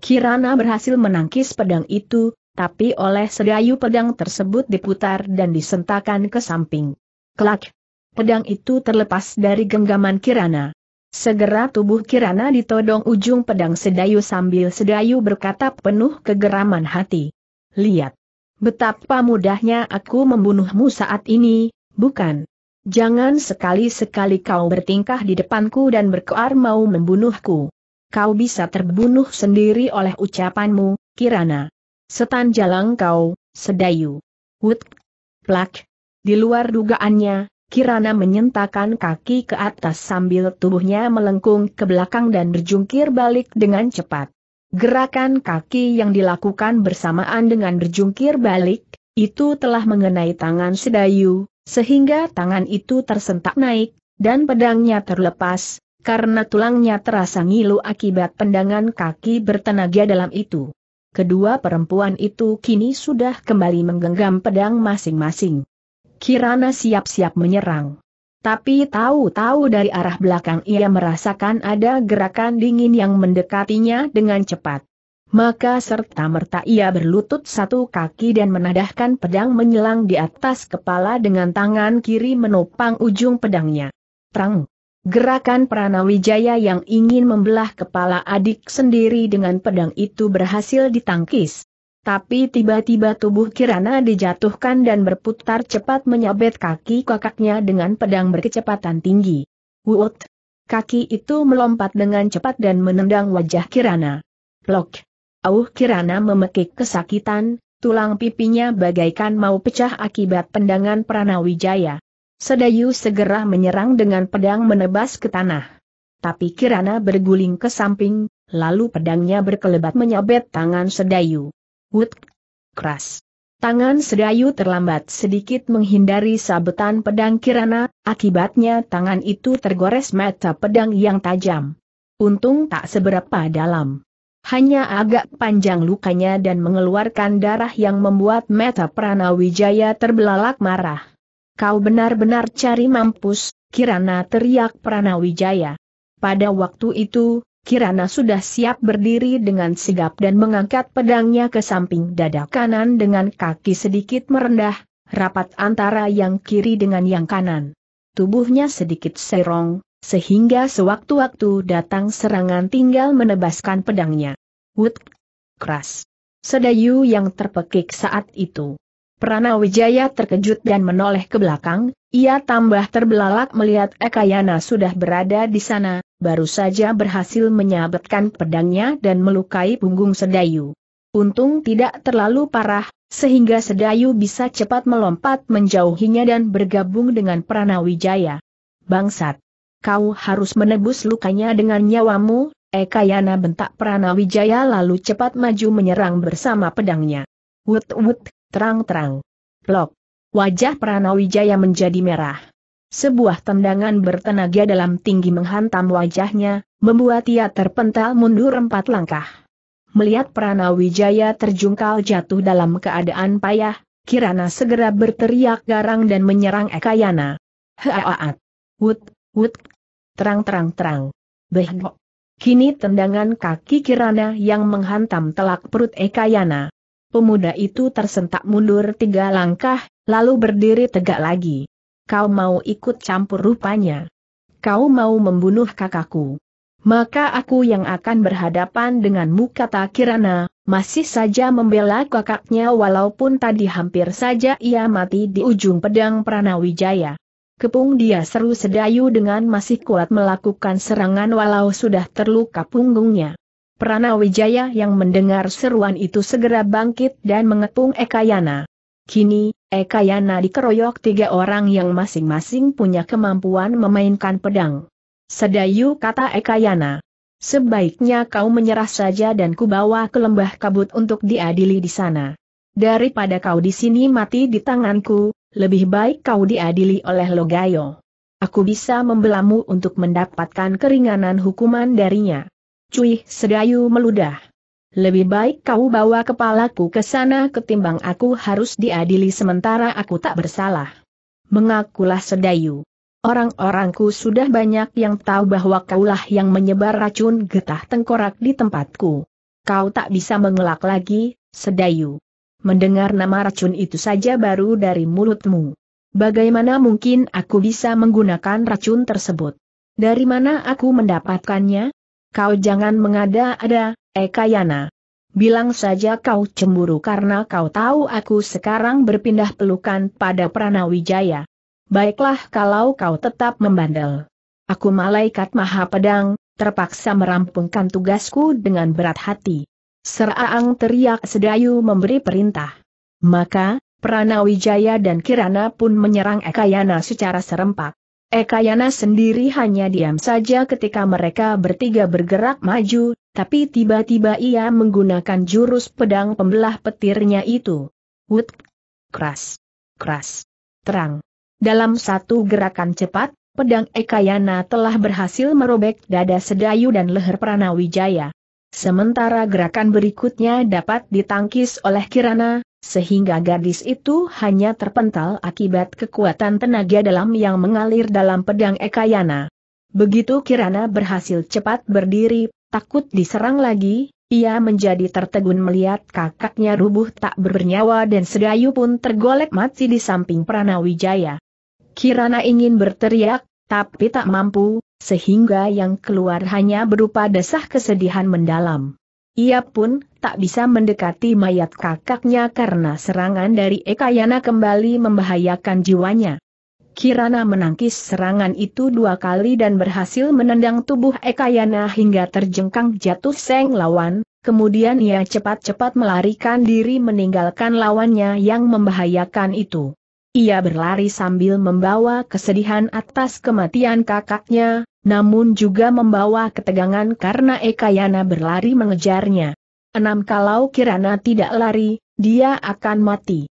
Kirana berhasil menangkis pedang itu, tapi oleh Sedayu pedang tersebut diputar dan disentakan ke samping. Kelak. Pedang itu terlepas dari genggaman Kirana. Segera tubuh Kirana ditodong ujung pedang Sedayu sambil Sedayu berkata penuh kegeraman hati. Lihat. Betapa mudahnya aku membunuhmu saat ini, bukan? Jangan sekali-sekali kau bertingkah di depanku dan berkoar mau membunuhku. Kau bisa terbunuh sendiri oleh ucapanmu, Kirana. Setan jalan kau, Sedayu. Wut. Plak. Di luar dugaannya, Kirana menyentakan kaki ke atas sambil tubuhnya melengkung ke belakang dan berjungkir balik dengan cepat. Gerakan kaki yang dilakukan bersamaan dengan berjungkir balik, itu telah mengenai tangan Sedayu, sehingga tangan itu tersentak naik, dan pedangnya terlepas, karena tulangnya terasa ngilu akibat pendangan kaki bertenaga dalam itu. Kedua perempuan itu kini sudah kembali menggenggam pedang masing-masing kirana siap-siap menyerang. Tapi tahu-tahu dari arah belakang ia merasakan ada gerakan dingin yang mendekatinya dengan cepat. Maka serta-merta ia berlutut satu kaki dan menadahkan pedang menyelang di atas kepala dengan tangan kiri menopang ujung pedangnya. Terang. Gerakan Pranawijaya yang ingin membelah kepala adik sendiri dengan pedang itu berhasil ditangkis. Tapi tiba-tiba tubuh Kirana dijatuhkan dan berputar cepat menyabet kaki kakaknya dengan pedang berkecepatan tinggi. Wut! Kaki itu melompat dengan cepat dan menendang wajah Kirana. Plok! Auh Kirana memekik kesakitan, tulang pipinya bagaikan mau pecah akibat pendangan Pranawijaya. Sedayu segera menyerang dengan pedang menebas ke tanah. Tapi Kirana berguling ke samping, lalu pedangnya berkelebat menyabet tangan Sedayu. Wut. Keras. Tangan Sedayu terlambat sedikit menghindari sabetan pedang Kirana, akibatnya tangan itu tergores mata pedang yang tajam. Untung tak seberapa dalam. Hanya agak panjang lukanya dan mengeluarkan darah yang membuat mata Pranawijaya terbelalak marah. Kau benar-benar cari mampus, Kirana teriak Pranawijaya. Pada waktu itu, Kirana sudah siap berdiri dengan sigap dan mengangkat pedangnya ke samping dada kanan dengan kaki sedikit merendah, rapat antara yang kiri dengan yang kanan. Tubuhnya sedikit serong, sehingga sewaktu-waktu datang serangan tinggal menebaskan pedangnya. Wut! Keras! Sedayu yang terpekik saat itu. Prana Wijaya terkejut dan menoleh ke belakang, ia tambah terbelalak melihat Ekayana sudah berada di sana, baru saja berhasil menyabetkan pedangnya dan melukai punggung Sedayu. Untung tidak terlalu parah, sehingga Sedayu bisa cepat melompat menjauhinya dan bergabung dengan Pranawijaya. Bangsat! Kau harus menebus lukanya dengan nyawamu, Ekayana bentak Pranawijaya lalu cepat maju menyerang bersama pedangnya. Wut wut, terang-terang. Plok! Wajah Pranawijaya menjadi merah. Sebuah tendangan bertenaga dalam tinggi menghantam wajahnya, membuat ia terpental mundur empat langkah. Melihat Pranawijaya terjungkal jatuh dalam keadaan payah, Kirana segera berteriak garang dan menyerang Ekayana. Heaat, Wut, wut! Terang-terang-terang! Behgo! Kini tendangan kaki Kirana yang menghantam telak perut Ekayana. Pemuda itu tersentak mundur tiga langkah, lalu berdiri tegak lagi kau mau ikut campur rupanya. Kau mau membunuh kakakku. Maka aku yang akan berhadapan denganmu kata Kirana, masih saja membela kakaknya walaupun tadi hampir saja ia mati di ujung pedang Pranawijaya. Kepung dia seru sedayu dengan masih kuat melakukan serangan walau sudah terluka punggungnya. Pranawijaya yang mendengar seruan itu segera bangkit dan mengepung Ekayana. Kini, Eka dikeroyok tiga orang yang masing-masing punya kemampuan memainkan pedang. Sedayu kata Eka Sebaiknya kau menyerah saja dan kubawa ke lembah kabut untuk diadili di sana. Daripada kau di sini mati di tanganku, lebih baik kau diadili oleh Logayo. Aku bisa membelamu untuk mendapatkan keringanan hukuman darinya. Cuih Sedayu meludah. Lebih baik kau bawa kepalaku ke sana ketimbang aku harus diadili sementara aku tak bersalah. Mengakulah sedayu. Orang-orangku sudah banyak yang tahu bahwa kaulah yang menyebar racun getah tengkorak di tempatku. Kau tak bisa mengelak lagi, sedayu. Mendengar nama racun itu saja baru dari mulutmu. Bagaimana mungkin aku bisa menggunakan racun tersebut? Dari mana aku mendapatkannya? Kau jangan mengada-ada, Ekayana. Eh, Bilang saja kau cemburu karena kau tahu aku sekarang berpindah pelukan pada Pranawijaya. Baiklah kalau kau tetap membandel. Aku malaikat maha pedang, terpaksa merampungkan tugasku dengan berat hati. Seraang teriak Sedayu memberi perintah. Maka, Pranawijaya dan Kirana pun menyerang Ekayana secara serempak. Eka sendiri hanya diam saja ketika mereka bertiga bergerak maju, tapi tiba-tiba ia menggunakan jurus pedang pembelah petirnya itu. Wut, keras, keras, terang. Dalam satu gerakan cepat, pedang Eka telah berhasil merobek dada Sedayu dan leher Pranawijaya. Sementara gerakan berikutnya dapat ditangkis oleh Kirana, sehingga gadis itu hanya terpental akibat kekuatan tenaga dalam yang mengalir dalam pedang Ekayana. Begitu Kirana berhasil cepat berdiri, takut diserang lagi, ia menjadi tertegun melihat kakaknya rubuh tak bernyawa dan Sedayu pun tergolek mati di samping Pranawijaya. Kirana ingin berteriak, tapi tak mampu, sehingga yang keluar hanya berupa desah kesedihan mendalam. Ia pun tak bisa mendekati mayat kakaknya karena serangan dari Ekayana kembali membahayakan jiwanya. Kirana menangkis serangan itu dua kali dan berhasil menendang tubuh Ekayana hingga terjengkang jatuh seng lawan, kemudian ia cepat-cepat melarikan diri meninggalkan lawannya yang membahayakan itu. Ia berlari sambil membawa kesedihan atas kematian kakaknya, namun juga membawa ketegangan karena Ekayana berlari mengejarnya. Enam kalau Kirana tidak lari, dia akan mati.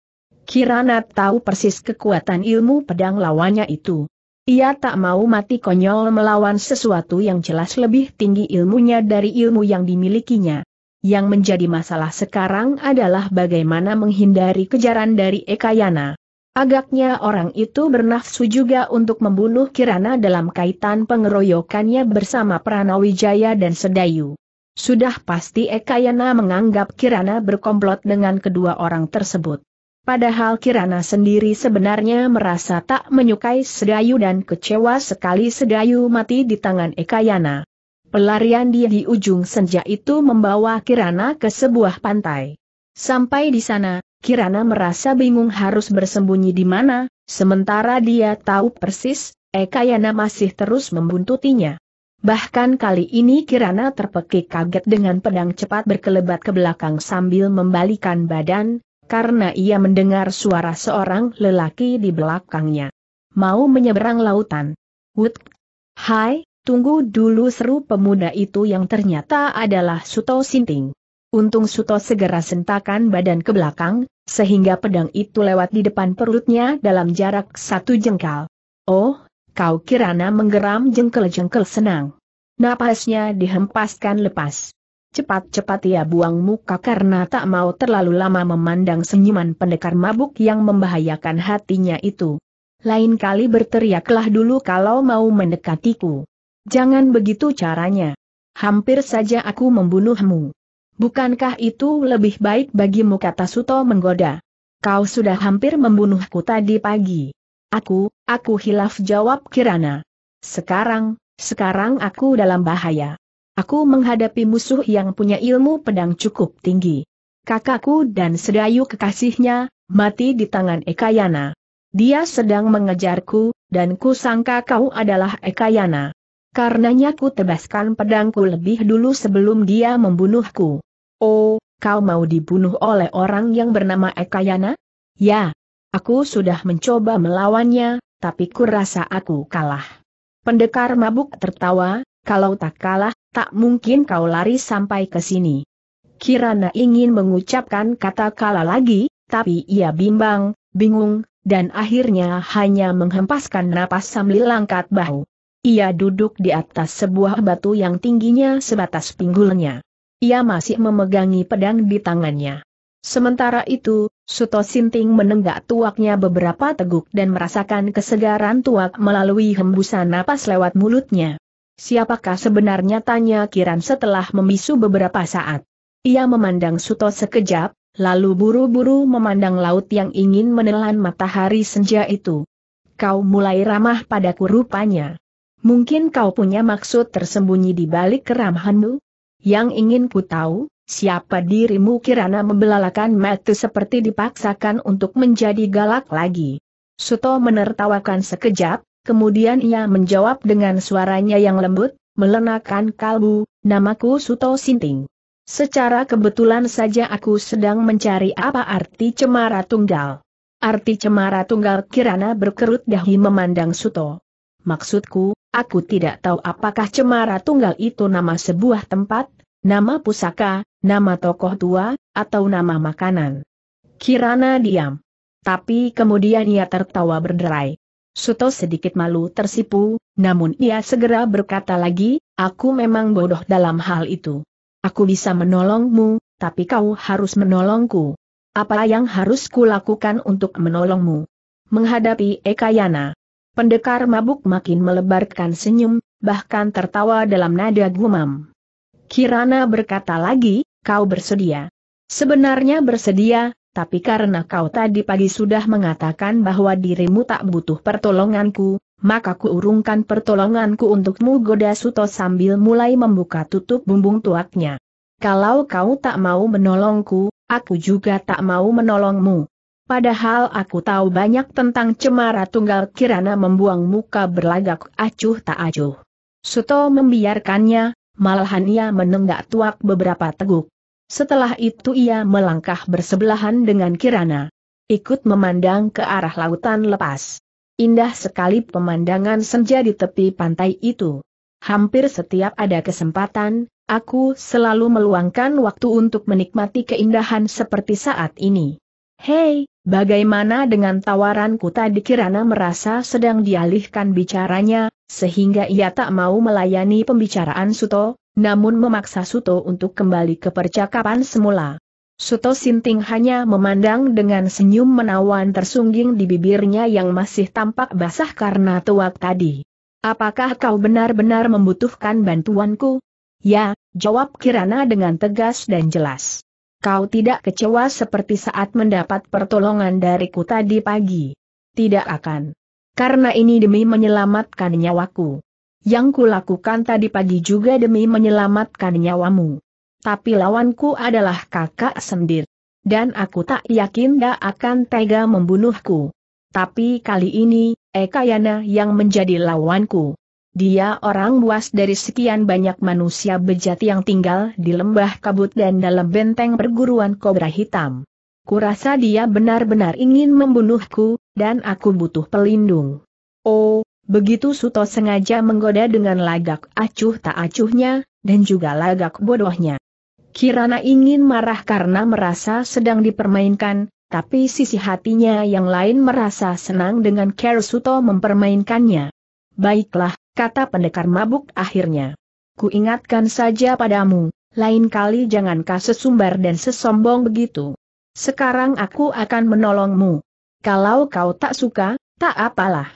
Kirana tahu persis kekuatan ilmu pedang lawannya itu. Ia tak mau mati konyol melawan sesuatu yang jelas lebih tinggi ilmunya dari ilmu yang dimilikinya. Yang menjadi masalah sekarang adalah bagaimana menghindari kejaran dari Ekayana. Agaknya orang itu bernafsu juga untuk membunuh Kirana dalam kaitan pengeroyokannya bersama Pranawijaya dan Sedayu. Sudah pasti Ekayana menganggap Kirana berkomplot dengan kedua orang tersebut. Padahal Kirana sendiri sebenarnya merasa tak menyukai Sedayu dan kecewa sekali Sedayu mati di tangan Ekayana. Pelarian dia di ujung senja itu membawa Kirana ke sebuah pantai. Sampai di sana, Kirana merasa bingung harus bersembunyi di mana, sementara dia tahu persis, Ekayana masih terus membuntutinya. Bahkan kali ini Kirana terpekik kaget dengan pedang cepat berkelebat ke belakang sambil membalikan badan, karena ia mendengar suara seorang lelaki di belakangnya. Mau menyeberang lautan. Wut. Hai, tunggu dulu seru pemuda itu yang ternyata adalah Suto Sinting. Untung Suto segera sentakan badan ke belakang, sehingga pedang itu lewat di depan perutnya dalam jarak satu jengkal. Oh, kau kirana menggeram jengkel-jengkel senang. Napasnya dihempaskan lepas. Cepat-cepat ia buang muka karena tak mau terlalu lama memandang senyuman pendekar mabuk yang membahayakan hatinya itu. Lain kali berteriaklah dulu kalau mau mendekatiku. Jangan begitu caranya. Hampir saja aku membunuhmu. Bukankah itu lebih baik bagimu kata Suto menggoda? Kau sudah hampir membunuhku tadi pagi. Aku, aku hilaf jawab Kirana. Sekarang, sekarang aku dalam bahaya. Aku menghadapi musuh yang punya ilmu pedang cukup tinggi. Kakakku dan sedayu kekasihnya, mati di tangan Ekayana. Dia sedang mengejarku, dan kusangka kau adalah Ekayana. Karenanya ku tebaskan pedangku lebih dulu sebelum dia membunuhku. Oh, kau mau dibunuh oleh orang yang bernama Ekayana? Ya, aku sudah mencoba melawannya, tapi ku rasa aku kalah. Pendekar mabuk tertawa, kalau tak kalah, tak mungkin kau lari sampai ke sini. Kirana ingin mengucapkan kata kalah lagi, tapi ia bimbang, bingung, dan akhirnya hanya menghempaskan napas sambil langkat bahu. Ia duduk di atas sebuah batu yang tingginya sebatas pinggulnya. Ia masih memegangi pedang di tangannya. Sementara itu, Suto Sinting menenggak tuaknya beberapa teguk dan merasakan kesegaran tuak melalui hembusan napas lewat mulutnya. Siapakah sebenarnya tanya Kiran setelah membisu beberapa saat. Ia memandang Suto sekejap, lalu buru-buru memandang laut yang ingin menelan matahari senja itu. Kau mulai ramah padaku rupanya. Mungkin kau punya maksud tersembunyi di balik keramahanmu? Yang ingin ku tahu, siapa dirimu kirana membelalakan mati seperti dipaksakan untuk menjadi galak lagi? Suto menertawakan sekejap, kemudian ia menjawab dengan suaranya yang lembut, melenakan kalbu, namaku Suto Sinting. Secara kebetulan saja aku sedang mencari apa arti cemara tunggal. Arti cemara tunggal kirana berkerut dahi memandang Suto. Maksudku, aku tidak tahu apakah Cemara Tunggal itu nama sebuah tempat, nama pusaka, nama tokoh tua, atau nama makanan. Kirana diam. Tapi kemudian ia tertawa berderai. Suto sedikit malu tersipu, namun ia segera berkata lagi, aku memang bodoh dalam hal itu. Aku bisa menolongmu, tapi kau harus menolongku. Apa yang harus kulakukan untuk menolongmu? Menghadapi Ekayana. Pendekar mabuk makin melebarkan senyum, bahkan tertawa dalam nada gumam. Kirana berkata lagi, kau bersedia. Sebenarnya bersedia, tapi karena kau tadi pagi sudah mengatakan bahwa dirimu tak butuh pertolonganku, maka kuurungkan pertolonganku untukmu goda Suto sambil mulai membuka tutup bumbung tuaknya. Kalau kau tak mau menolongku, aku juga tak mau menolongmu. Padahal aku tahu banyak tentang cemara tunggal kirana membuang muka berlagak acuh tak acuh. Suto membiarkannya, malahan ia menenggak tuak beberapa teguk. Setelah itu ia melangkah bersebelahan dengan kirana. Ikut memandang ke arah lautan lepas. Indah sekali pemandangan senja di tepi pantai itu. Hampir setiap ada kesempatan, aku selalu meluangkan waktu untuk menikmati keindahan seperti saat ini. Hei, bagaimana dengan tawaranku tadi kirana merasa sedang dialihkan bicaranya, sehingga ia tak mau melayani pembicaraan Suto, namun memaksa Suto untuk kembali ke percakapan semula. Suto Sinting hanya memandang dengan senyum menawan tersungging di bibirnya yang masih tampak basah karena tuak tadi. Apakah kau benar-benar membutuhkan bantuanku? Ya, jawab Kirana dengan tegas dan jelas. Kau tidak kecewa seperti saat mendapat pertolongan dari dariku tadi pagi. Tidak akan. Karena ini demi menyelamatkan nyawaku. Yang kulakukan tadi pagi juga demi menyelamatkan nyawamu. Tapi lawanku adalah kakak sendir. Dan aku tak yakin dia akan tega membunuhku. Tapi kali ini, Ekayana yang menjadi lawanku. Dia orang buas dari sekian banyak manusia bejat yang tinggal di lembah kabut dan dalam benteng perguruan kobra hitam. Kurasa dia benar-benar ingin membunuhku, dan aku butuh pelindung. Oh, begitu Suto sengaja menggoda dengan lagak acuh tak acuhnya, dan juga lagak bodohnya. Kirana ingin marah karena merasa sedang dipermainkan, tapi sisi hatinya yang lain merasa senang dengan Suto mempermainkannya. Baiklah, kata pendekar mabuk akhirnya. Ku ingatkan saja padamu, lain kali jangankah sesumbar dan sesombong begitu. Sekarang aku akan menolongmu. Kalau kau tak suka, tak apalah.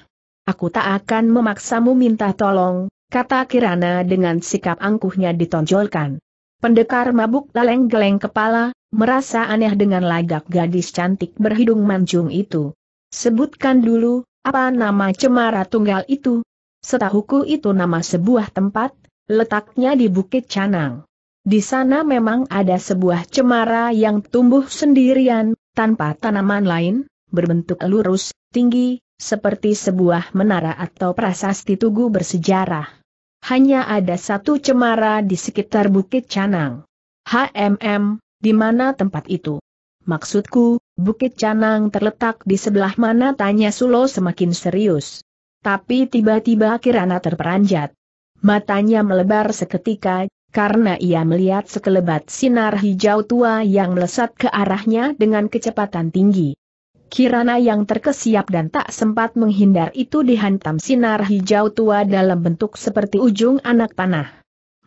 Aku tak akan memaksamu minta tolong, kata Kirana dengan sikap angkuhnya ditonjolkan. Pendekar mabuk geleng-geleng kepala, merasa aneh dengan lagak gadis cantik berhidung mancung itu. Sebutkan dulu, apa nama cemara tunggal itu, Setahuku itu nama sebuah tempat, letaknya di Bukit Canang. Di sana memang ada sebuah cemara yang tumbuh sendirian, tanpa tanaman lain, berbentuk lurus, tinggi, seperti sebuah menara atau prasasti tugu bersejarah. Hanya ada satu cemara di sekitar Bukit Canang. HMM, di mana tempat itu? Maksudku, Bukit Canang terletak di sebelah mana tanya Sulo semakin serius. Tapi tiba-tiba Kirana terperanjat. Matanya melebar seketika, karena ia melihat sekelebat sinar hijau tua yang melesat ke arahnya dengan kecepatan tinggi. Kirana yang terkesiap dan tak sempat menghindar itu dihantam sinar hijau tua dalam bentuk seperti ujung anak panah.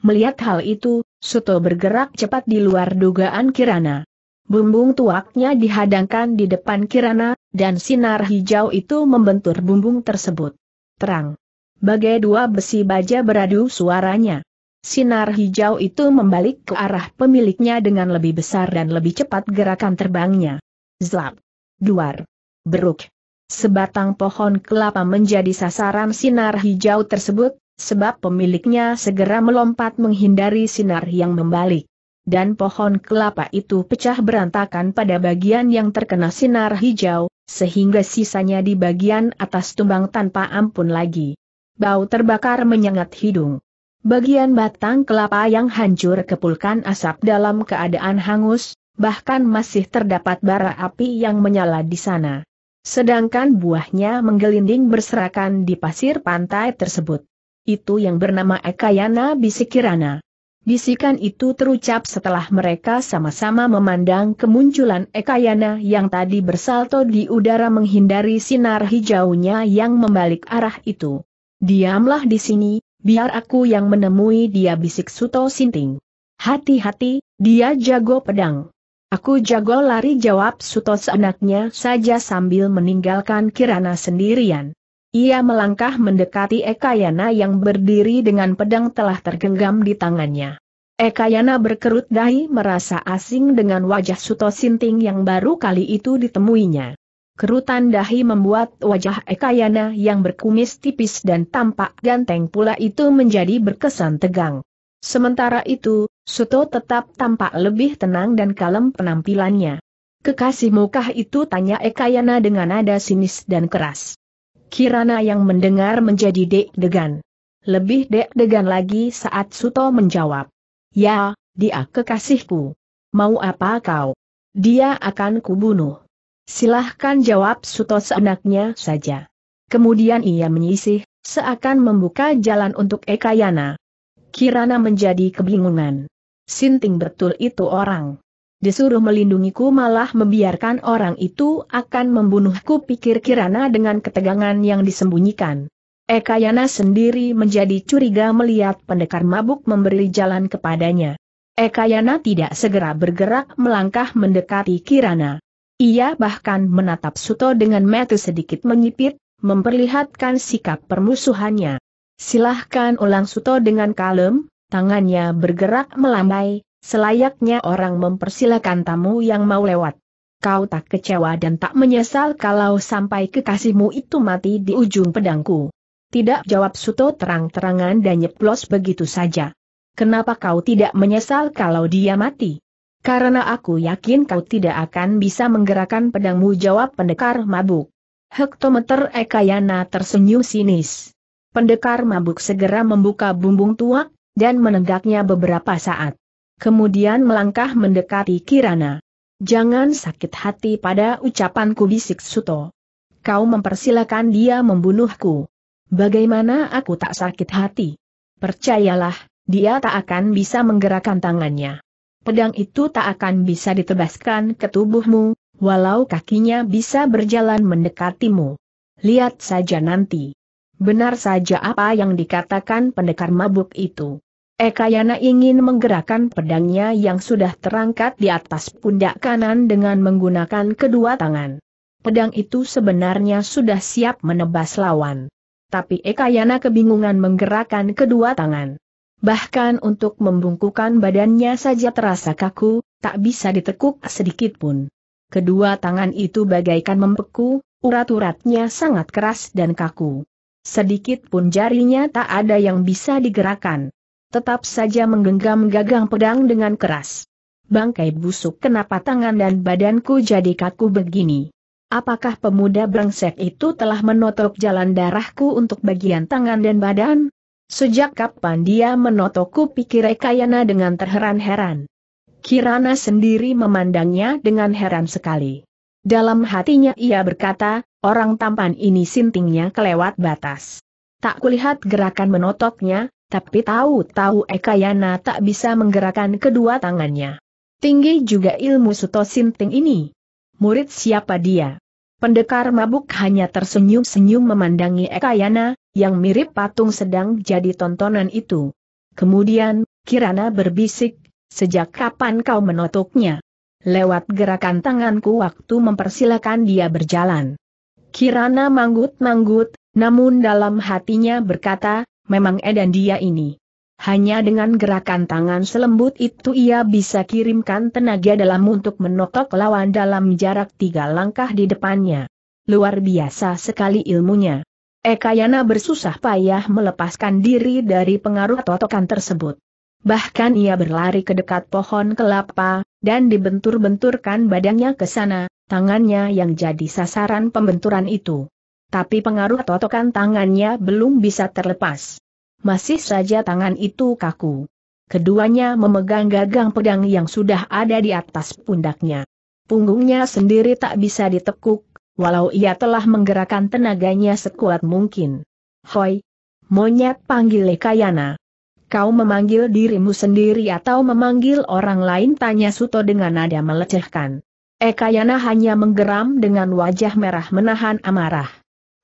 Melihat hal itu, Suto bergerak cepat di luar dugaan Kirana. Bumbung tuaknya dihadangkan di depan Kirana, dan sinar hijau itu membentur bumbung tersebut. Terang. Bagai dua besi baja beradu suaranya. Sinar hijau itu membalik ke arah pemiliknya dengan lebih besar dan lebih cepat gerakan terbangnya. Zlap. Duar. Beruk. Sebatang pohon kelapa menjadi sasaran sinar hijau tersebut, sebab pemiliknya segera melompat menghindari sinar yang membalik dan pohon kelapa itu pecah berantakan pada bagian yang terkena sinar hijau, sehingga sisanya di bagian atas tumbang tanpa ampun lagi. Bau terbakar menyengat hidung. Bagian batang kelapa yang hancur kepulkan asap dalam keadaan hangus, bahkan masih terdapat bara api yang menyala di sana. Sedangkan buahnya menggelinding berserakan di pasir pantai tersebut. Itu yang bernama Ekayana Bisikirana. Bisikan itu terucap setelah mereka sama-sama memandang kemunculan Ekayana yang tadi bersalto di udara menghindari sinar hijaunya yang membalik arah itu. Diamlah di sini, biar aku yang menemui dia bisik Suto Sinting. Hati-hati, dia jago pedang. Aku jago lari jawab Suto seenaknya saja sambil meninggalkan Kirana sendirian. Ia melangkah mendekati Ekayana yang berdiri dengan pedang telah tergenggam di tangannya. Ekayana berkerut dahi merasa asing dengan wajah Suto Sinting yang baru kali itu ditemuinya. Kerutan dahi membuat wajah Ekayana yang berkumis tipis dan tampak ganteng pula itu menjadi berkesan tegang. Sementara itu, Suto tetap tampak lebih tenang dan kalem penampilannya. Kekasih mukah itu tanya Ekayana dengan nada sinis dan keras. Kirana yang mendengar menjadi deg-degan. Lebih deg-degan lagi saat Suto menjawab. Ya, dia kekasihku. Mau apa kau? Dia akan kubunuh. Silahkan jawab Suto seenaknya saja. Kemudian ia menyisih, seakan membuka jalan untuk Ekayana. Kirana menjadi kebingungan. Sinting betul itu orang disuruh melindungiku malah membiarkan orang itu akan membunuhku pikir Kirana dengan ketegangan yang disembunyikan. Eka sendiri menjadi curiga melihat pendekar mabuk memberi jalan kepadanya. Eka tidak segera bergerak melangkah mendekati Kirana. Ia bahkan menatap Suto dengan mata sedikit menyipit, memperlihatkan sikap permusuhannya. Silahkan ulang Suto dengan kalem, tangannya bergerak melambai, Selayaknya orang mempersilakan tamu yang mau lewat. Kau tak kecewa dan tak menyesal kalau sampai kekasihmu itu mati di ujung pedangku. Tidak jawab Suto terang-terangan dan nyeplos begitu saja. Kenapa kau tidak menyesal kalau dia mati? Karena aku yakin kau tidak akan bisa menggerakkan pedangmu jawab pendekar mabuk. Hektometer Ekayana tersenyum sinis. Pendekar mabuk segera membuka bumbung tuak, dan menegaknya beberapa saat kemudian melangkah mendekati Kirana. Jangan sakit hati pada ucapanku bisik Suto. Kau mempersilahkan dia membunuhku. Bagaimana aku tak sakit hati? Percayalah, dia tak akan bisa menggerakkan tangannya. Pedang itu tak akan bisa ditebaskan ke tubuhmu, walau kakinya bisa berjalan mendekatimu. Lihat saja nanti. Benar saja apa yang dikatakan pendekar mabuk itu. Eka ingin menggerakkan pedangnya yang sudah terangkat di atas pundak kanan dengan menggunakan kedua tangan. Pedang itu sebenarnya sudah siap menebas lawan. Tapi Eka kebingungan menggerakkan kedua tangan. Bahkan untuk membungkukan badannya saja terasa kaku, tak bisa ditekuk sedikit pun. Kedua tangan itu bagaikan membeku, urat-uratnya sangat keras dan kaku. Sedikit pun jarinya tak ada yang bisa digerakkan tetap saja menggenggam gagang pedang dengan keras. Bangkai busuk kenapa tangan dan badanku jadi kaku begini? Apakah pemuda brengsek itu telah menotok jalan darahku untuk bagian tangan dan badan? Sejak kapan dia menotokku pikir Ekayana dengan terheran-heran. Kirana sendiri memandangnya dengan heran sekali. Dalam hatinya ia berkata, orang tampan ini sintingnya kelewat batas. Tak kulihat gerakan menotoknya, tapi tahu-tahu Eka Yana tak bisa menggerakkan kedua tangannya. Tinggi juga ilmu Suto Sinting ini. Murid siapa dia? Pendekar mabuk hanya tersenyum-senyum memandangi Eka Yana, yang mirip patung sedang jadi tontonan itu. Kemudian, Kirana berbisik, sejak kapan kau menotoknya? Lewat gerakan tanganku waktu mempersilahkan dia berjalan. Kirana manggut-manggut, namun dalam hatinya berkata, memang edan dia ini. Hanya dengan gerakan tangan selembut itu ia bisa kirimkan tenaga dalam untuk menotok lawan dalam jarak tiga langkah di depannya. Luar biasa sekali ilmunya. Ekayana bersusah payah melepaskan diri dari pengaruh totokan tersebut. Bahkan ia berlari ke dekat pohon kelapa, dan dibentur-benturkan badannya ke sana, tangannya yang jadi sasaran pembenturan itu. Tapi pengaruh totokan tangannya belum bisa terlepas. Masih saja tangan itu kaku. Keduanya memegang gagang pedang yang sudah ada di atas pundaknya. Punggungnya sendiri tak bisa ditekuk, walau ia telah menggerakkan tenaganya sekuat mungkin. Hoi! Monyet panggil Lekayana. Kau memanggil dirimu sendiri atau memanggil orang lain tanya Suto dengan nada melecehkan. Ekayana hanya menggeram dengan wajah merah menahan amarah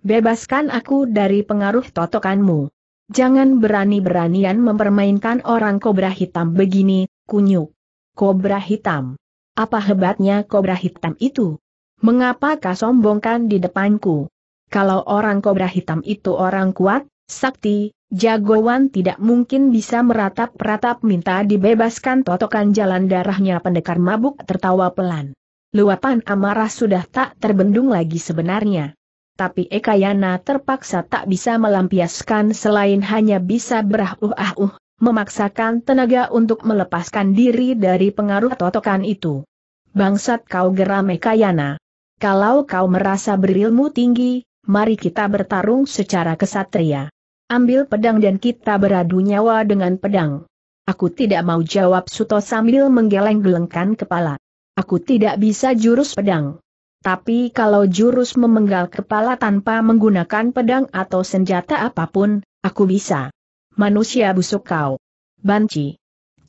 bebaskan aku dari pengaruh totokanmu. Jangan berani-beranian mempermainkan orang kobra hitam begini, kunyuk. Kobra hitam. Apa hebatnya kobra hitam itu? Mengapa kau sombongkan di depanku? Kalau orang kobra hitam itu orang kuat, sakti, jagoan tidak mungkin bisa meratap-ratap minta dibebaskan totokan jalan darahnya pendekar mabuk tertawa pelan. Luapan amarah sudah tak terbendung lagi sebenarnya tapi Ekayana terpaksa tak bisa melampiaskan selain hanya bisa berahuh ah memaksakan tenaga untuk melepaskan diri dari pengaruh totokan itu. Bangsat kau geram Ekayana. Kalau kau merasa berilmu tinggi, mari kita bertarung secara kesatria. Ambil pedang dan kita beradu nyawa dengan pedang. Aku tidak mau jawab Suto sambil menggeleng-gelengkan kepala. Aku tidak bisa jurus pedang. Tapi kalau jurus memenggal kepala tanpa menggunakan pedang atau senjata apapun, aku bisa. Manusia busuk kau. Banci.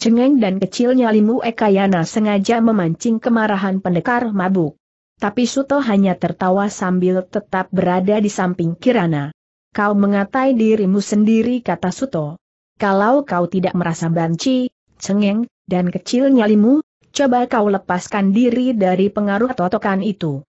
Cengeng dan kecilnya limu Ekayana sengaja memancing kemarahan pendekar mabuk. Tapi Suto hanya tertawa sambil tetap berada di samping Kirana. Kau mengatai dirimu sendiri kata Suto. Kalau kau tidak merasa banci, cengeng, dan kecilnya limu, coba kau lepaskan diri dari pengaruh totokan itu.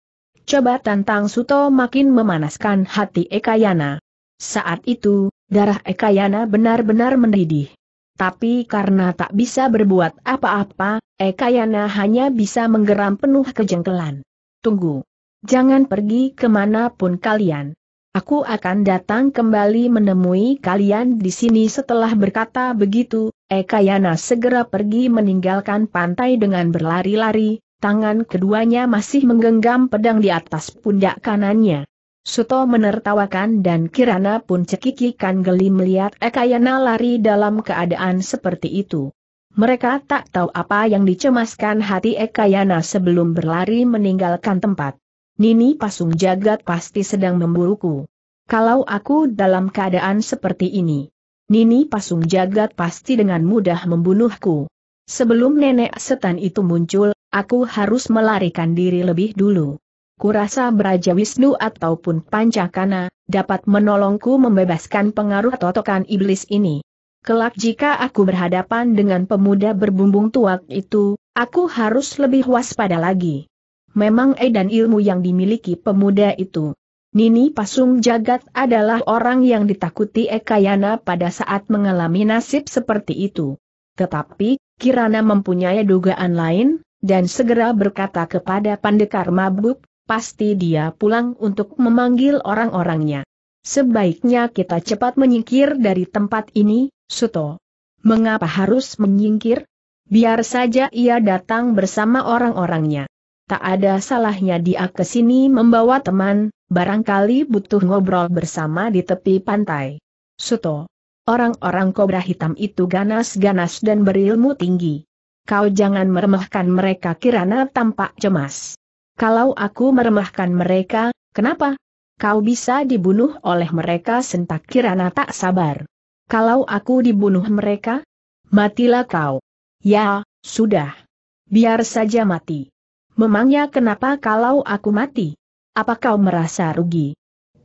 Coba tantang Suto makin memanaskan hati Ekayana. Saat itu, darah Ekayana benar-benar mendidih. Tapi karena tak bisa berbuat apa-apa, Ekayana hanya bisa menggeram penuh kejengkelan. Tunggu. Jangan pergi kemanapun kalian. Aku akan datang kembali menemui kalian di sini setelah berkata begitu, Ekayana segera pergi meninggalkan pantai dengan berlari-lari, Tangan keduanya masih menggenggam pedang di atas pundak kanannya. Suto menertawakan dan Kirana pun cekikikan geli melihat Ekayana lari dalam keadaan seperti itu. Mereka tak tahu apa yang dicemaskan hati Ekayana sebelum berlari meninggalkan tempat. Nini Pasung Jagat pasti sedang memburuku. Kalau aku dalam keadaan seperti ini, Nini Pasung Jagat pasti dengan mudah membunuhku. Sebelum nenek setan itu muncul, Aku harus melarikan diri lebih dulu. Kurasa Braja Wisnu ataupun Pancakana, dapat menolongku membebaskan pengaruh totokan iblis ini. Kelak jika aku berhadapan dengan pemuda berbumbung tuak itu, aku harus lebih waspada lagi. Memang edan ilmu yang dimiliki pemuda itu. Nini Pasung Jagat adalah orang yang ditakuti Ekayana pada saat mengalami nasib seperti itu. Tetapi, Kirana mempunyai dugaan lain, dan segera berkata kepada pendekar mabuk, pasti dia pulang untuk memanggil orang-orangnya. Sebaiknya kita cepat menyingkir dari tempat ini, Suto. Mengapa harus menyingkir? Biar saja ia datang bersama orang-orangnya. Tak ada salahnya dia ke sini membawa teman, barangkali butuh ngobrol bersama di tepi pantai. Suto. Orang-orang kobra hitam itu ganas-ganas dan berilmu tinggi kau jangan meremehkan mereka kirana tampak cemas. Kalau aku meremehkan mereka, kenapa? Kau bisa dibunuh oleh mereka sentak kirana tak sabar. Kalau aku dibunuh mereka, matilah kau. Ya, sudah. Biar saja mati. Memangnya kenapa kalau aku mati? Apa kau merasa rugi?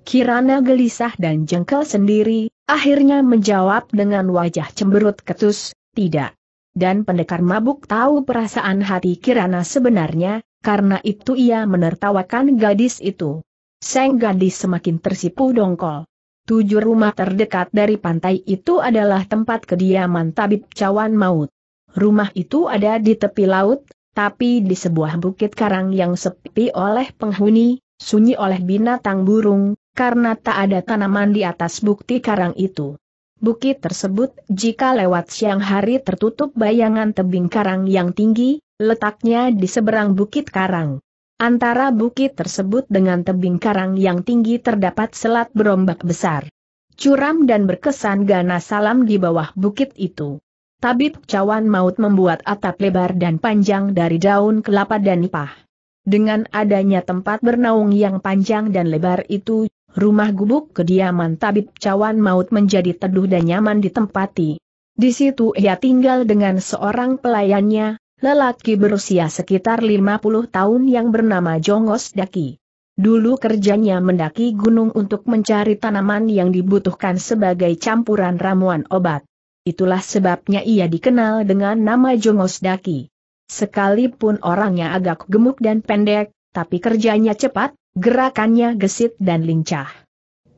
Kirana gelisah dan jengkel sendiri, akhirnya menjawab dengan wajah cemberut ketus, tidak dan pendekar mabuk tahu perasaan hati Kirana sebenarnya, karena itu ia menertawakan gadis itu. Sang gadis semakin tersipu dongkol. Tujuh rumah terdekat dari pantai itu adalah tempat kediaman tabib cawan maut. Rumah itu ada di tepi laut, tapi di sebuah bukit karang yang sepi oleh penghuni, sunyi oleh binatang burung, karena tak ada tanaman di atas bukti karang itu. Bukit tersebut jika lewat siang hari tertutup bayangan tebing karang yang tinggi, letaknya di seberang bukit karang. Antara bukit tersebut dengan tebing karang yang tinggi terdapat selat berombak besar. Curam dan berkesan ganas salam di bawah bukit itu. Tabib cawan maut membuat atap lebar dan panjang dari daun kelapa dan nipah. Dengan adanya tempat bernaung yang panjang dan lebar itu, rumah gubuk kediaman tabib cawan maut menjadi teduh dan nyaman ditempati. Di situ ia tinggal dengan seorang pelayannya, lelaki berusia sekitar 50 tahun yang bernama Jongos Daki. Dulu kerjanya mendaki gunung untuk mencari tanaman yang dibutuhkan sebagai campuran ramuan obat. Itulah sebabnya ia dikenal dengan nama Jongos Daki. Sekalipun orangnya agak gemuk dan pendek, tapi kerjanya cepat, Gerakannya gesit dan lincah.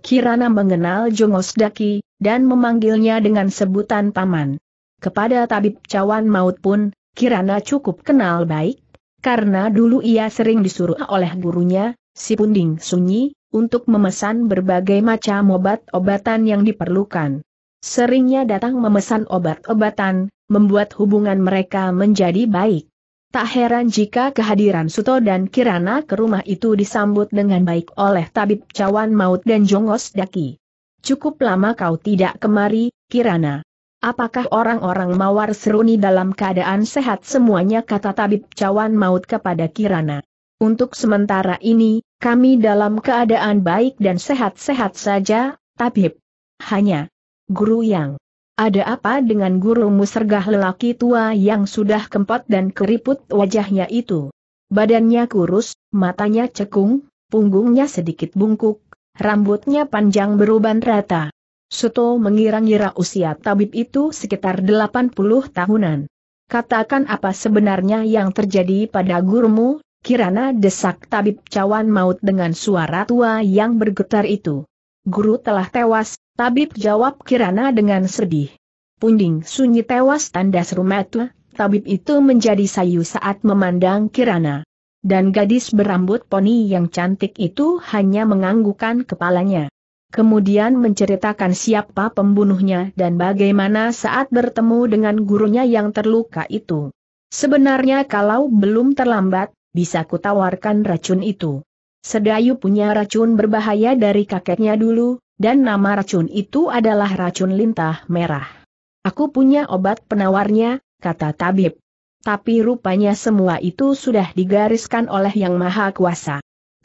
Kirana mengenal Jongos Daki, dan memanggilnya dengan sebutan paman. Kepada tabib cawan maut pun, Kirana cukup kenal baik, karena dulu ia sering disuruh oleh gurunya, si Punding Sunyi, untuk memesan berbagai macam obat-obatan yang diperlukan. Seringnya datang memesan obat-obatan, membuat hubungan mereka menjadi baik. Tak heran jika kehadiran Suto dan Kirana ke rumah itu disambut dengan baik oleh Tabib Cawan Maut dan Jongos Daki. Cukup lama kau tidak kemari, Kirana. Apakah orang-orang Mawar Seruni dalam keadaan sehat semuanya kata Tabib Cawan Maut kepada Kirana. Untuk sementara ini, kami dalam keadaan baik dan sehat-sehat saja, Tabib. Hanya guru yang ada apa dengan gurumu sergah lelaki tua yang sudah kempot dan keriput wajahnya itu? Badannya kurus, matanya cekung, punggungnya sedikit bungkuk, rambutnya panjang beruban rata. Suto mengira-ngira usia tabib itu sekitar 80 tahunan. Katakan apa sebenarnya yang terjadi pada gurumu, kirana desak tabib cawan maut dengan suara tua yang bergetar itu guru telah tewas, tabib jawab Kirana dengan sedih. Punding sunyi tewas tanda seru mata, tabib itu menjadi sayu saat memandang Kirana. Dan gadis berambut poni yang cantik itu hanya menganggukan kepalanya. Kemudian menceritakan siapa pembunuhnya dan bagaimana saat bertemu dengan gurunya yang terluka itu. Sebenarnya kalau belum terlambat, bisa kutawarkan racun itu. Sedayu punya racun berbahaya dari kakeknya dulu, dan nama racun itu adalah racun lintah merah. Aku punya obat penawarnya, kata tabib. Tapi rupanya semua itu sudah digariskan oleh Yang Maha Kuasa.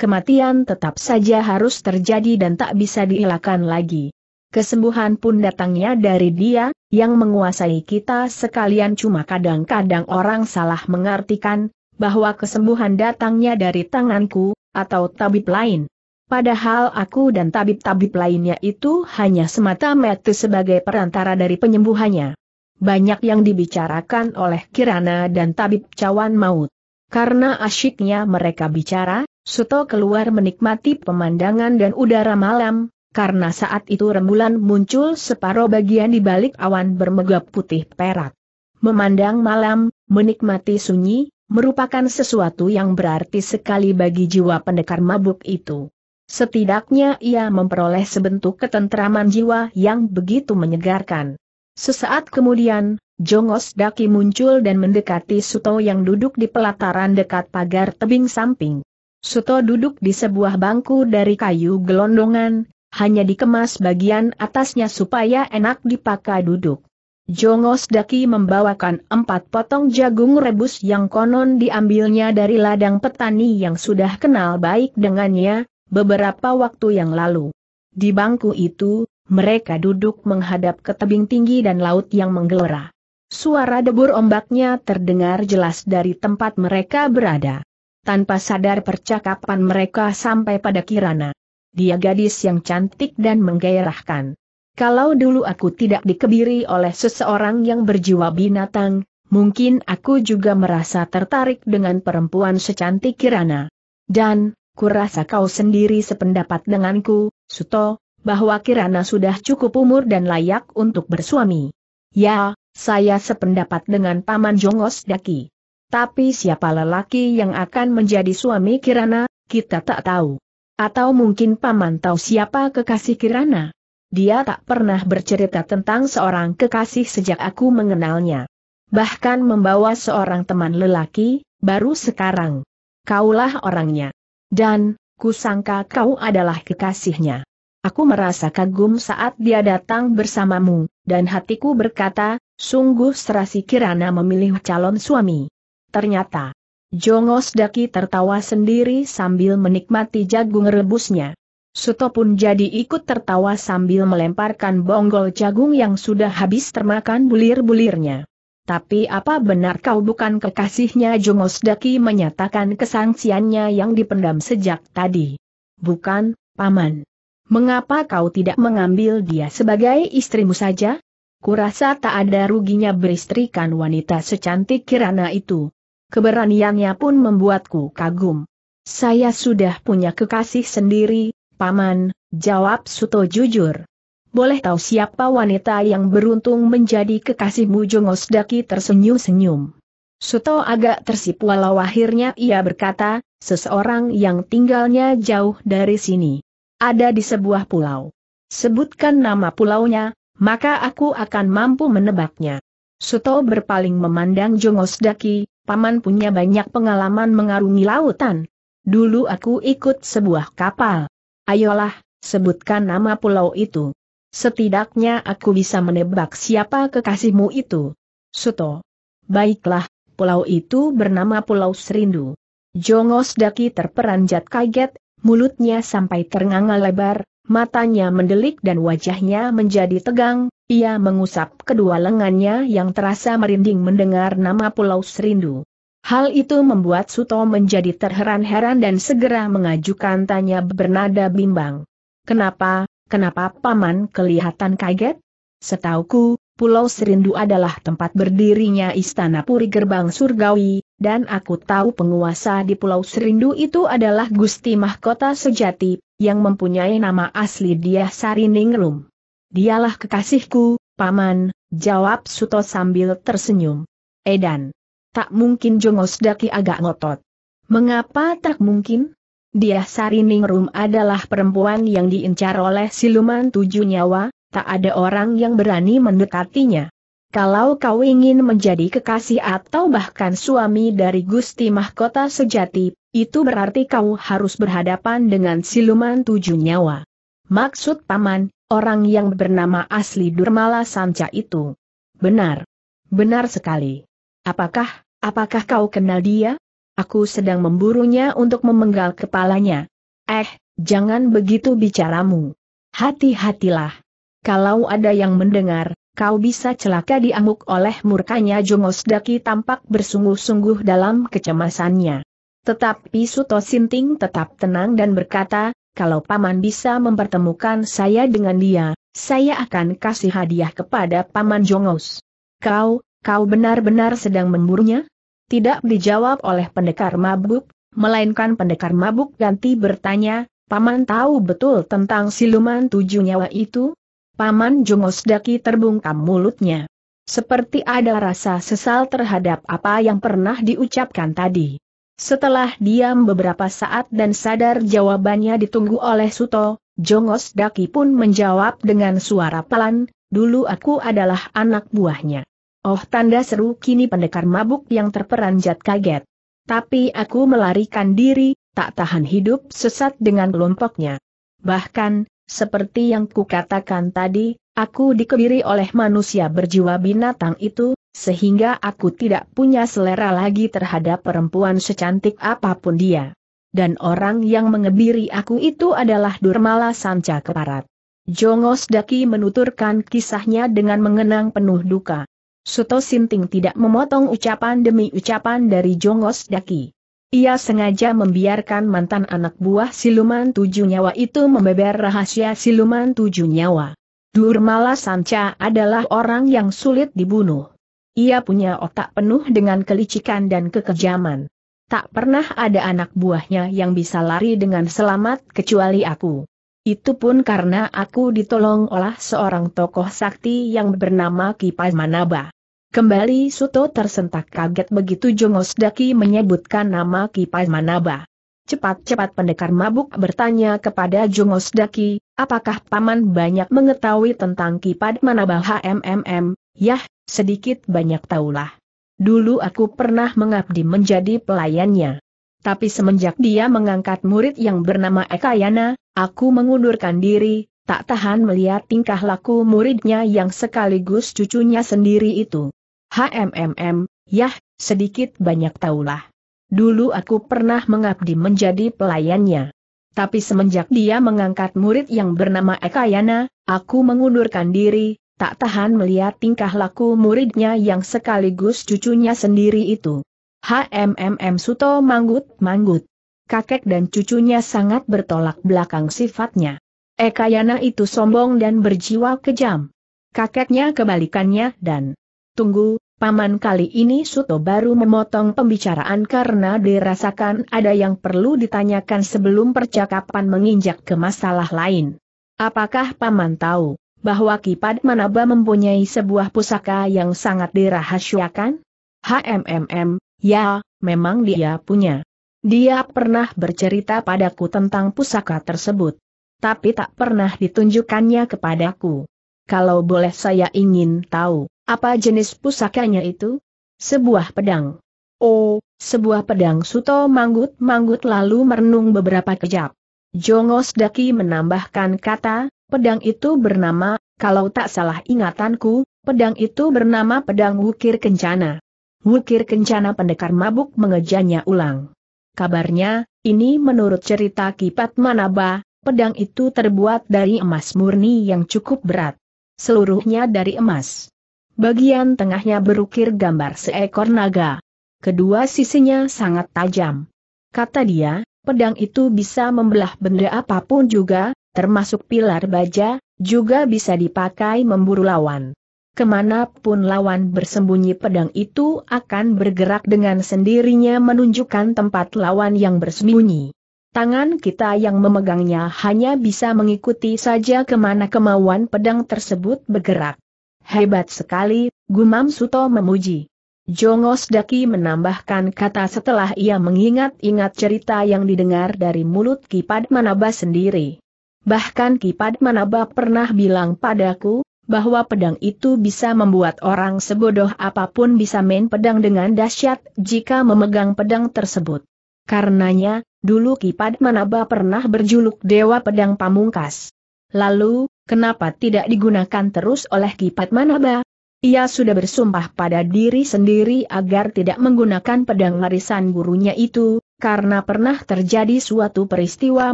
Kematian tetap saja harus terjadi dan tak bisa dielakkan lagi. Kesembuhan pun datangnya dari dia, yang menguasai kita sekalian cuma kadang-kadang orang salah mengartikan, bahwa kesembuhan datangnya dari tanganku, atau tabib lain. Padahal aku dan tabib-tabib lainnya itu hanya semata metu sebagai perantara dari penyembuhannya. Banyak yang dibicarakan oleh Kirana dan tabib cawan maut. Karena asyiknya mereka bicara, Suto keluar menikmati pemandangan dan udara malam, karena saat itu rembulan muncul separuh bagian di balik awan bermegap putih perak. Memandang malam, menikmati sunyi, merupakan sesuatu yang berarti sekali bagi jiwa pendekar mabuk itu. Setidaknya ia memperoleh sebentuk ketentraman jiwa yang begitu menyegarkan. Sesaat kemudian, Jongos Daki muncul dan mendekati Suto yang duduk di pelataran dekat pagar tebing samping. Suto duduk di sebuah bangku dari kayu gelondongan, hanya dikemas bagian atasnya supaya enak dipakai duduk. Jongos Daki membawakan empat potong jagung rebus yang konon diambilnya dari ladang petani yang sudah kenal baik dengannya, beberapa waktu yang lalu. Di bangku itu, mereka duduk menghadap ke tebing tinggi dan laut yang menggelora. Suara debur ombaknya terdengar jelas dari tempat mereka berada. Tanpa sadar percakapan mereka sampai pada Kirana. Dia gadis yang cantik dan menggairahkan. Kalau dulu aku tidak dikebiri oleh seseorang yang berjiwa binatang, mungkin aku juga merasa tertarik dengan perempuan secantik Kirana. Dan, kurasa kau sendiri sependapat denganku, Suto, bahwa Kirana sudah cukup umur dan layak untuk bersuami. Ya, saya sependapat dengan Paman Jongos Daki. Tapi siapa lelaki yang akan menjadi suami Kirana, kita tak tahu. Atau mungkin Paman tahu siapa kekasih Kirana? dia tak pernah bercerita tentang seorang kekasih sejak aku mengenalnya. Bahkan membawa seorang teman lelaki, baru sekarang. Kaulah orangnya. Dan, kusangka kau adalah kekasihnya. Aku merasa kagum saat dia datang bersamamu, dan hatiku berkata, sungguh serasi Kirana memilih calon suami. Ternyata, Jongos Daki tertawa sendiri sambil menikmati jagung rebusnya. Suto pun jadi ikut tertawa sambil melemparkan bonggol jagung yang sudah habis termakan bulir-bulirnya. Tapi apa benar kau bukan kekasihnya Jongos Daki menyatakan kesangsiannya yang dipendam sejak tadi? Bukan, Paman. Mengapa kau tidak mengambil dia sebagai istrimu saja? Kurasa tak ada ruginya beristrikan wanita secantik Kirana itu. Keberaniannya pun membuatku kagum. Saya sudah punya kekasih sendiri, Paman, jawab Suto jujur. Boleh tahu siapa wanita yang beruntung menjadi kekasihmu Jongos Daki tersenyum-senyum. Suto agak tersipu walau akhirnya ia berkata, seseorang yang tinggalnya jauh dari sini. Ada di sebuah pulau. Sebutkan nama pulaunya, maka aku akan mampu menebaknya. Suto berpaling memandang Jongos Daki, paman punya banyak pengalaman mengarungi lautan. Dulu aku ikut sebuah kapal. Ayolah, sebutkan nama pulau itu. Setidaknya aku bisa menebak siapa kekasihmu itu. Suto. Baiklah, pulau itu bernama Pulau Serindu. Jongos Daki terperanjat kaget, mulutnya sampai ternganga lebar, matanya mendelik dan wajahnya menjadi tegang, ia mengusap kedua lengannya yang terasa merinding mendengar nama Pulau Serindu. Hal itu membuat Suto menjadi terheran-heran dan segera mengajukan tanya bernada bimbang. Kenapa, kenapa Paman kelihatan kaget? Setauku, Pulau Serindu adalah tempat berdirinya Istana Puri Gerbang Surgawi, dan aku tahu penguasa di Pulau Serindu itu adalah Gusti Mahkota Sejati, yang mempunyai nama asli Diah Sariningrum. Dialah kekasihku, Paman, jawab Suto sambil tersenyum. Edan. Tak mungkin Jongos Daki agak ngotot. Mengapa tak mungkin? Dia Sariningrum adalah perempuan yang diincar oleh siluman tujuh nyawa, tak ada orang yang berani mendekatinya. Kalau kau ingin menjadi kekasih atau bahkan suami dari Gusti Mahkota Sejati, itu berarti kau harus berhadapan dengan siluman tujuh nyawa. Maksud paman, orang yang bernama asli Durmala Sanca itu. Benar. Benar sekali. Apakah, apakah kau kenal dia? Aku sedang memburunya untuk memenggal kepalanya. Eh, jangan begitu bicaramu. Hati-hatilah. Kalau ada yang mendengar, kau bisa celaka diamuk oleh murkanya Jongos Daki tampak bersungguh-sungguh dalam kecemasannya. Tetapi Suto Sinting tetap tenang dan berkata, kalau Paman bisa mempertemukan saya dengan dia, saya akan kasih hadiah kepada Paman Jongos. Kau, Kau benar-benar sedang memburunya? Tidak dijawab oleh pendekar mabuk, melainkan pendekar mabuk ganti bertanya, Paman tahu betul tentang siluman tujuh nyawa itu? Paman Jungos Daki terbungkam mulutnya. Seperti ada rasa sesal terhadap apa yang pernah diucapkan tadi. Setelah diam beberapa saat dan sadar jawabannya ditunggu oleh Suto, Jongos Daki pun menjawab dengan suara pelan, dulu aku adalah anak buahnya. Oh tanda seru kini pendekar mabuk yang terperanjat kaget. Tapi aku melarikan diri, tak tahan hidup sesat dengan kelompoknya. Bahkan, seperti yang kukatakan tadi, aku dikebiri oleh manusia berjiwa binatang itu, sehingga aku tidak punya selera lagi terhadap perempuan secantik apapun dia. Dan orang yang mengebiri aku itu adalah Durmala Sanca Keparat. Jongos Daki menuturkan kisahnya dengan mengenang penuh duka. Suto Sinting tidak memotong ucapan demi ucapan dari Jongos Daki. Ia sengaja membiarkan mantan anak buah siluman tujuh nyawa itu membeber rahasia siluman tujuh nyawa. Durmala Sanca adalah orang yang sulit dibunuh. Ia punya otak penuh dengan kelicikan dan kekejaman. Tak pernah ada anak buahnya yang bisa lari dengan selamat kecuali aku. Itu pun karena aku ditolong oleh seorang tokoh sakti yang bernama Kipas Manaba. Kembali Suto tersentak kaget begitu Jongos Daki menyebutkan nama Kipas Manaba. Cepat-cepat pendekar mabuk bertanya kepada Jongos Daki, apakah Paman banyak mengetahui tentang Kipai Manaba HMMM? Yah, sedikit banyak tahulah. Dulu aku pernah mengabdi menjadi pelayannya. Tapi semenjak dia mengangkat murid yang bernama Ekayana, aku mengundurkan diri, tak tahan melihat tingkah laku muridnya yang sekaligus cucunya sendiri itu. HMMM, yah, sedikit banyak taulah. Dulu aku pernah mengabdi menjadi pelayannya. Tapi semenjak dia mengangkat murid yang bernama Ekayana, aku mengundurkan diri, tak tahan melihat tingkah laku muridnya yang sekaligus cucunya sendiri itu. HMMM Suto manggut-manggut. Kakek dan cucunya sangat bertolak belakang sifatnya. Ekayana itu sombong dan berjiwa kejam. Kakeknya kebalikannya dan... Tunggu, paman kali ini Suto baru memotong pembicaraan karena dirasakan ada yang perlu ditanyakan sebelum percakapan menginjak ke masalah lain. Apakah paman tahu bahwa Kipat Manaba mempunyai sebuah pusaka yang sangat dirahasiakan? HMMM, Ya, memang dia punya. Dia pernah bercerita padaku tentang pusaka tersebut. Tapi tak pernah ditunjukkannya kepadaku. Kalau boleh saya ingin tahu, apa jenis pusakanya itu? Sebuah pedang. Oh, sebuah pedang Suto manggut-manggut lalu merenung beberapa kejap. Jongos Daki menambahkan kata, pedang itu bernama, kalau tak salah ingatanku, pedang itu bernama pedang wukir kencana. Wukir Kencana pendekar mabuk mengejarnya ulang. Kabarnya, ini menurut cerita Kipat Manaba, pedang itu terbuat dari emas murni yang cukup berat. Seluruhnya dari emas. Bagian tengahnya berukir gambar seekor naga. Kedua sisinya sangat tajam. Kata dia, pedang itu bisa membelah benda apapun juga, termasuk pilar baja, juga bisa dipakai memburu lawan. Kemanapun lawan bersembunyi pedang itu akan bergerak dengan sendirinya menunjukkan tempat lawan yang bersembunyi. Tangan kita yang memegangnya hanya bisa mengikuti saja kemana kemauan pedang tersebut bergerak. Hebat sekali, Gumam Suto memuji. Jongos Daki menambahkan kata setelah ia mengingat-ingat cerita yang didengar dari mulut Kipad Manaba sendiri. Bahkan Kipad Manaba pernah bilang padaku, bahwa pedang itu bisa membuat orang sebodoh apapun bisa main pedang dengan dahsyat jika memegang pedang tersebut. Karenanya, dulu Kipat Manaba pernah berjuluk Dewa Pedang Pamungkas. Lalu, kenapa tidak digunakan terus oleh Kipat Manaba? Ia sudah bersumpah pada diri sendiri agar tidak menggunakan pedang larisan gurunya itu, karena pernah terjadi suatu peristiwa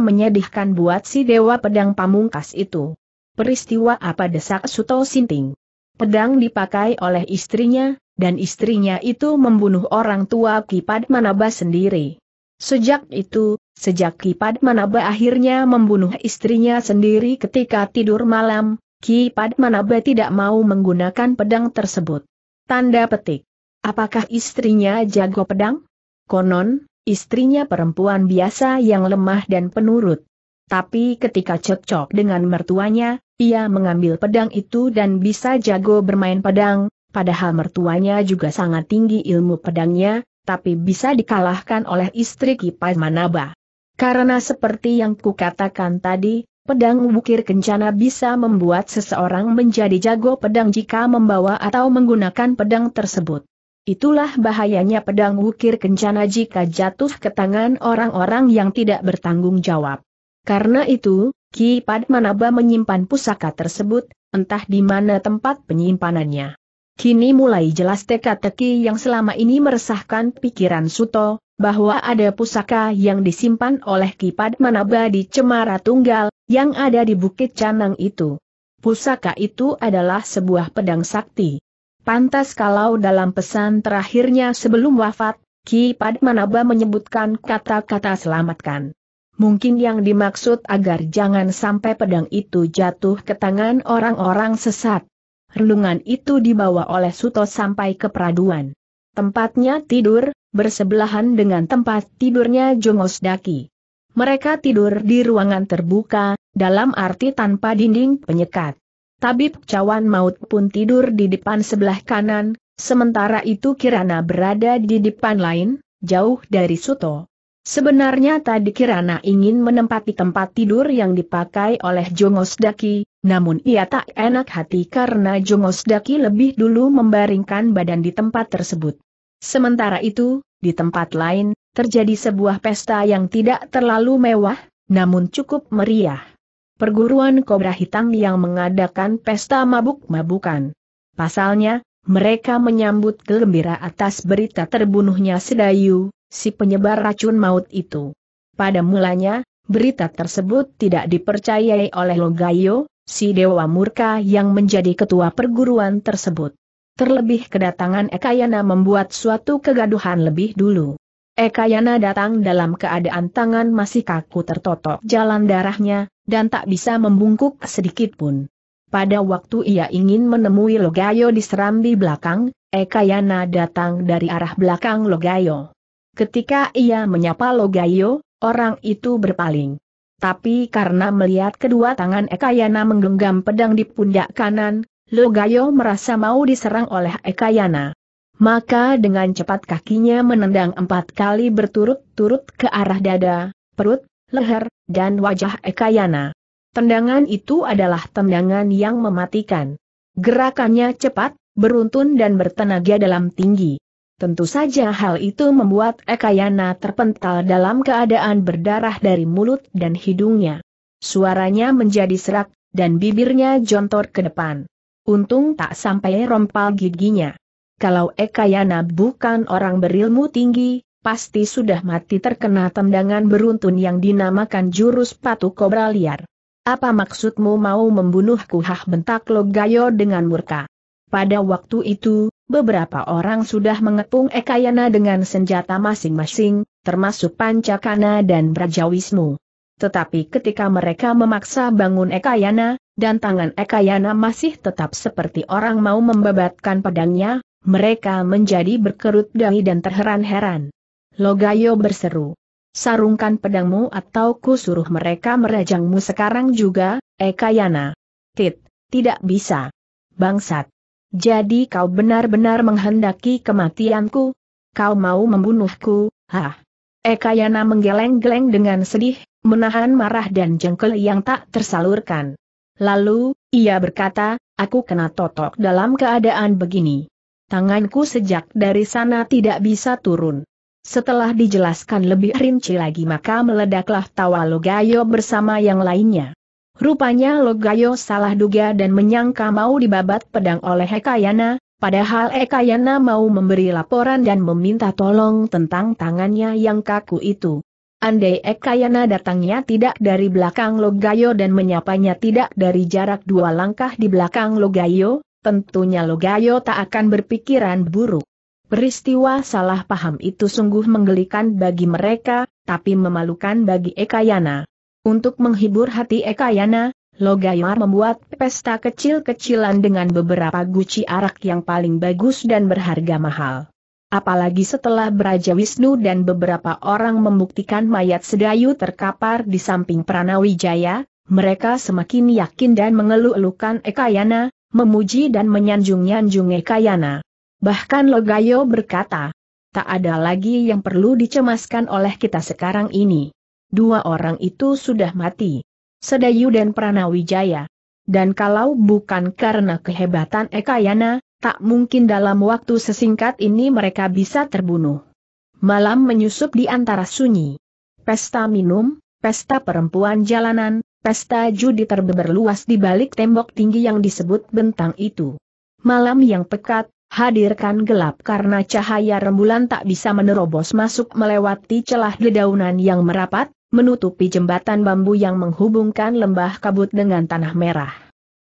menyedihkan buat si Dewa Pedang Pamungkas itu. Peristiwa apa desak Suto Sinting? Pedang dipakai oleh istrinya, dan istrinya itu membunuh orang tua Kipad Manaba sendiri. Sejak itu, sejak Kipad Manaba akhirnya membunuh istrinya sendiri ketika tidur malam, Kipad Manaba tidak mau menggunakan pedang tersebut. Tanda petik. Apakah istrinya jago pedang? Konon, istrinya perempuan biasa yang lemah dan penurut. Tapi ketika cekcok dengan mertuanya, ia mengambil pedang itu dan bisa jago bermain pedang, padahal mertuanya juga sangat tinggi ilmu pedangnya, tapi bisa dikalahkan oleh istri Kipai Manaba. Karena seperti yang kukatakan tadi, pedang bukir kencana bisa membuat seseorang menjadi jago pedang jika membawa atau menggunakan pedang tersebut. Itulah bahayanya pedang wukir kencana jika jatuh ke tangan orang-orang yang tidak bertanggung jawab. Karena itu, Ki Padmanaba menyimpan pusaka tersebut, entah di mana tempat penyimpanannya. Kini mulai jelas teka-teki yang selama ini meresahkan pikiran Suto, bahwa ada pusaka yang disimpan oleh Ki Padmanaba di Cemara Tunggal, yang ada di Bukit Canang itu. Pusaka itu adalah sebuah pedang sakti. Pantas kalau dalam pesan terakhirnya sebelum wafat, Ki Padmanaba menyebutkan kata-kata selamatkan. Mungkin yang dimaksud agar jangan sampai pedang itu jatuh ke tangan orang-orang sesat. Renungan itu dibawa oleh Suto sampai ke peraduan. Tempatnya tidur, bersebelahan dengan tempat tidurnya Jongos Daki. Mereka tidur di ruangan terbuka, dalam arti tanpa dinding penyekat. Tabib cawan maut pun tidur di depan sebelah kanan, sementara itu Kirana berada di depan lain, jauh dari Suto. Sebenarnya tadi Kirana ingin menempati tempat tidur yang dipakai oleh Jongos Daki, namun ia tak enak hati karena Jongos Daki lebih dulu membaringkan badan di tempat tersebut. Sementara itu, di tempat lain, terjadi sebuah pesta yang tidak terlalu mewah, namun cukup meriah. Perguruan Kobra Hitam yang mengadakan pesta mabuk-mabukan. Pasalnya, mereka menyambut gembira atas berita terbunuhnya Sedayu, si penyebar racun maut itu. Pada mulanya, berita tersebut tidak dipercayai oleh Logayo, si dewa murka yang menjadi ketua perguruan tersebut. Terlebih kedatangan Ekayana membuat suatu kegaduhan lebih dulu. Ekayana datang dalam keadaan tangan masih kaku tertotok jalan darahnya, dan tak bisa membungkuk sedikitpun. Pada waktu ia ingin menemui Logayo di serambi belakang, Ekayana datang dari arah belakang Logayo. Ketika ia menyapa Logayo, orang itu berpaling. Tapi karena melihat kedua tangan Ekayana menggenggam pedang di pundak kanan, Logayo merasa mau diserang oleh Ekayana. Maka dengan cepat kakinya menendang empat kali berturut-turut ke arah dada, perut, leher, dan wajah Ekayana. Tendangan itu adalah tendangan yang mematikan. Gerakannya cepat, beruntun dan bertenaga dalam tinggi. Tentu saja hal itu membuat Ekayana terpental dalam keadaan berdarah dari mulut dan hidungnya. Suaranya menjadi serak, dan bibirnya jontor ke depan. Untung tak sampai rompal giginya. Kalau Ekayana bukan orang berilmu tinggi, pasti sudah mati terkena tendangan beruntun yang dinamakan jurus patu kobra liar. Apa maksudmu mau membunuhku hah bentak Logayo dengan murka. Pada waktu itu, beberapa orang sudah mengepung Ekayana dengan senjata masing-masing, termasuk Pancakana dan Brajawismu. Tetapi ketika mereka memaksa bangun Ekayana, dan tangan Ekayana masih tetap seperti orang mau membebatkan pedangnya, mereka menjadi berkerut dahi dan terheran-heran. Logayo berseru sarungkan pedangmu atau ku suruh mereka merajangmu sekarang juga, Ekayana. Eh, Tit, tidak bisa. Bangsat. Jadi kau benar-benar menghendaki kematianku? Kau mau membunuhku, hah? Ekayana eh, menggeleng-geleng dengan sedih, menahan marah dan jengkel yang tak tersalurkan. Lalu, ia berkata, aku kena totok dalam keadaan begini. Tanganku sejak dari sana tidak bisa turun. Setelah dijelaskan lebih rinci lagi maka meledaklah tawa Logayo bersama yang lainnya. Rupanya Logayo salah duga dan menyangka mau dibabat pedang oleh Hekayana, padahal Hekayana mau memberi laporan dan meminta tolong tentang tangannya yang kaku itu. Andai Ekayana datangnya tidak dari belakang Logayo dan menyapanya tidak dari jarak dua langkah di belakang Logayo, tentunya Logayo tak akan berpikiran buruk. Peristiwa salah paham itu sungguh menggelikan bagi mereka, tapi memalukan bagi Ekayana. Untuk menghibur hati Ekayana, Logayar membuat pesta kecil-kecilan dengan beberapa guci arak yang paling bagus dan berharga mahal. Apalagi setelah Beraja Wisnu dan beberapa orang membuktikan mayat Sedayu terkapar di samping Pranawijaya, mereka semakin yakin dan mengeluh-elukan Ekayana, memuji dan menyanjung-nyanjung Ekayana. Bahkan Logayo berkata, tak ada lagi yang perlu dicemaskan oleh kita sekarang ini. Dua orang itu sudah mati. Sedayu dan Pranawijaya. Dan kalau bukan karena kehebatan Ekayana, tak mungkin dalam waktu sesingkat ini mereka bisa terbunuh. Malam menyusup di antara sunyi. Pesta minum, pesta perempuan jalanan, pesta judi terbeberluas di balik tembok tinggi yang disebut bentang itu. Malam yang pekat, Hadirkan gelap karena cahaya rembulan tak bisa menerobos masuk melewati celah dedaunan yang merapat, menutupi jembatan bambu yang menghubungkan lembah kabut dengan tanah merah.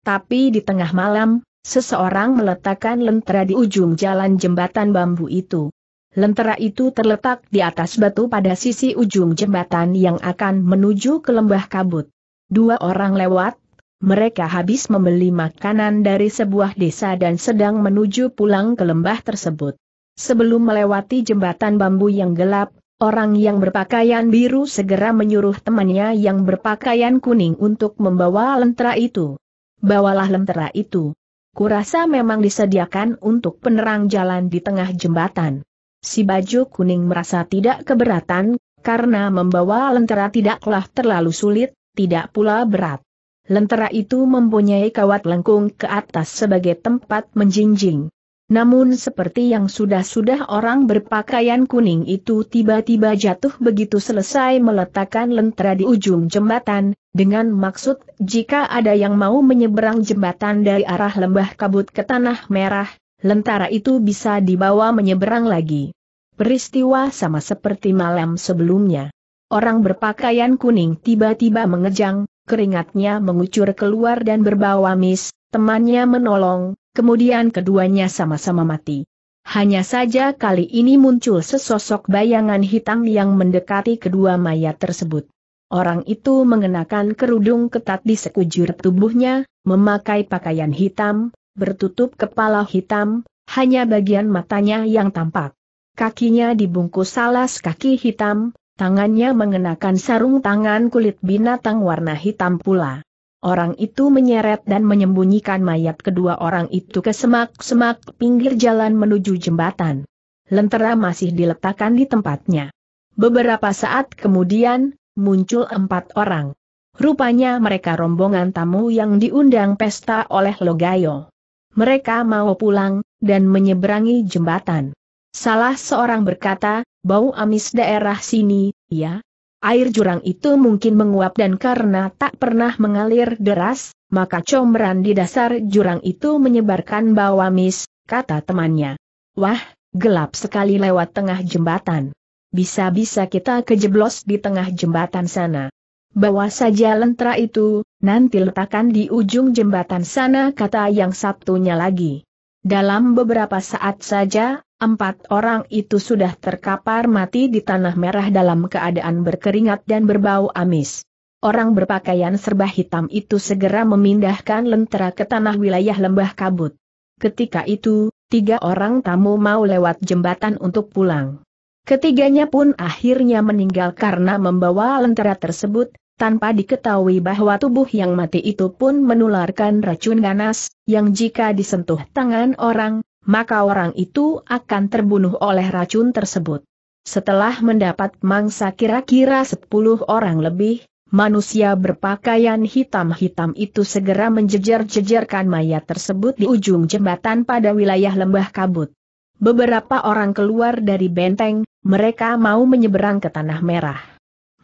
Tapi di tengah malam, seseorang meletakkan lentera di ujung jalan jembatan bambu itu. Lentera itu terletak di atas batu pada sisi ujung jembatan yang akan menuju ke lembah kabut. Dua orang lewat, mereka habis membeli makanan dari sebuah desa dan sedang menuju pulang ke lembah tersebut. Sebelum melewati jembatan bambu yang gelap, orang yang berpakaian biru segera menyuruh temannya yang berpakaian kuning untuk membawa lentera itu. Bawalah lentera itu. Kurasa memang disediakan untuk penerang jalan di tengah jembatan. Si baju kuning merasa tidak keberatan, karena membawa lentera tidaklah terlalu sulit, tidak pula berat. Lentera itu mempunyai kawat lengkung ke atas sebagai tempat menjinjing. Namun seperti yang sudah-sudah orang berpakaian kuning itu tiba-tiba jatuh begitu selesai meletakkan lentera di ujung jembatan, dengan maksud jika ada yang mau menyeberang jembatan dari arah lembah kabut ke tanah merah, lentera itu bisa dibawa menyeberang lagi. Peristiwa sama seperti malam sebelumnya. Orang berpakaian kuning tiba-tiba mengejang, keringatnya mengucur keluar dan berbau amis, temannya menolong, kemudian keduanya sama-sama mati. Hanya saja kali ini muncul sesosok bayangan hitam yang mendekati kedua mayat tersebut. Orang itu mengenakan kerudung ketat di sekujur tubuhnya, memakai pakaian hitam, bertutup kepala hitam, hanya bagian matanya yang tampak. Kakinya dibungkus alas kaki hitam, Tangannya mengenakan sarung tangan kulit binatang warna hitam pula. Orang itu menyeret dan menyembunyikan mayat kedua orang itu ke semak-semak pinggir jalan menuju jembatan. Lentera masih diletakkan di tempatnya. Beberapa saat kemudian, muncul empat orang. Rupanya mereka rombongan tamu yang diundang pesta oleh Logayo. Mereka mau pulang, dan menyeberangi jembatan. Salah seorang berkata, Bau amis daerah sini, ya? Air jurang itu mungkin menguap dan karena tak pernah mengalir deras, maka comberan di dasar jurang itu menyebarkan bau amis, kata temannya. Wah, gelap sekali lewat tengah jembatan. Bisa-bisa kita kejeblos di tengah jembatan sana. Bawa saja lentera itu, nanti letakkan di ujung jembatan sana kata yang satunya lagi. Dalam beberapa saat saja, Empat orang itu sudah terkapar mati di tanah merah dalam keadaan berkeringat dan berbau amis. Orang berpakaian serba hitam itu segera memindahkan lentera ke tanah wilayah lembah kabut. Ketika itu, tiga orang tamu mau lewat jembatan untuk pulang. Ketiganya pun akhirnya meninggal karena membawa lentera tersebut, tanpa diketahui bahwa tubuh yang mati itu pun menularkan racun ganas, yang jika disentuh tangan orang, maka orang itu akan terbunuh oleh racun tersebut. Setelah mendapat mangsa kira-kira 10 orang lebih, manusia berpakaian hitam-hitam itu segera menjejer-jejerkan mayat tersebut di ujung jembatan pada wilayah lembah kabut. Beberapa orang keluar dari benteng, mereka mau menyeberang ke Tanah Merah.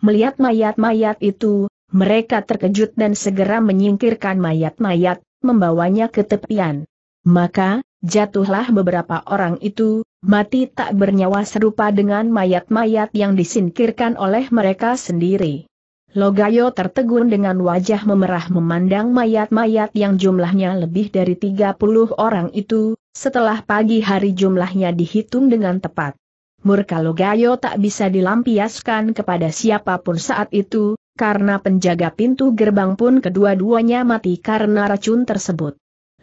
Melihat mayat-mayat itu, mereka terkejut dan segera menyingkirkan mayat-mayat, membawanya ke tepian. Maka, jatuhlah beberapa orang itu, mati tak bernyawa serupa dengan mayat-mayat yang disingkirkan oleh mereka sendiri. Logayo tertegun dengan wajah memerah memandang mayat-mayat yang jumlahnya lebih dari 30 orang itu, setelah pagi hari jumlahnya dihitung dengan tepat. Murka Logayo tak bisa dilampiaskan kepada siapapun saat itu, karena penjaga pintu gerbang pun kedua-duanya mati karena racun tersebut.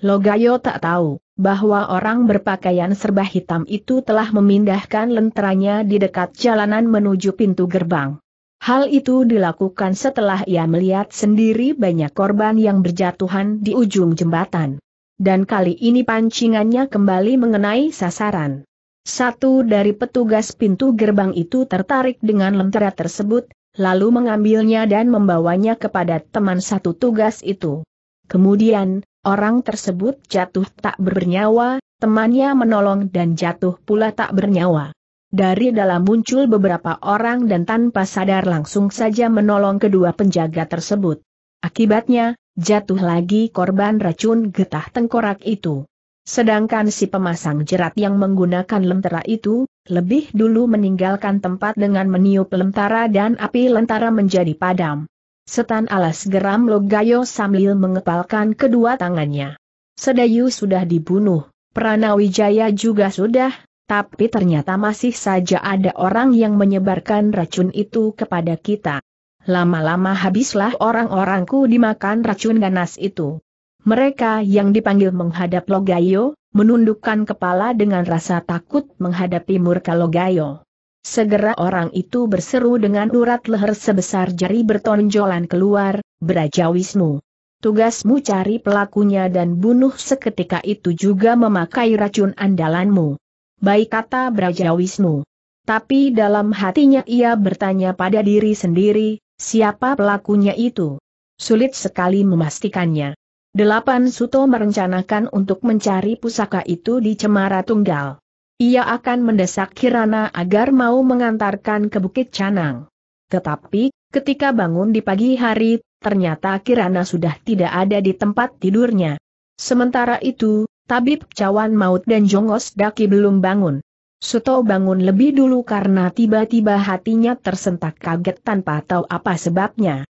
Logayo tak tahu bahwa orang berpakaian serba hitam itu telah memindahkan lenteranya di dekat jalanan menuju pintu gerbang. Hal itu dilakukan setelah ia melihat sendiri banyak korban yang berjatuhan di ujung jembatan. Dan kali ini pancingannya kembali mengenai sasaran. Satu dari petugas pintu gerbang itu tertarik dengan lentera tersebut, lalu mengambilnya dan membawanya kepada teman satu tugas itu. Kemudian, Orang tersebut jatuh tak bernyawa, temannya menolong dan jatuh pula tak bernyawa. Dari dalam muncul beberapa orang dan tanpa sadar langsung saja menolong kedua penjaga tersebut. Akibatnya, jatuh lagi korban racun getah tengkorak itu. Sedangkan si pemasang jerat yang menggunakan lentera itu, lebih dulu meninggalkan tempat dengan meniup lentara dan api lentara menjadi padam. Setan alas geram Logayo sambil mengepalkan kedua tangannya. Sedayu sudah dibunuh, Pranawijaya juga sudah, tapi ternyata masih saja ada orang yang menyebarkan racun itu kepada kita. Lama-lama habislah orang-orangku dimakan racun ganas itu. Mereka yang dipanggil menghadap Logayo, menundukkan kepala dengan rasa takut menghadapi murka Logayo. Segera orang itu berseru dengan urat leher sebesar jari bertonjolan keluar, Beraja Wisnu. Tugasmu cari pelakunya dan bunuh seketika itu juga memakai racun andalanmu. Baik kata Beraja Wisnu. Tapi dalam hatinya ia bertanya pada diri sendiri, siapa pelakunya itu? Sulit sekali memastikannya. Delapan Suto merencanakan untuk mencari pusaka itu di Cemara Tunggal. Ia akan mendesak Kirana agar mau mengantarkan ke Bukit Canang. Tetapi, ketika bangun di pagi hari, ternyata Kirana sudah tidak ada di tempat tidurnya. Sementara itu, Tabib Cawan Maut dan Jongos Daki belum bangun. Suto bangun lebih dulu karena tiba-tiba hatinya tersentak kaget tanpa tahu apa sebabnya.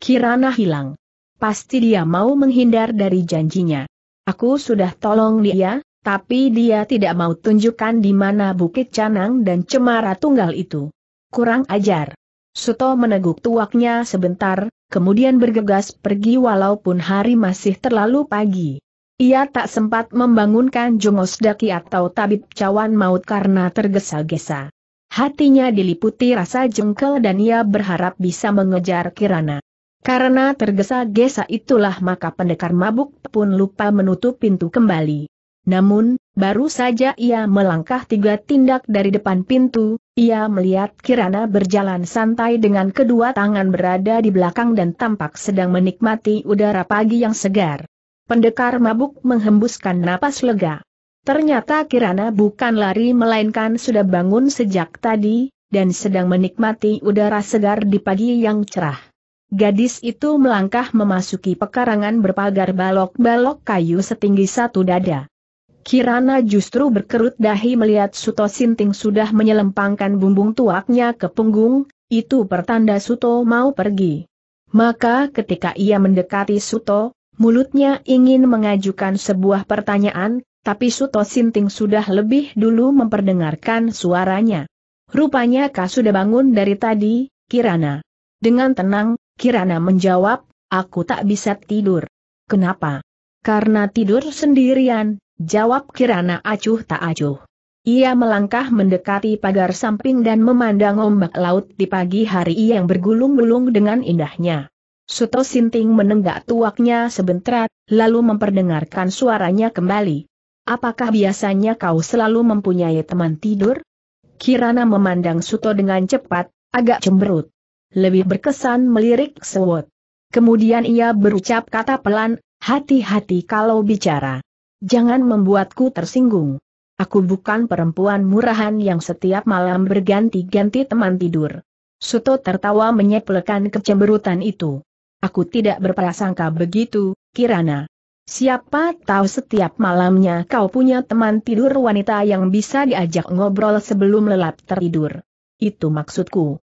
Kirana hilang. Pasti dia mau menghindar dari janjinya. Aku sudah tolong dia, tapi dia tidak mau tunjukkan di mana Bukit Canang dan Cemara Tunggal itu. Kurang ajar. Suto meneguk tuaknya sebentar, kemudian bergegas pergi walaupun hari masih terlalu pagi. Ia tak sempat membangunkan Jungos Daki atau Tabib Cawan Maut karena tergesa-gesa. Hatinya diliputi rasa jengkel dan ia berharap bisa mengejar Kirana. Karena tergesa-gesa itulah maka pendekar mabuk pun lupa menutup pintu kembali. Namun, baru saja ia melangkah tiga tindak dari depan pintu, ia melihat Kirana berjalan santai dengan kedua tangan berada di belakang dan tampak sedang menikmati udara pagi yang segar. Pendekar mabuk menghembuskan napas lega. Ternyata Kirana bukan lari melainkan sudah bangun sejak tadi, dan sedang menikmati udara segar di pagi yang cerah. Gadis itu melangkah memasuki pekarangan berpagar balok-balok kayu setinggi satu dada. Kirana justru berkerut dahi melihat Suto Sinting sudah menyelempangkan bumbung tuaknya ke punggung, itu pertanda Suto mau pergi. Maka ketika ia mendekati Suto, mulutnya ingin mengajukan sebuah pertanyaan, tapi Suto Sinting sudah lebih dulu memperdengarkan suaranya. Rupanya kau sudah bangun dari tadi, Kirana. Dengan tenang, Kirana menjawab, aku tak bisa tidur. Kenapa? Karena tidur sendirian, Jawab Kirana acuh tak acuh. Ia melangkah mendekati pagar samping dan memandang ombak laut di pagi hari yang bergulung-gulung dengan indahnya. Suto Sinting menenggak tuaknya sebentar, lalu memperdengarkan suaranya kembali. Apakah biasanya kau selalu mempunyai teman tidur? Kirana memandang Suto dengan cepat, agak cemberut. Lebih berkesan melirik Sewot. Kemudian ia berucap kata pelan, hati-hati kalau bicara. Jangan membuatku tersinggung. Aku bukan perempuan murahan yang setiap malam berganti-ganti teman tidur. Suto tertawa menyepelekan kecemberutan itu. Aku tidak berprasangka begitu, Kirana. Siapa tahu setiap malamnya kau punya teman tidur wanita yang bisa diajak ngobrol sebelum lelap tertidur. Itu maksudku.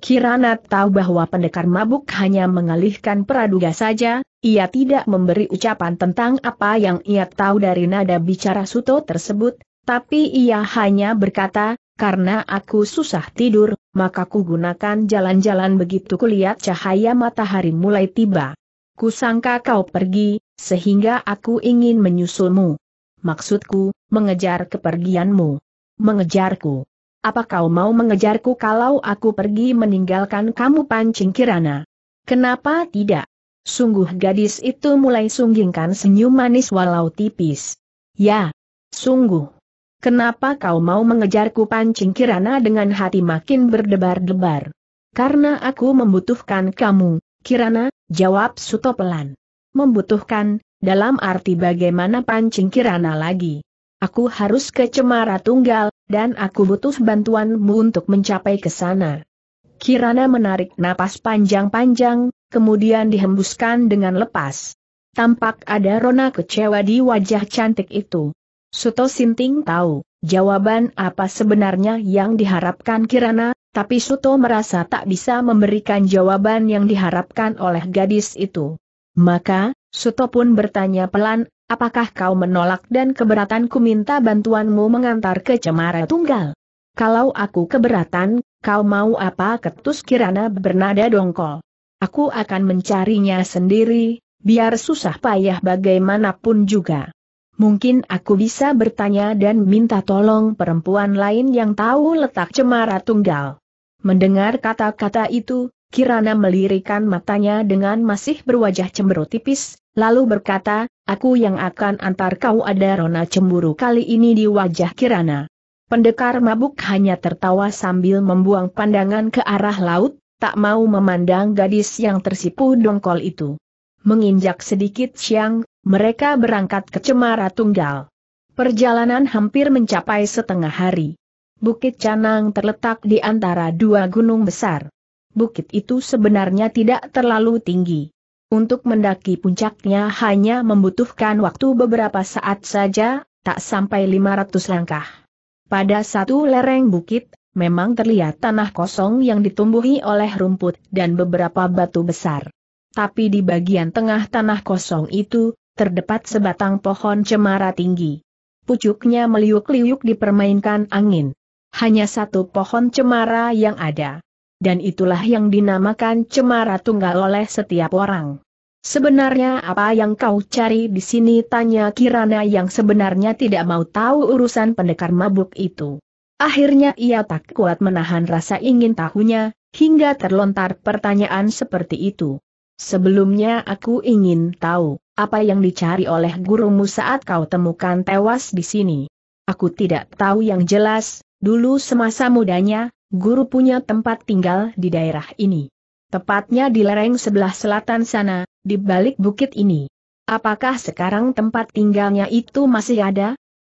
Kirana tahu bahwa pendekar mabuk hanya mengalihkan peraduga saja, ia tidak memberi ucapan tentang apa yang ia tahu dari nada bicara Suto tersebut, tapi ia hanya berkata, karena aku susah tidur, maka ku gunakan jalan-jalan begitu kulihat cahaya matahari mulai tiba. Kusangka kau pergi, sehingga aku ingin menyusulmu. Maksudku, mengejar kepergianmu. Mengejarku. Apa kau mau mengejarku kalau aku pergi meninggalkan kamu pancing kirana? Kenapa tidak? Sungguh gadis itu mulai sunggingkan senyum manis walau tipis. Ya, sungguh. Kenapa kau mau mengejarku pancing kirana dengan hati makin berdebar-debar? Karena aku membutuhkan kamu, kirana, jawab Suto pelan. Membutuhkan, dalam arti bagaimana pancing kirana lagi? Aku harus ke Cemara Tunggal, dan aku butuh bantuanmu untuk mencapai ke sana. Kirana menarik napas panjang-panjang, kemudian dihembuskan dengan lepas. Tampak ada rona kecewa di wajah cantik itu. Suto Sinting tahu, jawaban apa sebenarnya yang diharapkan Kirana, tapi Suto merasa tak bisa memberikan jawaban yang diharapkan oleh gadis itu. Maka, Suto pun bertanya pelan, Apakah kau menolak dan keberatanku minta bantuanmu mengantar ke cemara tunggal? Kalau aku keberatan, kau mau apa ketus kirana bernada dongkol? Aku akan mencarinya sendiri, biar susah payah bagaimanapun juga. Mungkin aku bisa bertanya dan minta tolong perempuan lain yang tahu letak cemara tunggal. Mendengar kata-kata itu, Kirana melirikan matanya dengan masih berwajah cemberut tipis, lalu berkata, Aku yang akan antar kau ada rona cemburu kali ini di wajah Kirana. Pendekar mabuk hanya tertawa sambil membuang pandangan ke arah laut, tak mau memandang gadis yang tersipu dongkol itu. Menginjak sedikit siang, mereka berangkat ke Cemara Tunggal. Perjalanan hampir mencapai setengah hari. Bukit Canang terletak di antara dua gunung besar. Bukit itu sebenarnya tidak terlalu tinggi. Untuk mendaki puncaknya hanya membutuhkan waktu beberapa saat saja, tak sampai 500 langkah. Pada satu lereng bukit, memang terlihat tanah kosong yang ditumbuhi oleh rumput dan beberapa batu besar. Tapi di bagian tengah tanah kosong itu, terdapat sebatang pohon cemara tinggi. Pucuknya meliuk-liuk dipermainkan angin. Hanya satu pohon cemara yang ada dan itulah yang dinamakan cemara tunggal oleh setiap orang. Sebenarnya apa yang kau cari di sini tanya Kirana yang sebenarnya tidak mau tahu urusan pendekar mabuk itu. Akhirnya ia tak kuat menahan rasa ingin tahunya, hingga terlontar pertanyaan seperti itu. Sebelumnya aku ingin tahu, apa yang dicari oleh gurumu saat kau temukan tewas di sini. Aku tidak tahu yang jelas, dulu semasa mudanya, guru punya tempat tinggal di daerah ini. Tepatnya di lereng sebelah selatan sana, di balik bukit ini. Apakah sekarang tempat tinggalnya itu masih ada?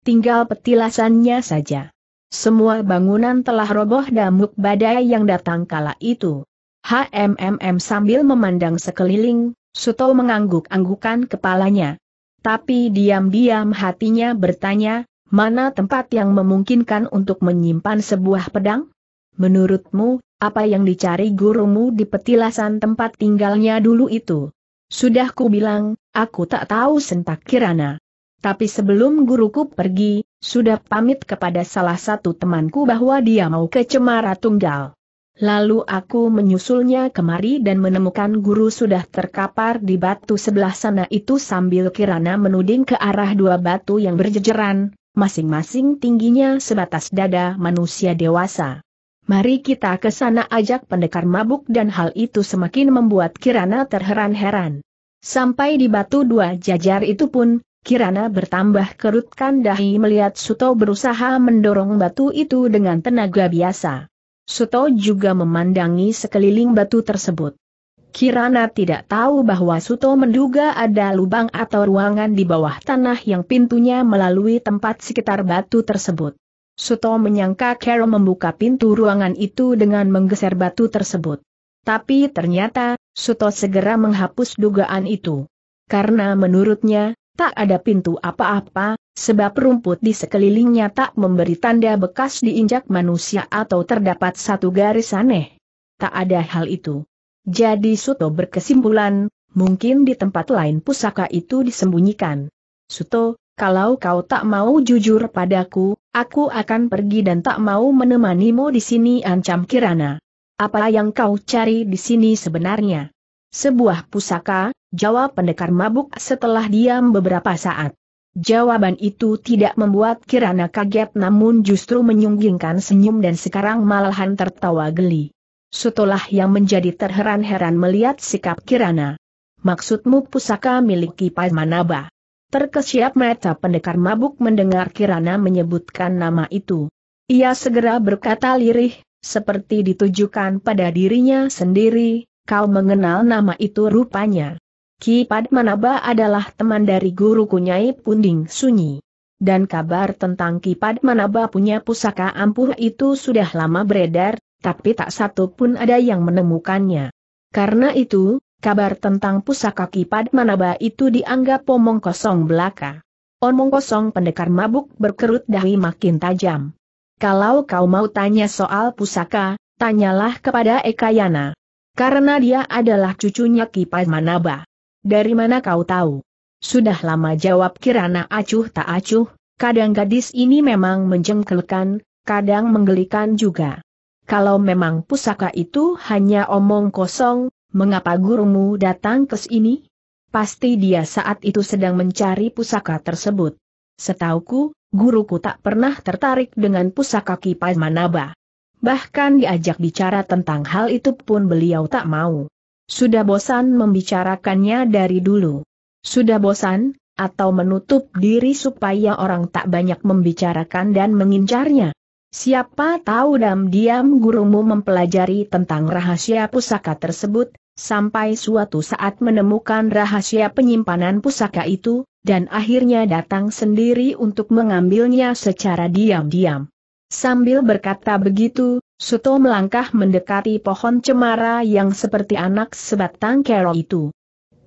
Tinggal petilasannya saja. Semua bangunan telah roboh damuk badai yang datang kala itu. HMMM sambil memandang sekeliling, Suto mengangguk-anggukan kepalanya. Tapi diam-diam hatinya bertanya, mana tempat yang memungkinkan untuk menyimpan sebuah pedang? Menurutmu, apa yang dicari gurumu di petilasan tempat tinggalnya dulu itu? Sudah ku bilang, aku tak tahu sentak kirana. Tapi sebelum guruku pergi, sudah pamit kepada salah satu temanku bahwa dia mau ke Cemara Tunggal. Lalu aku menyusulnya kemari dan menemukan guru sudah terkapar di batu sebelah sana itu sambil kirana menuding ke arah dua batu yang berjejeran, masing-masing tingginya sebatas dada manusia dewasa. Mari kita ke sana ajak pendekar mabuk dan hal itu semakin membuat Kirana terheran-heran. Sampai di batu dua jajar itu pun, Kirana bertambah kerutkan dahi melihat Suto berusaha mendorong batu itu dengan tenaga biasa. Suto juga memandangi sekeliling batu tersebut. Kirana tidak tahu bahwa Suto menduga ada lubang atau ruangan di bawah tanah yang pintunya melalui tempat sekitar batu tersebut. Suto menyangka Carol membuka pintu ruangan itu dengan menggeser batu tersebut. Tapi ternyata, Suto segera menghapus dugaan itu. Karena menurutnya, tak ada pintu apa-apa, sebab rumput di sekelilingnya tak memberi tanda bekas diinjak manusia atau terdapat satu garis aneh. Tak ada hal itu. Jadi Suto berkesimpulan, mungkin di tempat lain pusaka itu disembunyikan. Suto, kalau kau tak mau jujur padaku, Aku akan pergi dan tak mau menemanimu di sini ancam Kirana. Apa yang kau cari di sini sebenarnya? Sebuah pusaka, jawab pendekar mabuk setelah diam beberapa saat. Jawaban itu tidak membuat Kirana kaget namun justru menyunggingkan senyum dan sekarang malahan tertawa geli. Setelah yang menjadi terheran-heran melihat sikap Kirana. Maksudmu pusaka miliki Kipai Manaba? Terkesiap mata pendekar mabuk mendengar Kirana menyebutkan nama itu. Ia segera berkata lirih, seperti ditujukan pada dirinya sendiri, kau mengenal nama itu rupanya. Ki Padmanaba adalah teman dari guru Kunyai Punding Sunyi. Dan kabar tentang Ki Padmanaba punya pusaka ampuh itu sudah lama beredar, tapi tak satu pun ada yang menemukannya. Karena itu, kabar tentang pusaka Kipad Manaba itu dianggap omong kosong belaka. Omong kosong pendekar mabuk berkerut dahi makin tajam. Kalau kau mau tanya soal pusaka, tanyalah kepada Ekayana. Karena dia adalah cucunya Kipad Manaba. Dari mana kau tahu? Sudah lama jawab Kirana acuh tak acuh, kadang gadis ini memang menjengkelkan, kadang menggelikan juga. Kalau memang pusaka itu hanya omong kosong, mengapa gurumu datang ke sini? Pasti dia saat itu sedang mencari pusaka tersebut. Setauku, guruku tak pernah tertarik dengan pusaka Kipai Manaba. Bahkan diajak bicara tentang hal itu pun beliau tak mau. Sudah bosan membicarakannya dari dulu. Sudah bosan, atau menutup diri supaya orang tak banyak membicarakan dan mengincarnya. Siapa tahu diam-diam gurumu mempelajari tentang rahasia pusaka tersebut, sampai suatu saat menemukan rahasia penyimpanan pusaka itu, dan akhirnya datang sendiri untuk mengambilnya secara diam-diam. Sambil berkata begitu, Suto melangkah mendekati pohon cemara yang seperti anak sebatang kero itu.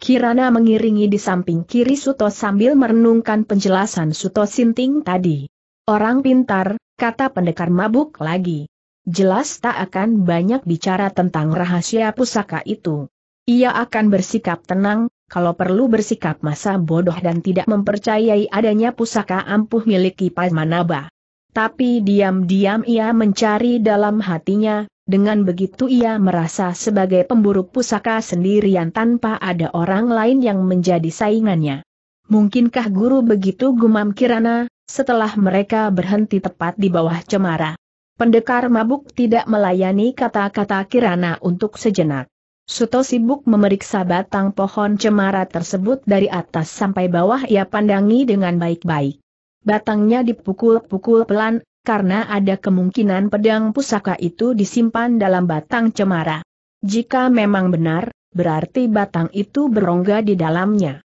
Kirana mengiringi di samping kiri Suto sambil merenungkan penjelasan Suto Sinting tadi. Orang pintar, kata pendekar mabuk lagi. Jelas tak akan banyak bicara tentang rahasia pusaka itu. Ia akan bersikap tenang, kalau perlu bersikap masa bodoh dan tidak mempercayai adanya pusaka ampuh miliki Pazmanaba. Tapi diam-diam ia mencari dalam hatinya, dengan begitu ia merasa sebagai pemburu pusaka sendirian tanpa ada orang lain yang menjadi saingannya. Mungkinkah guru begitu gumam Kirana, setelah mereka berhenti tepat di bawah cemara. Pendekar mabuk tidak melayani kata-kata Kirana untuk sejenak. Suto sibuk memeriksa batang pohon cemara tersebut dari atas sampai bawah ia pandangi dengan baik-baik. Batangnya dipukul-pukul pelan, karena ada kemungkinan pedang pusaka itu disimpan dalam batang cemara. Jika memang benar, berarti batang itu berongga di dalamnya.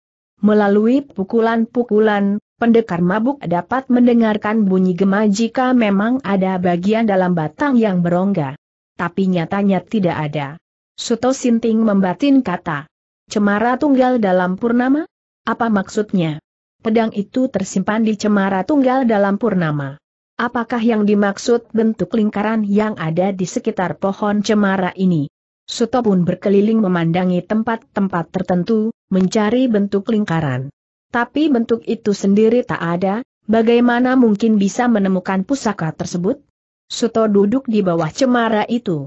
Melalui pukulan-pukulan, pendekar mabuk dapat mendengarkan bunyi gema jika memang ada bagian dalam batang yang berongga. Tapi nyatanya tidak ada. Suto Sinting membatin kata. Cemara tunggal dalam purnama? Apa maksudnya? Pedang itu tersimpan di cemara tunggal dalam purnama. Apakah yang dimaksud bentuk lingkaran yang ada di sekitar pohon cemara ini? Suto pun berkeliling memandangi tempat-tempat tertentu, mencari bentuk lingkaran tapi bentuk itu sendiri tak ada, bagaimana mungkin bisa menemukan pusaka tersebut? Suto duduk di bawah cemara itu.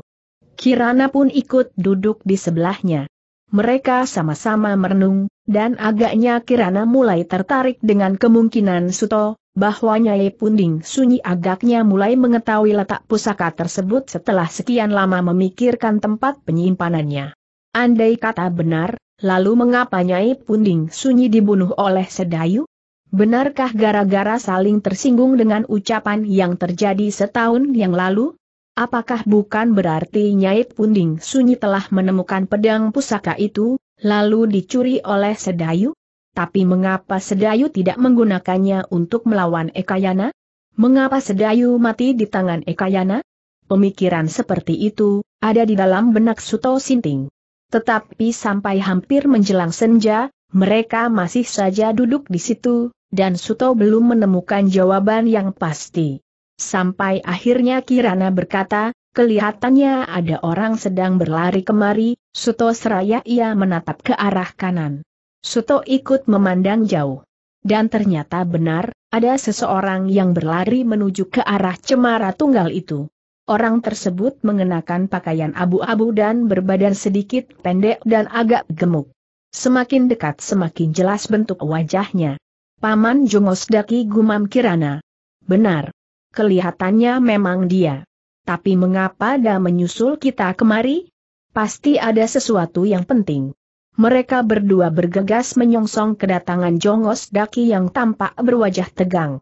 Kirana pun ikut duduk di sebelahnya. Mereka sama-sama merenung, dan agaknya Kirana mulai tertarik dengan kemungkinan Suto, bahwa Nyai Punding Sunyi agaknya mulai mengetahui letak pusaka tersebut setelah sekian lama memikirkan tempat penyimpanannya. Andai kata benar, Lalu mengapa Nyai Punding Sunyi dibunuh oleh Sedayu? Benarkah gara-gara saling tersinggung dengan ucapan yang terjadi setahun yang lalu? Apakah bukan berarti Nyai Punding Sunyi telah menemukan pedang pusaka itu, lalu dicuri oleh Sedayu? Tapi mengapa Sedayu tidak menggunakannya untuk melawan Ekayana? Mengapa Sedayu mati di tangan Ekayana? Pemikiran seperti itu, ada di dalam benak Suto Sinting. Tetapi sampai hampir menjelang senja, mereka masih saja duduk di situ, dan Suto belum menemukan jawaban yang pasti. Sampai akhirnya Kirana berkata, kelihatannya ada orang sedang berlari kemari, Suto seraya ia menatap ke arah kanan. Suto ikut memandang jauh. Dan ternyata benar, ada seseorang yang berlari menuju ke arah cemara tunggal itu. Orang tersebut mengenakan pakaian abu-abu dan berbadan sedikit pendek dan agak gemuk. Semakin dekat semakin jelas bentuk wajahnya. Paman Jongos Daki gumam Kirana. Benar. Kelihatannya memang dia. Tapi mengapa dia menyusul kita kemari? Pasti ada sesuatu yang penting. Mereka berdua bergegas menyongsong kedatangan Jongos Daki yang tampak berwajah tegang.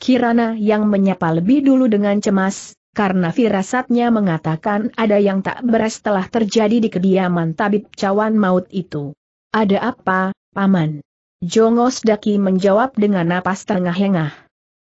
Kirana yang menyapa lebih dulu dengan cemas, karena firasatnya mengatakan ada yang tak beres telah terjadi di kediaman tabib cawan maut itu. Ada apa, Paman? Jongos Daki menjawab dengan napas terengah-engah.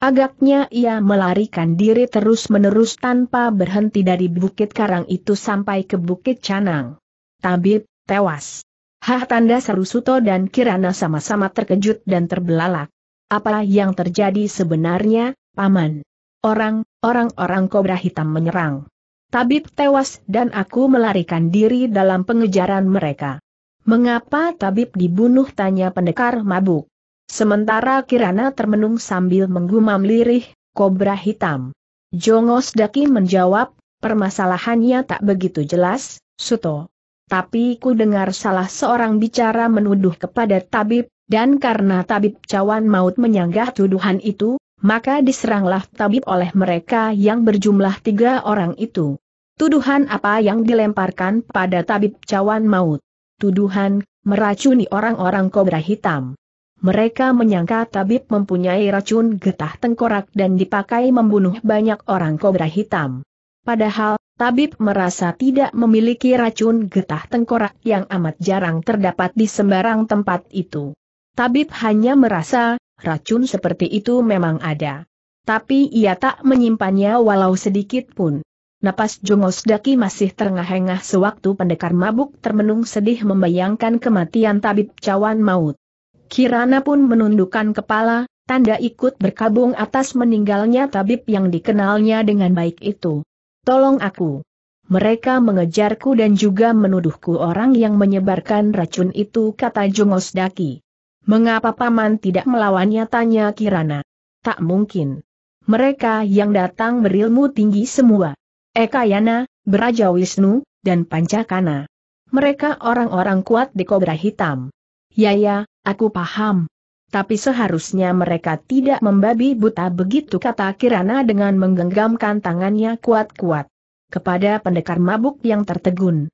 Agaknya ia melarikan diri terus-menerus tanpa berhenti dari bukit karang itu sampai ke bukit canang. Tabib, tewas. Hah tanda seru Suto dan Kirana sama-sama terkejut dan terbelalak. Apa yang terjadi sebenarnya, Paman? Orang, orang-orang kobra hitam menyerang. Tabib tewas dan aku melarikan diri dalam pengejaran mereka. Mengapa tabib dibunuh tanya pendekar mabuk. Sementara Kirana termenung sambil menggumam lirih, kobra hitam. Jongos Daki menjawab, permasalahannya tak begitu jelas, Suto. Tapi ku dengar salah seorang bicara menuduh kepada tabib, dan karena tabib cawan maut menyanggah tuduhan itu, maka diseranglah tabib oleh mereka yang berjumlah tiga orang itu. Tuduhan apa yang dilemparkan pada tabib cawan maut? Tuduhan, meracuni orang-orang kobra hitam. Mereka menyangka tabib mempunyai racun getah tengkorak dan dipakai membunuh banyak orang kobra hitam. Padahal, tabib merasa tidak memiliki racun getah tengkorak yang amat jarang terdapat di sembarang tempat itu. Tabib hanya merasa racun seperti itu memang ada. Tapi ia tak menyimpannya walau sedikit pun. Napas Jongos Daki masih terengah-engah sewaktu pendekar mabuk termenung sedih membayangkan kematian tabib cawan maut. Kirana pun menundukkan kepala, tanda ikut berkabung atas meninggalnya tabib yang dikenalnya dengan baik itu. Tolong aku. Mereka mengejarku dan juga menuduhku orang yang menyebarkan racun itu kata Jongos Daki. Mengapa paman tidak melawannya tanya Kirana? Tak mungkin. Mereka yang datang berilmu tinggi semua. Ekayana, Beraja Wisnu, dan Pancakana. Mereka orang-orang kuat di kobra hitam. Ya ya, aku paham. Tapi seharusnya mereka tidak membabi buta begitu kata Kirana dengan menggenggamkan tangannya kuat-kuat. Kepada pendekar mabuk yang tertegun.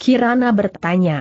Kirana bertanya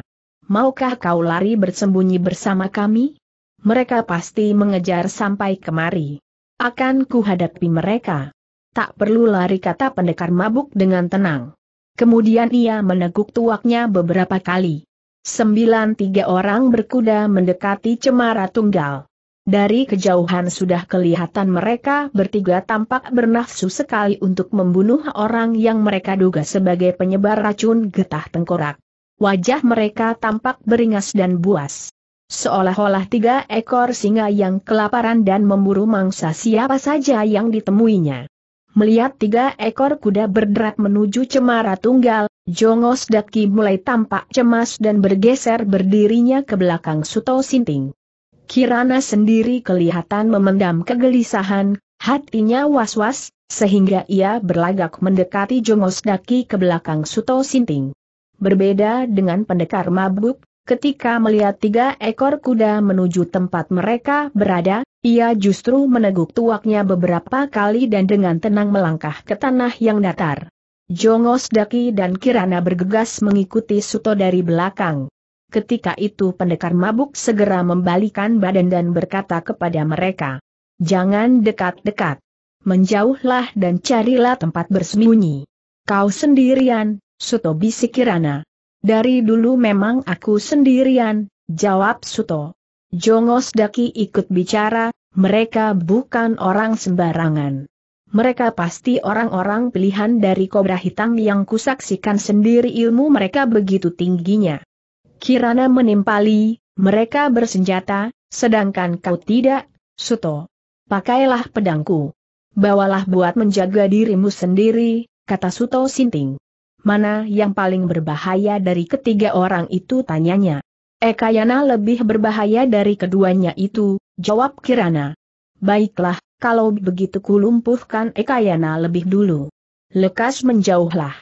maukah kau lari bersembunyi bersama kami? Mereka pasti mengejar sampai kemari. Akan kuhadapi mereka. Tak perlu lari kata pendekar mabuk dengan tenang. Kemudian ia meneguk tuaknya beberapa kali. Sembilan tiga orang berkuda mendekati cemara tunggal. Dari kejauhan sudah kelihatan mereka bertiga tampak bernafsu sekali untuk membunuh orang yang mereka duga sebagai penyebar racun getah tengkorak wajah mereka tampak beringas dan buas. Seolah-olah tiga ekor singa yang kelaparan dan memburu mangsa siapa saja yang ditemuinya. Melihat tiga ekor kuda berderap menuju cemara tunggal, Jongos Daki mulai tampak cemas dan bergeser berdirinya ke belakang Suto Sinting. Kirana sendiri kelihatan memendam kegelisahan, hatinya was-was, sehingga ia berlagak mendekati Jongos Daki ke belakang Suto Sinting. Berbeda dengan pendekar mabuk, ketika melihat tiga ekor kuda menuju tempat mereka berada, ia justru meneguk tuaknya beberapa kali dan dengan tenang melangkah ke tanah yang datar. Jongos Daki dan Kirana bergegas mengikuti Suto dari belakang. Ketika itu pendekar mabuk segera membalikan badan dan berkata kepada mereka, Jangan dekat-dekat. Menjauhlah dan carilah tempat bersembunyi. Kau sendirian, Suto bisik Kirana. Dari dulu memang aku sendirian, jawab Suto. Jongos Daki ikut bicara, mereka bukan orang sembarangan. Mereka pasti orang-orang pilihan dari kobra hitam yang kusaksikan sendiri ilmu mereka begitu tingginya. Kirana menimpali, mereka bersenjata, sedangkan kau tidak, Suto. Pakailah pedangku. Bawalah buat menjaga dirimu sendiri, kata Suto Sinting mana yang paling berbahaya dari ketiga orang itu tanyanya. Ekayana eh, lebih berbahaya dari keduanya itu, jawab Kirana. Baiklah, kalau begitu kulumpuhkan Ekayana eh, lebih dulu. Lekas menjauhlah.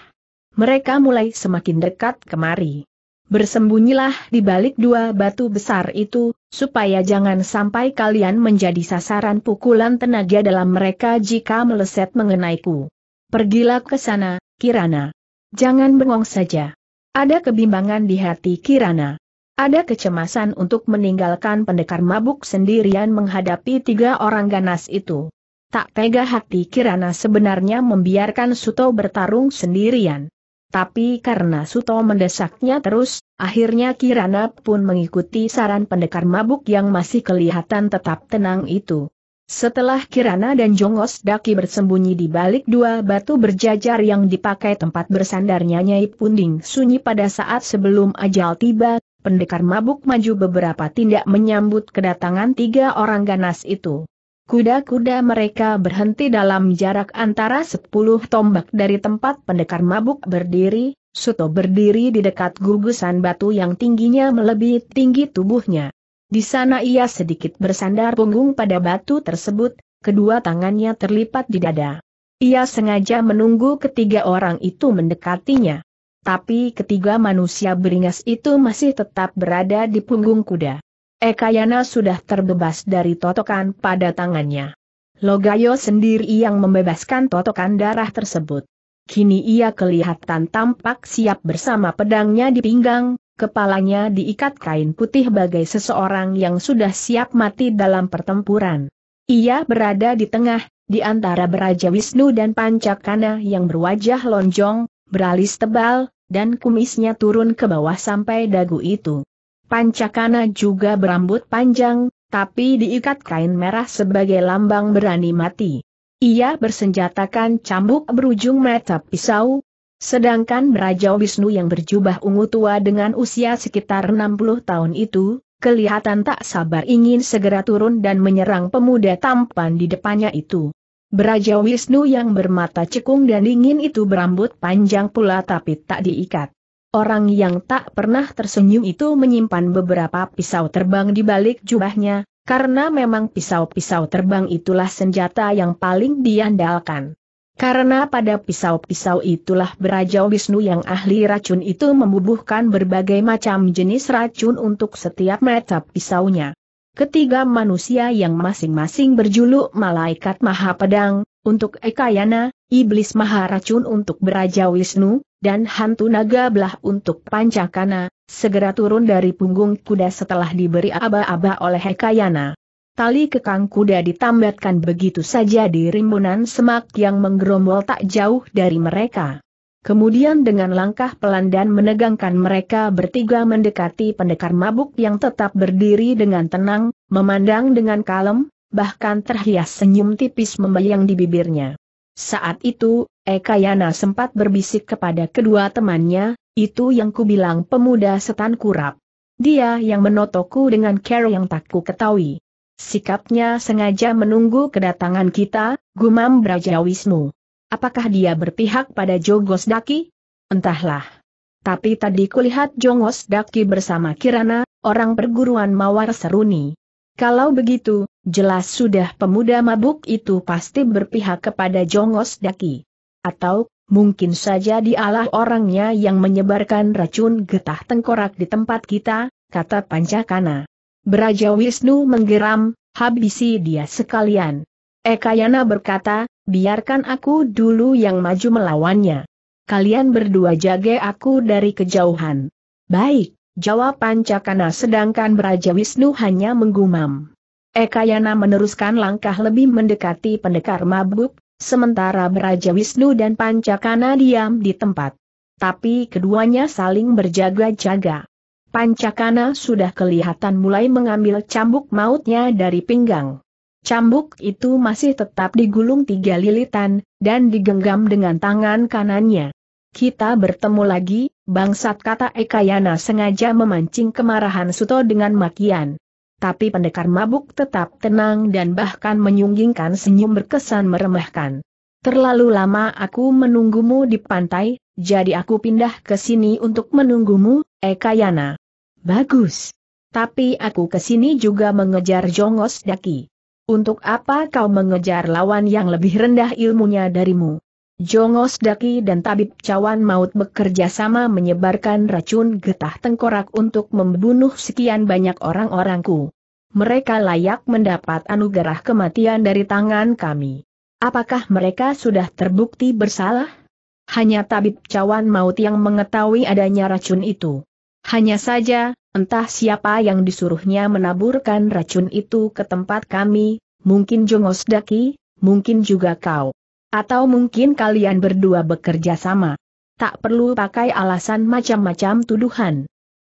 Mereka mulai semakin dekat kemari. Bersembunyilah di balik dua batu besar itu, supaya jangan sampai kalian menjadi sasaran pukulan tenaga dalam mereka jika meleset mengenaiku. Pergilah ke sana, Kirana. Jangan bengong saja. Ada kebimbangan di hati Kirana. Ada kecemasan untuk meninggalkan pendekar mabuk sendirian menghadapi tiga orang ganas itu. Tak tega hati Kirana sebenarnya membiarkan Suto bertarung sendirian. Tapi karena Suto mendesaknya terus, akhirnya Kirana pun mengikuti saran pendekar mabuk yang masih kelihatan tetap tenang itu. Setelah Kirana dan Jongos Daki bersembunyi di balik dua batu berjajar yang dipakai tempat bersandarnya Nyai Punding sunyi pada saat sebelum ajal tiba, pendekar mabuk maju beberapa tindak menyambut kedatangan tiga orang ganas itu. Kuda-kuda mereka berhenti dalam jarak antara sepuluh tombak dari tempat pendekar mabuk berdiri, Suto berdiri di dekat gugusan batu yang tingginya melebihi tinggi tubuhnya. Di sana ia sedikit bersandar punggung pada batu tersebut, kedua tangannya terlipat di dada. Ia sengaja menunggu ketiga orang itu mendekatinya. Tapi ketiga manusia beringas itu masih tetap berada di punggung kuda. Ekayana sudah terbebas dari totokan pada tangannya. Logayo sendiri yang membebaskan totokan darah tersebut. Kini ia kelihatan tampak siap bersama pedangnya di pinggang, kepalanya diikat kain putih bagai seseorang yang sudah siap mati dalam pertempuran. Ia berada di tengah, di antara Beraja Wisnu dan Pancakana yang berwajah lonjong, beralis tebal, dan kumisnya turun ke bawah sampai dagu itu. Pancakana juga berambut panjang, tapi diikat kain merah sebagai lambang berani mati. Ia bersenjatakan cambuk berujung mata pisau, Sedangkan Raja Wisnu yang berjubah ungu tua dengan usia sekitar 60 tahun itu, kelihatan tak sabar ingin segera turun dan menyerang pemuda tampan di depannya itu. Raja Wisnu yang bermata cekung dan dingin itu berambut panjang pula tapi tak diikat. Orang yang tak pernah tersenyum itu menyimpan beberapa pisau terbang di balik jubahnya, karena memang pisau-pisau terbang itulah senjata yang paling diandalkan. Karena pada pisau-pisau itulah Beraja Wisnu yang ahli racun itu membubuhkan berbagai macam jenis racun untuk setiap mata pisaunya. Ketiga manusia yang masing-masing berjuluk Malaikat Maha Pedang, untuk Ekayana, Iblis Maha Racun untuk Beraja Wisnu, dan Hantu Naga Belah untuk Pancakana, segera turun dari punggung kuda setelah diberi aba-aba oleh Ekayana. Tali kekang kuda ditambatkan begitu saja di rimbunan semak yang menggerombol tak jauh dari mereka. Kemudian dengan langkah pelan dan menegangkan mereka bertiga mendekati pendekar mabuk yang tetap berdiri dengan tenang, memandang dengan kalem, bahkan terhias senyum tipis membayang di bibirnya. Saat itu, Eka Yana sempat berbisik kepada kedua temannya, itu yang kubilang pemuda setan kurap. Dia yang menotoku dengan cara yang tak ku ketahui. Sikapnya sengaja menunggu kedatangan kita, gumam Braja Wisnu. Apakah dia berpihak pada Jogos Daki? Entahlah. Tapi tadi kulihat Jongos Daki bersama Kirana, orang perguruan Mawar Seruni. Kalau begitu, jelas sudah pemuda mabuk itu pasti berpihak kepada Jongos Daki. Atau, mungkin saja dialah orangnya yang menyebarkan racun getah tengkorak di tempat kita, kata Pancakana. Beraja Wisnu menggeram, habisi dia sekalian. Ekayana berkata, biarkan aku dulu yang maju melawannya. Kalian berdua jaga aku dari kejauhan. Baik, jawab Pancakana sedangkan Beraja Wisnu hanya menggumam. Ekayana meneruskan langkah lebih mendekati pendekar mabuk, sementara Beraja Wisnu dan Pancakana diam di tempat. Tapi keduanya saling berjaga-jaga. Pancakana sudah kelihatan mulai mengambil cambuk mautnya dari pinggang. Cambuk itu masih tetap digulung tiga lilitan, dan digenggam dengan tangan kanannya. Kita bertemu lagi, bangsat kata Ekayana sengaja memancing kemarahan Suto dengan makian. Tapi pendekar mabuk tetap tenang dan bahkan menyunggingkan senyum berkesan meremehkan. Terlalu lama aku menunggumu di pantai, jadi aku pindah ke sini untuk menunggumu, Eka Bagus. Tapi aku kesini juga mengejar jongos daki. Untuk apa kau mengejar lawan yang lebih rendah ilmunya darimu? Jongos daki dan tabib cawan maut bekerja sama menyebarkan racun getah tengkorak untuk membunuh sekian banyak orang-orangku. Mereka layak mendapat anugerah kematian dari tangan kami. Apakah mereka sudah terbukti bersalah? Hanya tabib cawan maut yang mengetahui adanya racun itu. Hanya saja, entah siapa yang disuruhnya menaburkan racun itu ke tempat kami, mungkin Jongos Daki, mungkin juga kau. Atau mungkin kalian berdua bekerja sama. Tak perlu pakai alasan macam-macam tuduhan.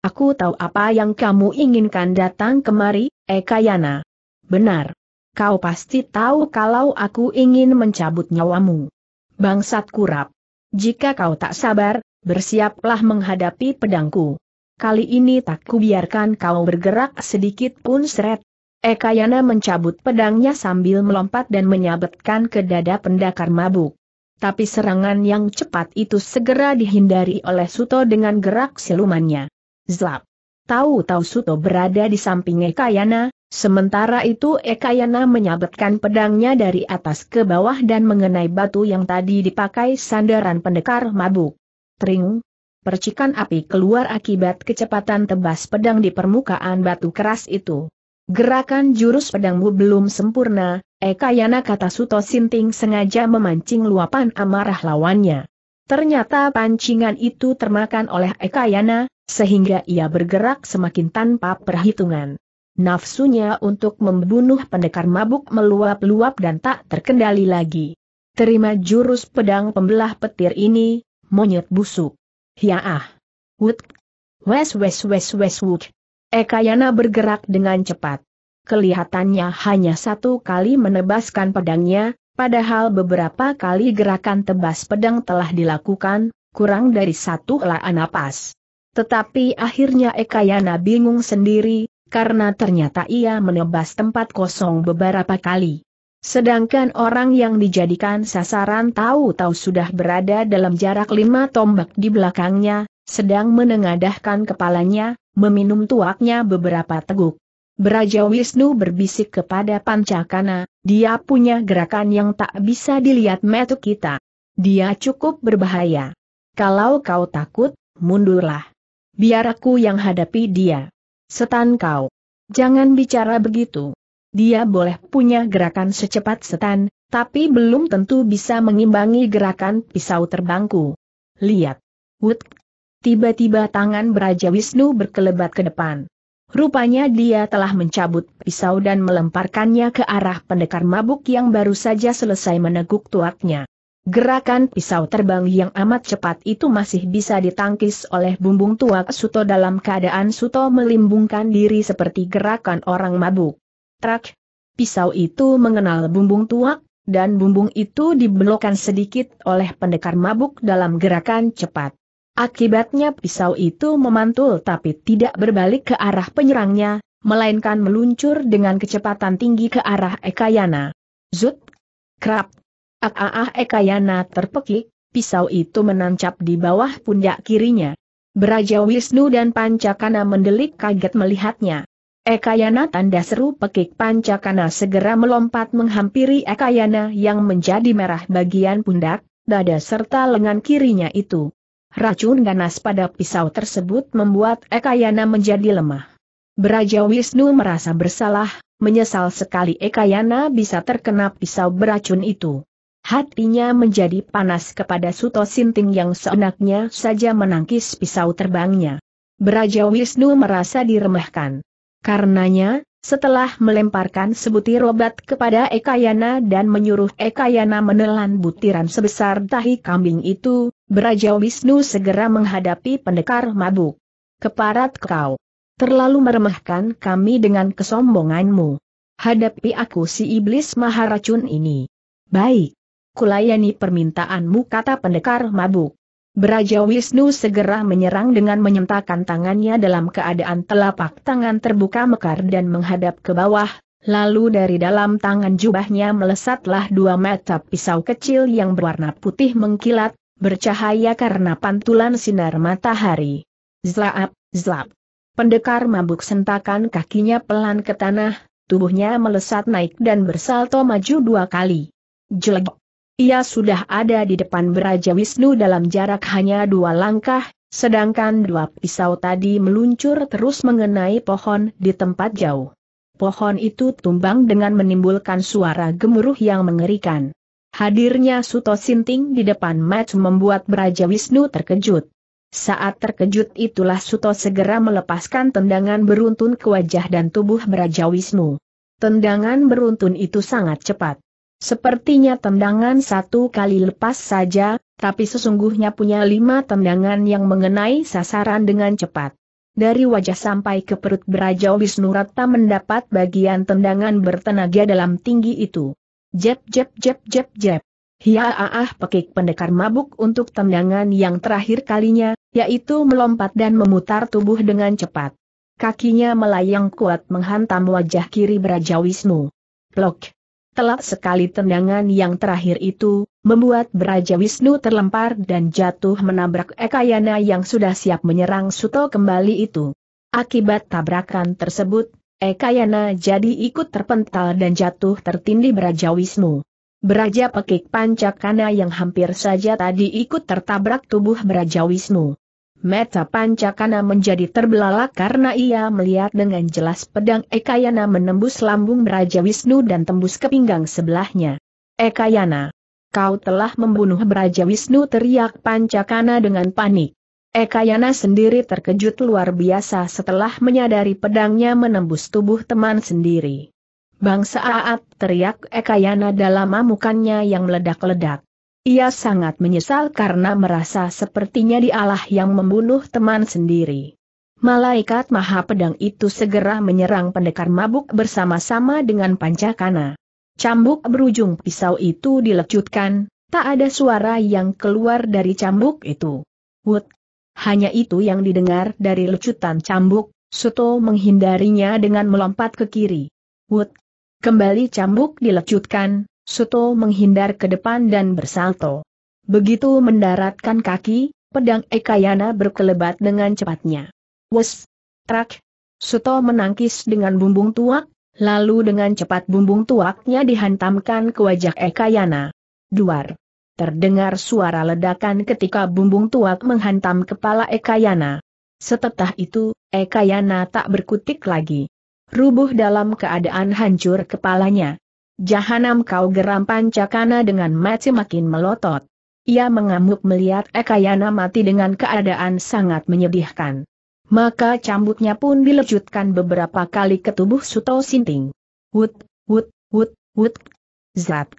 Aku tahu apa yang kamu inginkan datang kemari, Ekayana. Benar. Kau pasti tahu kalau aku ingin mencabut nyawamu. Bangsat kurap. Jika kau tak sabar, bersiaplah menghadapi pedangku. Kali ini tak kubiarkan kau bergerak sedikit pun seret. Eka mencabut pedangnya sambil melompat dan menyabetkan ke dada pendakar mabuk. Tapi serangan yang cepat itu segera dihindari oleh Suto dengan gerak silumannya. Zlap! Tahu-tahu Suto berada di samping Eka Sementara itu Ekayana menyabetkan pedangnya dari atas ke bawah dan mengenai batu yang tadi dipakai sandaran pendekar mabuk. Tring. Percikan api keluar akibat kecepatan tebas pedang di permukaan batu keras itu. Gerakan jurus pedangmu belum sempurna, Ekayana kata Suto Sinting sengaja memancing luapan amarah lawannya. Ternyata pancingan itu termakan oleh Ekayana, sehingga ia bergerak semakin tanpa perhitungan. Nafsunya untuk membunuh pendekar mabuk meluap-luap dan tak terkendali lagi. Terima jurus pedang pembelah petir ini, monyet busuk. Hiaah. Ya wut. Wes wes wes wes wut. Ekayana bergerak dengan cepat. Kelihatannya hanya satu kali menebaskan pedangnya, padahal beberapa kali gerakan tebas pedang telah dilakukan, kurang dari satu helaan napas. Tetapi akhirnya Ekayana bingung sendiri, karena ternyata ia menebas tempat kosong beberapa kali. Sedangkan orang yang dijadikan sasaran tahu-tahu sudah berada dalam jarak lima tombak di belakangnya, sedang menengadahkan kepalanya, meminum tuaknya beberapa teguk. Beraja Wisnu berbisik kepada Pancakana, dia punya gerakan yang tak bisa dilihat metu kita. Dia cukup berbahaya. Kalau kau takut, mundurlah. Biar aku yang hadapi dia. Setan kau. Jangan bicara begitu. Dia boleh punya gerakan secepat setan, tapi belum tentu bisa mengimbangi gerakan pisau terbangku. Lihat. Wut. Tiba-tiba tangan beraja Wisnu berkelebat ke depan. Rupanya dia telah mencabut pisau dan melemparkannya ke arah pendekar mabuk yang baru saja selesai meneguk tuaknya. Gerakan pisau terbang yang amat cepat itu masih bisa ditangkis oleh bumbung tua Suto dalam keadaan Suto melimbungkan diri seperti gerakan orang mabuk. Trak, pisau itu mengenal bumbung tua, dan bumbung itu dibelokkan sedikit oleh pendekar mabuk dalam gerakan cepat. Akibatnya pisau itu memantul tapi tidak berbalik ke arah penyerangnya, melainkan meluncur dengan kecepatan tinggi ke arah Ekayana. Zut! Krap! Ah, ah, Ekayana eh, terpekik, pisau itu menancap di bawah pundak kirinya. Beraja Wisnu dan Pancakana mendelik kaget melihatnya. Ekayana eh, tanda seru pekik Pancakana segera melompat menghampiri Ekayana eh, yang menjadi merah bagian pundak, dada serta lengan kirinya itu. Racun ganas pada pisau tersebut membuat Ekayana menjadi lemah. Beraja Wisnu merasa bersalah, menyesal sekali Ekayana bisa terkena pisau beracun itu. Hatinya menjadi panas kepada Suto Sinting yang seenaknya saja menangkis pisau terbangnya. Beraja Wisnu merasa diremehkan. Karenanya, setelah melemparkan sebutir obat kepada Ekayana dan menyuruh Ekayana menelan butiran sebesar tahi kambing itu, Beraja Wisnu segera menghadapi pendekar mabuk. Keparat kau. Terlalu meremehkan kami dengan kesombonganmu. Hadapi aku si iblis maharacun ini. Baik kulayani permintaanmu kata pendekar mabuk. Beraja Wisnu segera menyerang dengan menyentakan tangannya dalam keadaan telapak tangan terbuka mekar dan menghadap ke bawah, lalu dari dalam tangan jubahnya melesatlah dua mata pisau kecil yang berwarna putih mengkilat, bercahaya karena pantulan sinar matahari. Zlaap, zlap. Pendekar mabuk sentakan kakinya pelan ke tanah, tubuhnya melesat naik dan bersalto maju dua kali. Jelek. Ia sudah ada di depan Beraja Wisnu dalam jarak hanya dua langkah, sedangkan dua pisau tadi meluncur terus mengenai pohon di tempat jauh. Pohon itu tumbang dengan menimbulkan suara gemuruh yang mengerikan. Hadirnya Suto Sinting di depan match membuat Beraja Wisnu terkejut. Saat terkejut itulah Suto segera melepaskan tendangan beruntun ke wajah dan tubuh Beraja Wisnu. Tendangan beruntun itu sangat cepat. Sepertinya tendangan satu kali lepas saja, tapi sesungguhnya punya lima tendangan yang mengenai sasaran dengan cepat. Dari wajah sampai ke perut Beraja Wisnu Ratta mendapat bagian tendangan bertenaga dalam tinggi itu. Jep jep jep jep jeb jeb. Hiaaah ah, ah, pekik pendekar mabuk untuk tendangan yang terakhir kalinya, yaitu melompat dan memutar tubuh dengan cepat. Kakinya melayang kuat menghantam wajah kiri Beraja Wisnu. Blok telak sekali tendangan yang terakhir itu, membuat Beraja Wisnu terlempar dan jatuh menabrak Ekayana yang sudah siap menyerang Suto kembali itu. Akibat tabrakan tersebut, Ekayana jadi ikut terpental dan jatuh tertindih Beraja Wisnu. Beraja Pekik Pancakana yang hampir saja tadi ikut tertabrak tubuh Beraja Wisnu. Meta Pancakana menjadi terbelalak karena ia melihat dengan jelas pedang Ekayana menembus lambung Raja Wisnu dan tembus ke pinggang sebelahnya. Ekayana, kau telah membunuh Raja Wisnu teriak Pancakana dengan panik. Ekayana sendiri terkejut luar biasa setelah menyadari pedangnya menembus tubuh teman sendiri. Bangsa Aat teriak Ekayana dalam amukannya yang meledak-ledak. Ia sangat menyesal karena merasa sepertinya dialah yang membunuh teman sendiri. Malaikat Maha Pedang itu segera menyerang pendekar mabuk bersama-sama dengan Pancakana. Cambuk berujung pisau itu dilecutkan, tak ada suara yang keluar dari cambuk itu. Wut! Hanya itu yang didengar dari lecutan cambuk, Suto menghindarinya dengan melompat ke kiri. Wut! Kembali cambuk dilecutkan, Suto menghindar ke depan dan bersalto. Begitu mendaratkan kaki, pedang Ekayana berkelebat dengan cepatnya. Wes! Trak! Suto menangkis dengan bumbung tuak, lalu dengan cepat bumbung tuaknya dihantamkan ke wajah Ekayana. Duar! Terdengar suara ledakan ketika bumbung tuak menghantam kepala Ekayana. Setelah itu, Ekayana tak berkutik lagi. Rubuh dalam keadaan hancur kepalanya. Jahanam kau geram pancakana dengan mati makin melotot. Ia mengamuk melihat Ekayana mati dengan keadaan sangat menyedihkan. Maka cambuknya pun dilecutkan beberapa kali ke tubuh Suto Sinting. Wut, wut, wut, wut, zat.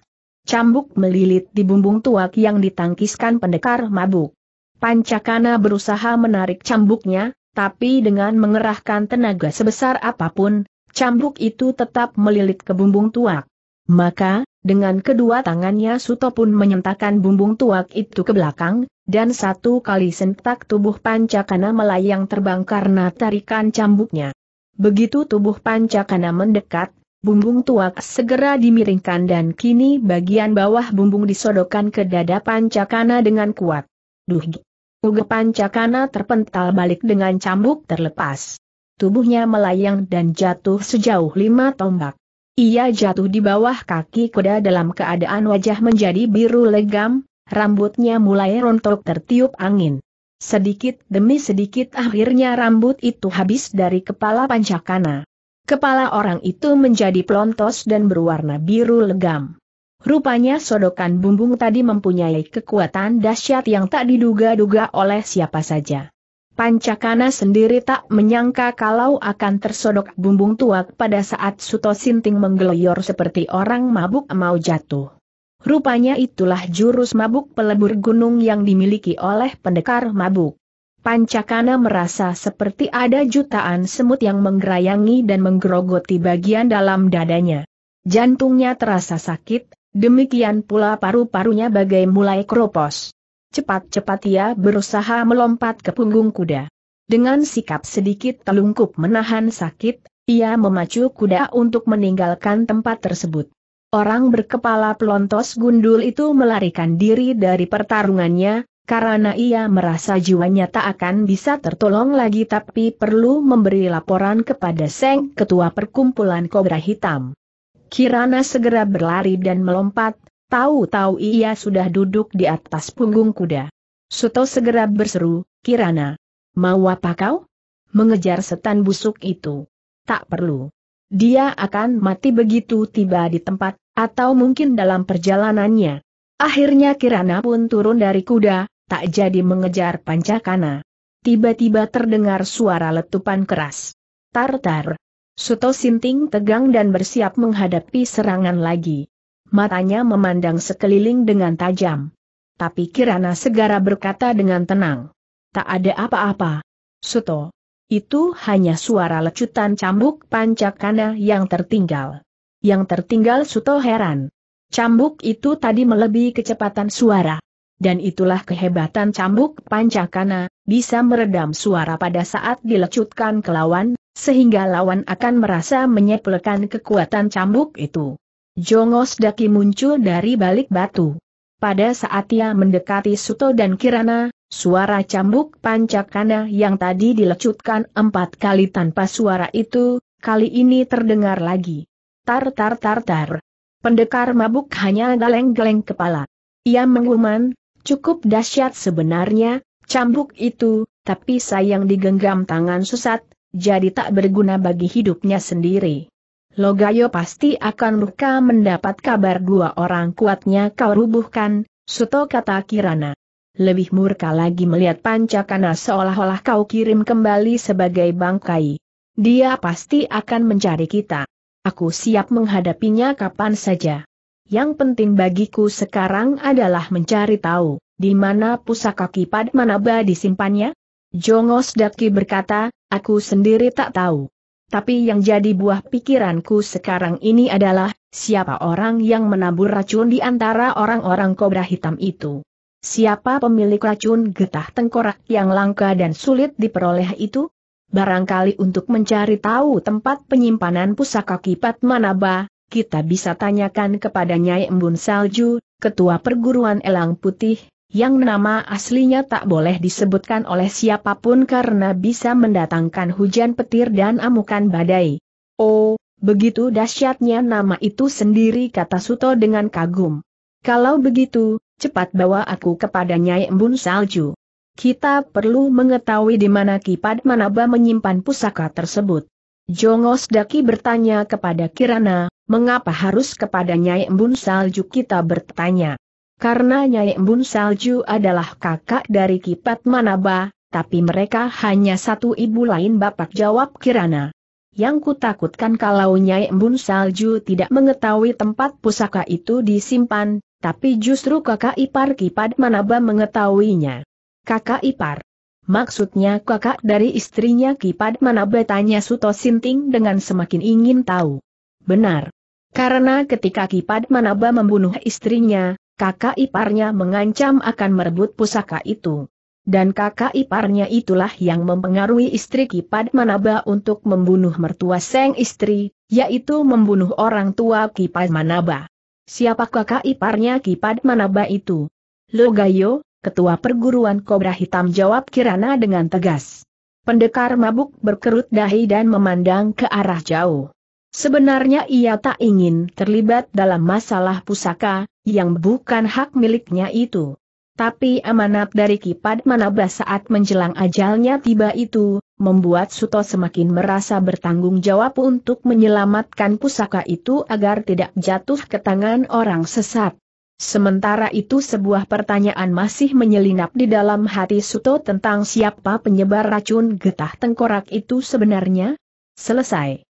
Cambuk melilit di bumbung tuak yang ditangkiskan pendekar mabuk. Pancakana berusaha menarik cambuknya, tapi dengan mengerahkan tenaga sebesar apapun, cambuk itu tetap melilit ke bumbung tuak. Maka, dengan kedua tangannya Suto pun menyentakan bumbung tuak itu ke belakang, dan satu kali sentak tubuh Pancakana melayang terbang karena tarikan cambuknya. Begitu tubuh Pancakana mendekat, bumbung tuak segera dimiringkan dan kini bagian bawah bumbung disodokkan ke dada Pancakana dengan kuat. Duh! Uge Pancakana terpental balik dengan cambuk terlepas. Tubuhnya melayang dan jatuh sejauh lima tombak. Ia jatuh di bawah kaki kuda dalam keadaan wajah menjadi biru legam, rambutnya mulai rontok tertiup angin. Sedikit demi sedikit akhirnya rambut itu habis dari kepala pancakana. Kepala orang itu menjadi plontos dan berwarna biru legam. Rupanya sodokan bumbung tadi mempunyai kekuatan dahsyat yang tak diduga-duga oleh siapa saja. Pancakana sendiri tak menyangka kalau akan tersodok bumbung tuak pada saat Suto Sinting menggeloyor seperti orang mabuk mau jatuh. Rupanya itulah jurus mabuk pelebur gunung yang dimiliki oleh pendekar mabuk. Pancakana merasa seperti ada jutaan semut yang menggerayangi dan menggerogoti bagian dalam dadanya. Jantungnya terasa sakit, demikian pula paru-parunya bagai mulai kropos. Cepat-cepat ia berusaha melompat ke punggung kuda. Dengan sikap sedikit telungkup menahan sakit, ia memacu kuda untuk meninggalkan tempat tersebut. Orang berkepala pelontos gundul itu melarikan diri dari pertarungannya, karena ia merasa jiwanya tak akan bisa tertolong lagi tapi perlu memberi laporan kepada Seng Ketua Perkumpulan Kobra Hitam. Kirana segera berlari dan melompat, Tahu-tahu ia sudah duduk di atas punggung kuda. Suto segera berseru, Kirana. Mau apa kau? Mengejar setan busuk itu. Tak perlu. Dia akan mati begitu tiba di tempat, atau mungkin dalam perjalanannya. Akhirnya Kirana pun turun dari kuda, tak jadi mengejar Pancakana. Tiba-tiba terdengar suara letupan keras. Tartar. Suto Sinting tegang dan bersiap menghadapi serangan lagi matanya memandang sekeliling dengan tajam. Tapi Kirana segera berkata dengan tenang. Tak ada apa-apa. Suto. Itu hanya suara lecutan cambuk pancakana yang tertinggal. Yang tertinggal Suto heran. Cambuk itu tadi melebihi kecepatan suara. Dan itulah kehebatan cambuk pancakana, bisa meredam suara pada saat dilecutkan ke lawan, sehingga lawan akan merasa menyepelekan kekuatan cambuk itu. Jongos Daki muncul dari balik batu. Pada saat ia mendekati Suto dan Kirana, suara cambuk pancakana yang tadi dilecutkan empat kali tanpa suara itu, kali ini terdengar lagi. Tar tar tar tar. Pendekar mabuk hanya geleng-geleng kepala. Ia mengumam, cukup dahsyat sebenarnya, cambuk itu, tapi sayang digenggam tangan susat, jadi tak berguna bagi hidupnya sendiri. Logayo pasti akan luka mendapat kabar dua orang kuatnya kau rubuhkan, Suto kata Kirana. Lebih murka lagi melihat Pancakana seolah-olah kau kirim kembali sebagai bangkai. Dia pasti akan mencari kita. Aku siap menghadapinya kapan saja. Yang penting bagiku sekarang adalah mencari tahu, di mana pusaka Kipadmanaba disimpannya? Jongos Daki berkata, aku sendiri tak tahu. Tapi yang jadi buah pikiranku sekarang ini adalah, siapa orang yang menabur racun di antara orang-orang kobra hitam itu? Siapa pemilik racun getah tengkorak yang langka dan sulit diperoleh itu? Barangkali untuk mencari tahu tempat penyimpanan pusaka kipat Manaba, kita bisa tanyakan kepada Nyai Embun Salju, Ketua Perguruan Elang Putih, yang nama aslinya tak boleh disebutkan oleh siapapun karena bisa mendatangkan hujan petir dan amukan badai. Oh, begitu dahsyatnya nama itu sendiri kata Suto dengan kagum. Kalau begitu, cepat bawa aku kepada Nyai Embun Salju. Kita perlu mengetahui di mana Kipat Manaba menyimpan pusaka tersebut. Jongos Daki bertanya kepada Kirana, mengapa harus kepada Nyai Embun Salju kita bertanya karena Nyai Embun Salju adalah kakak dari Kipat Manaba, tapi mereka hanya satu ibu lain bapak jawab Kirana. Yang kutakutkan kalau Nyai Embun Salju tidak mengetahui tempat pusaka itu disimpan, tapi justru kakak ipar Kipat Manaba mengetahuinya. Kakak ipar. Maksudnya kakak dari istrinya Kipat Manaba tanya Suto Sinting dengan semakin ingin tahu. Benar. Karena ketika Kipat Manaba membunuh istrinya, kakak iparnya mengancam akan merebut pusaka itu. Dan kakak iparnya itulah yang mempengaruhi istri Kipad Manaba untuk membunuh mertua Seng istri, yaitu membunuh orang tua Kipad Manaba. Siapa kakak iparnya Kipad Manaba itu? Logayo, ketua perguruan Kobra Hitam jawab Kirana dengan tegas. Pendekar mabuk berkerut dahi dan memandang ke arah jauh. Sebenarnya ia tak ingin terlibat dalam masalah pusaka, yang bukan hak miliknya itu. Tapi amanat dari Kipat Manabah saat menjelang ajalnya tiba itu, membuat Suto semakin merasa bertanggung jawab untuk menyelamatkan pusaka itu agar tidak jatuh ke tangan orang sesat. Sementara itu sebuah pertanyaan masih menyelinap di dalam hati Suto tentang siapa penyebar racun getah tengkorak itu sebenarnya? Selesai.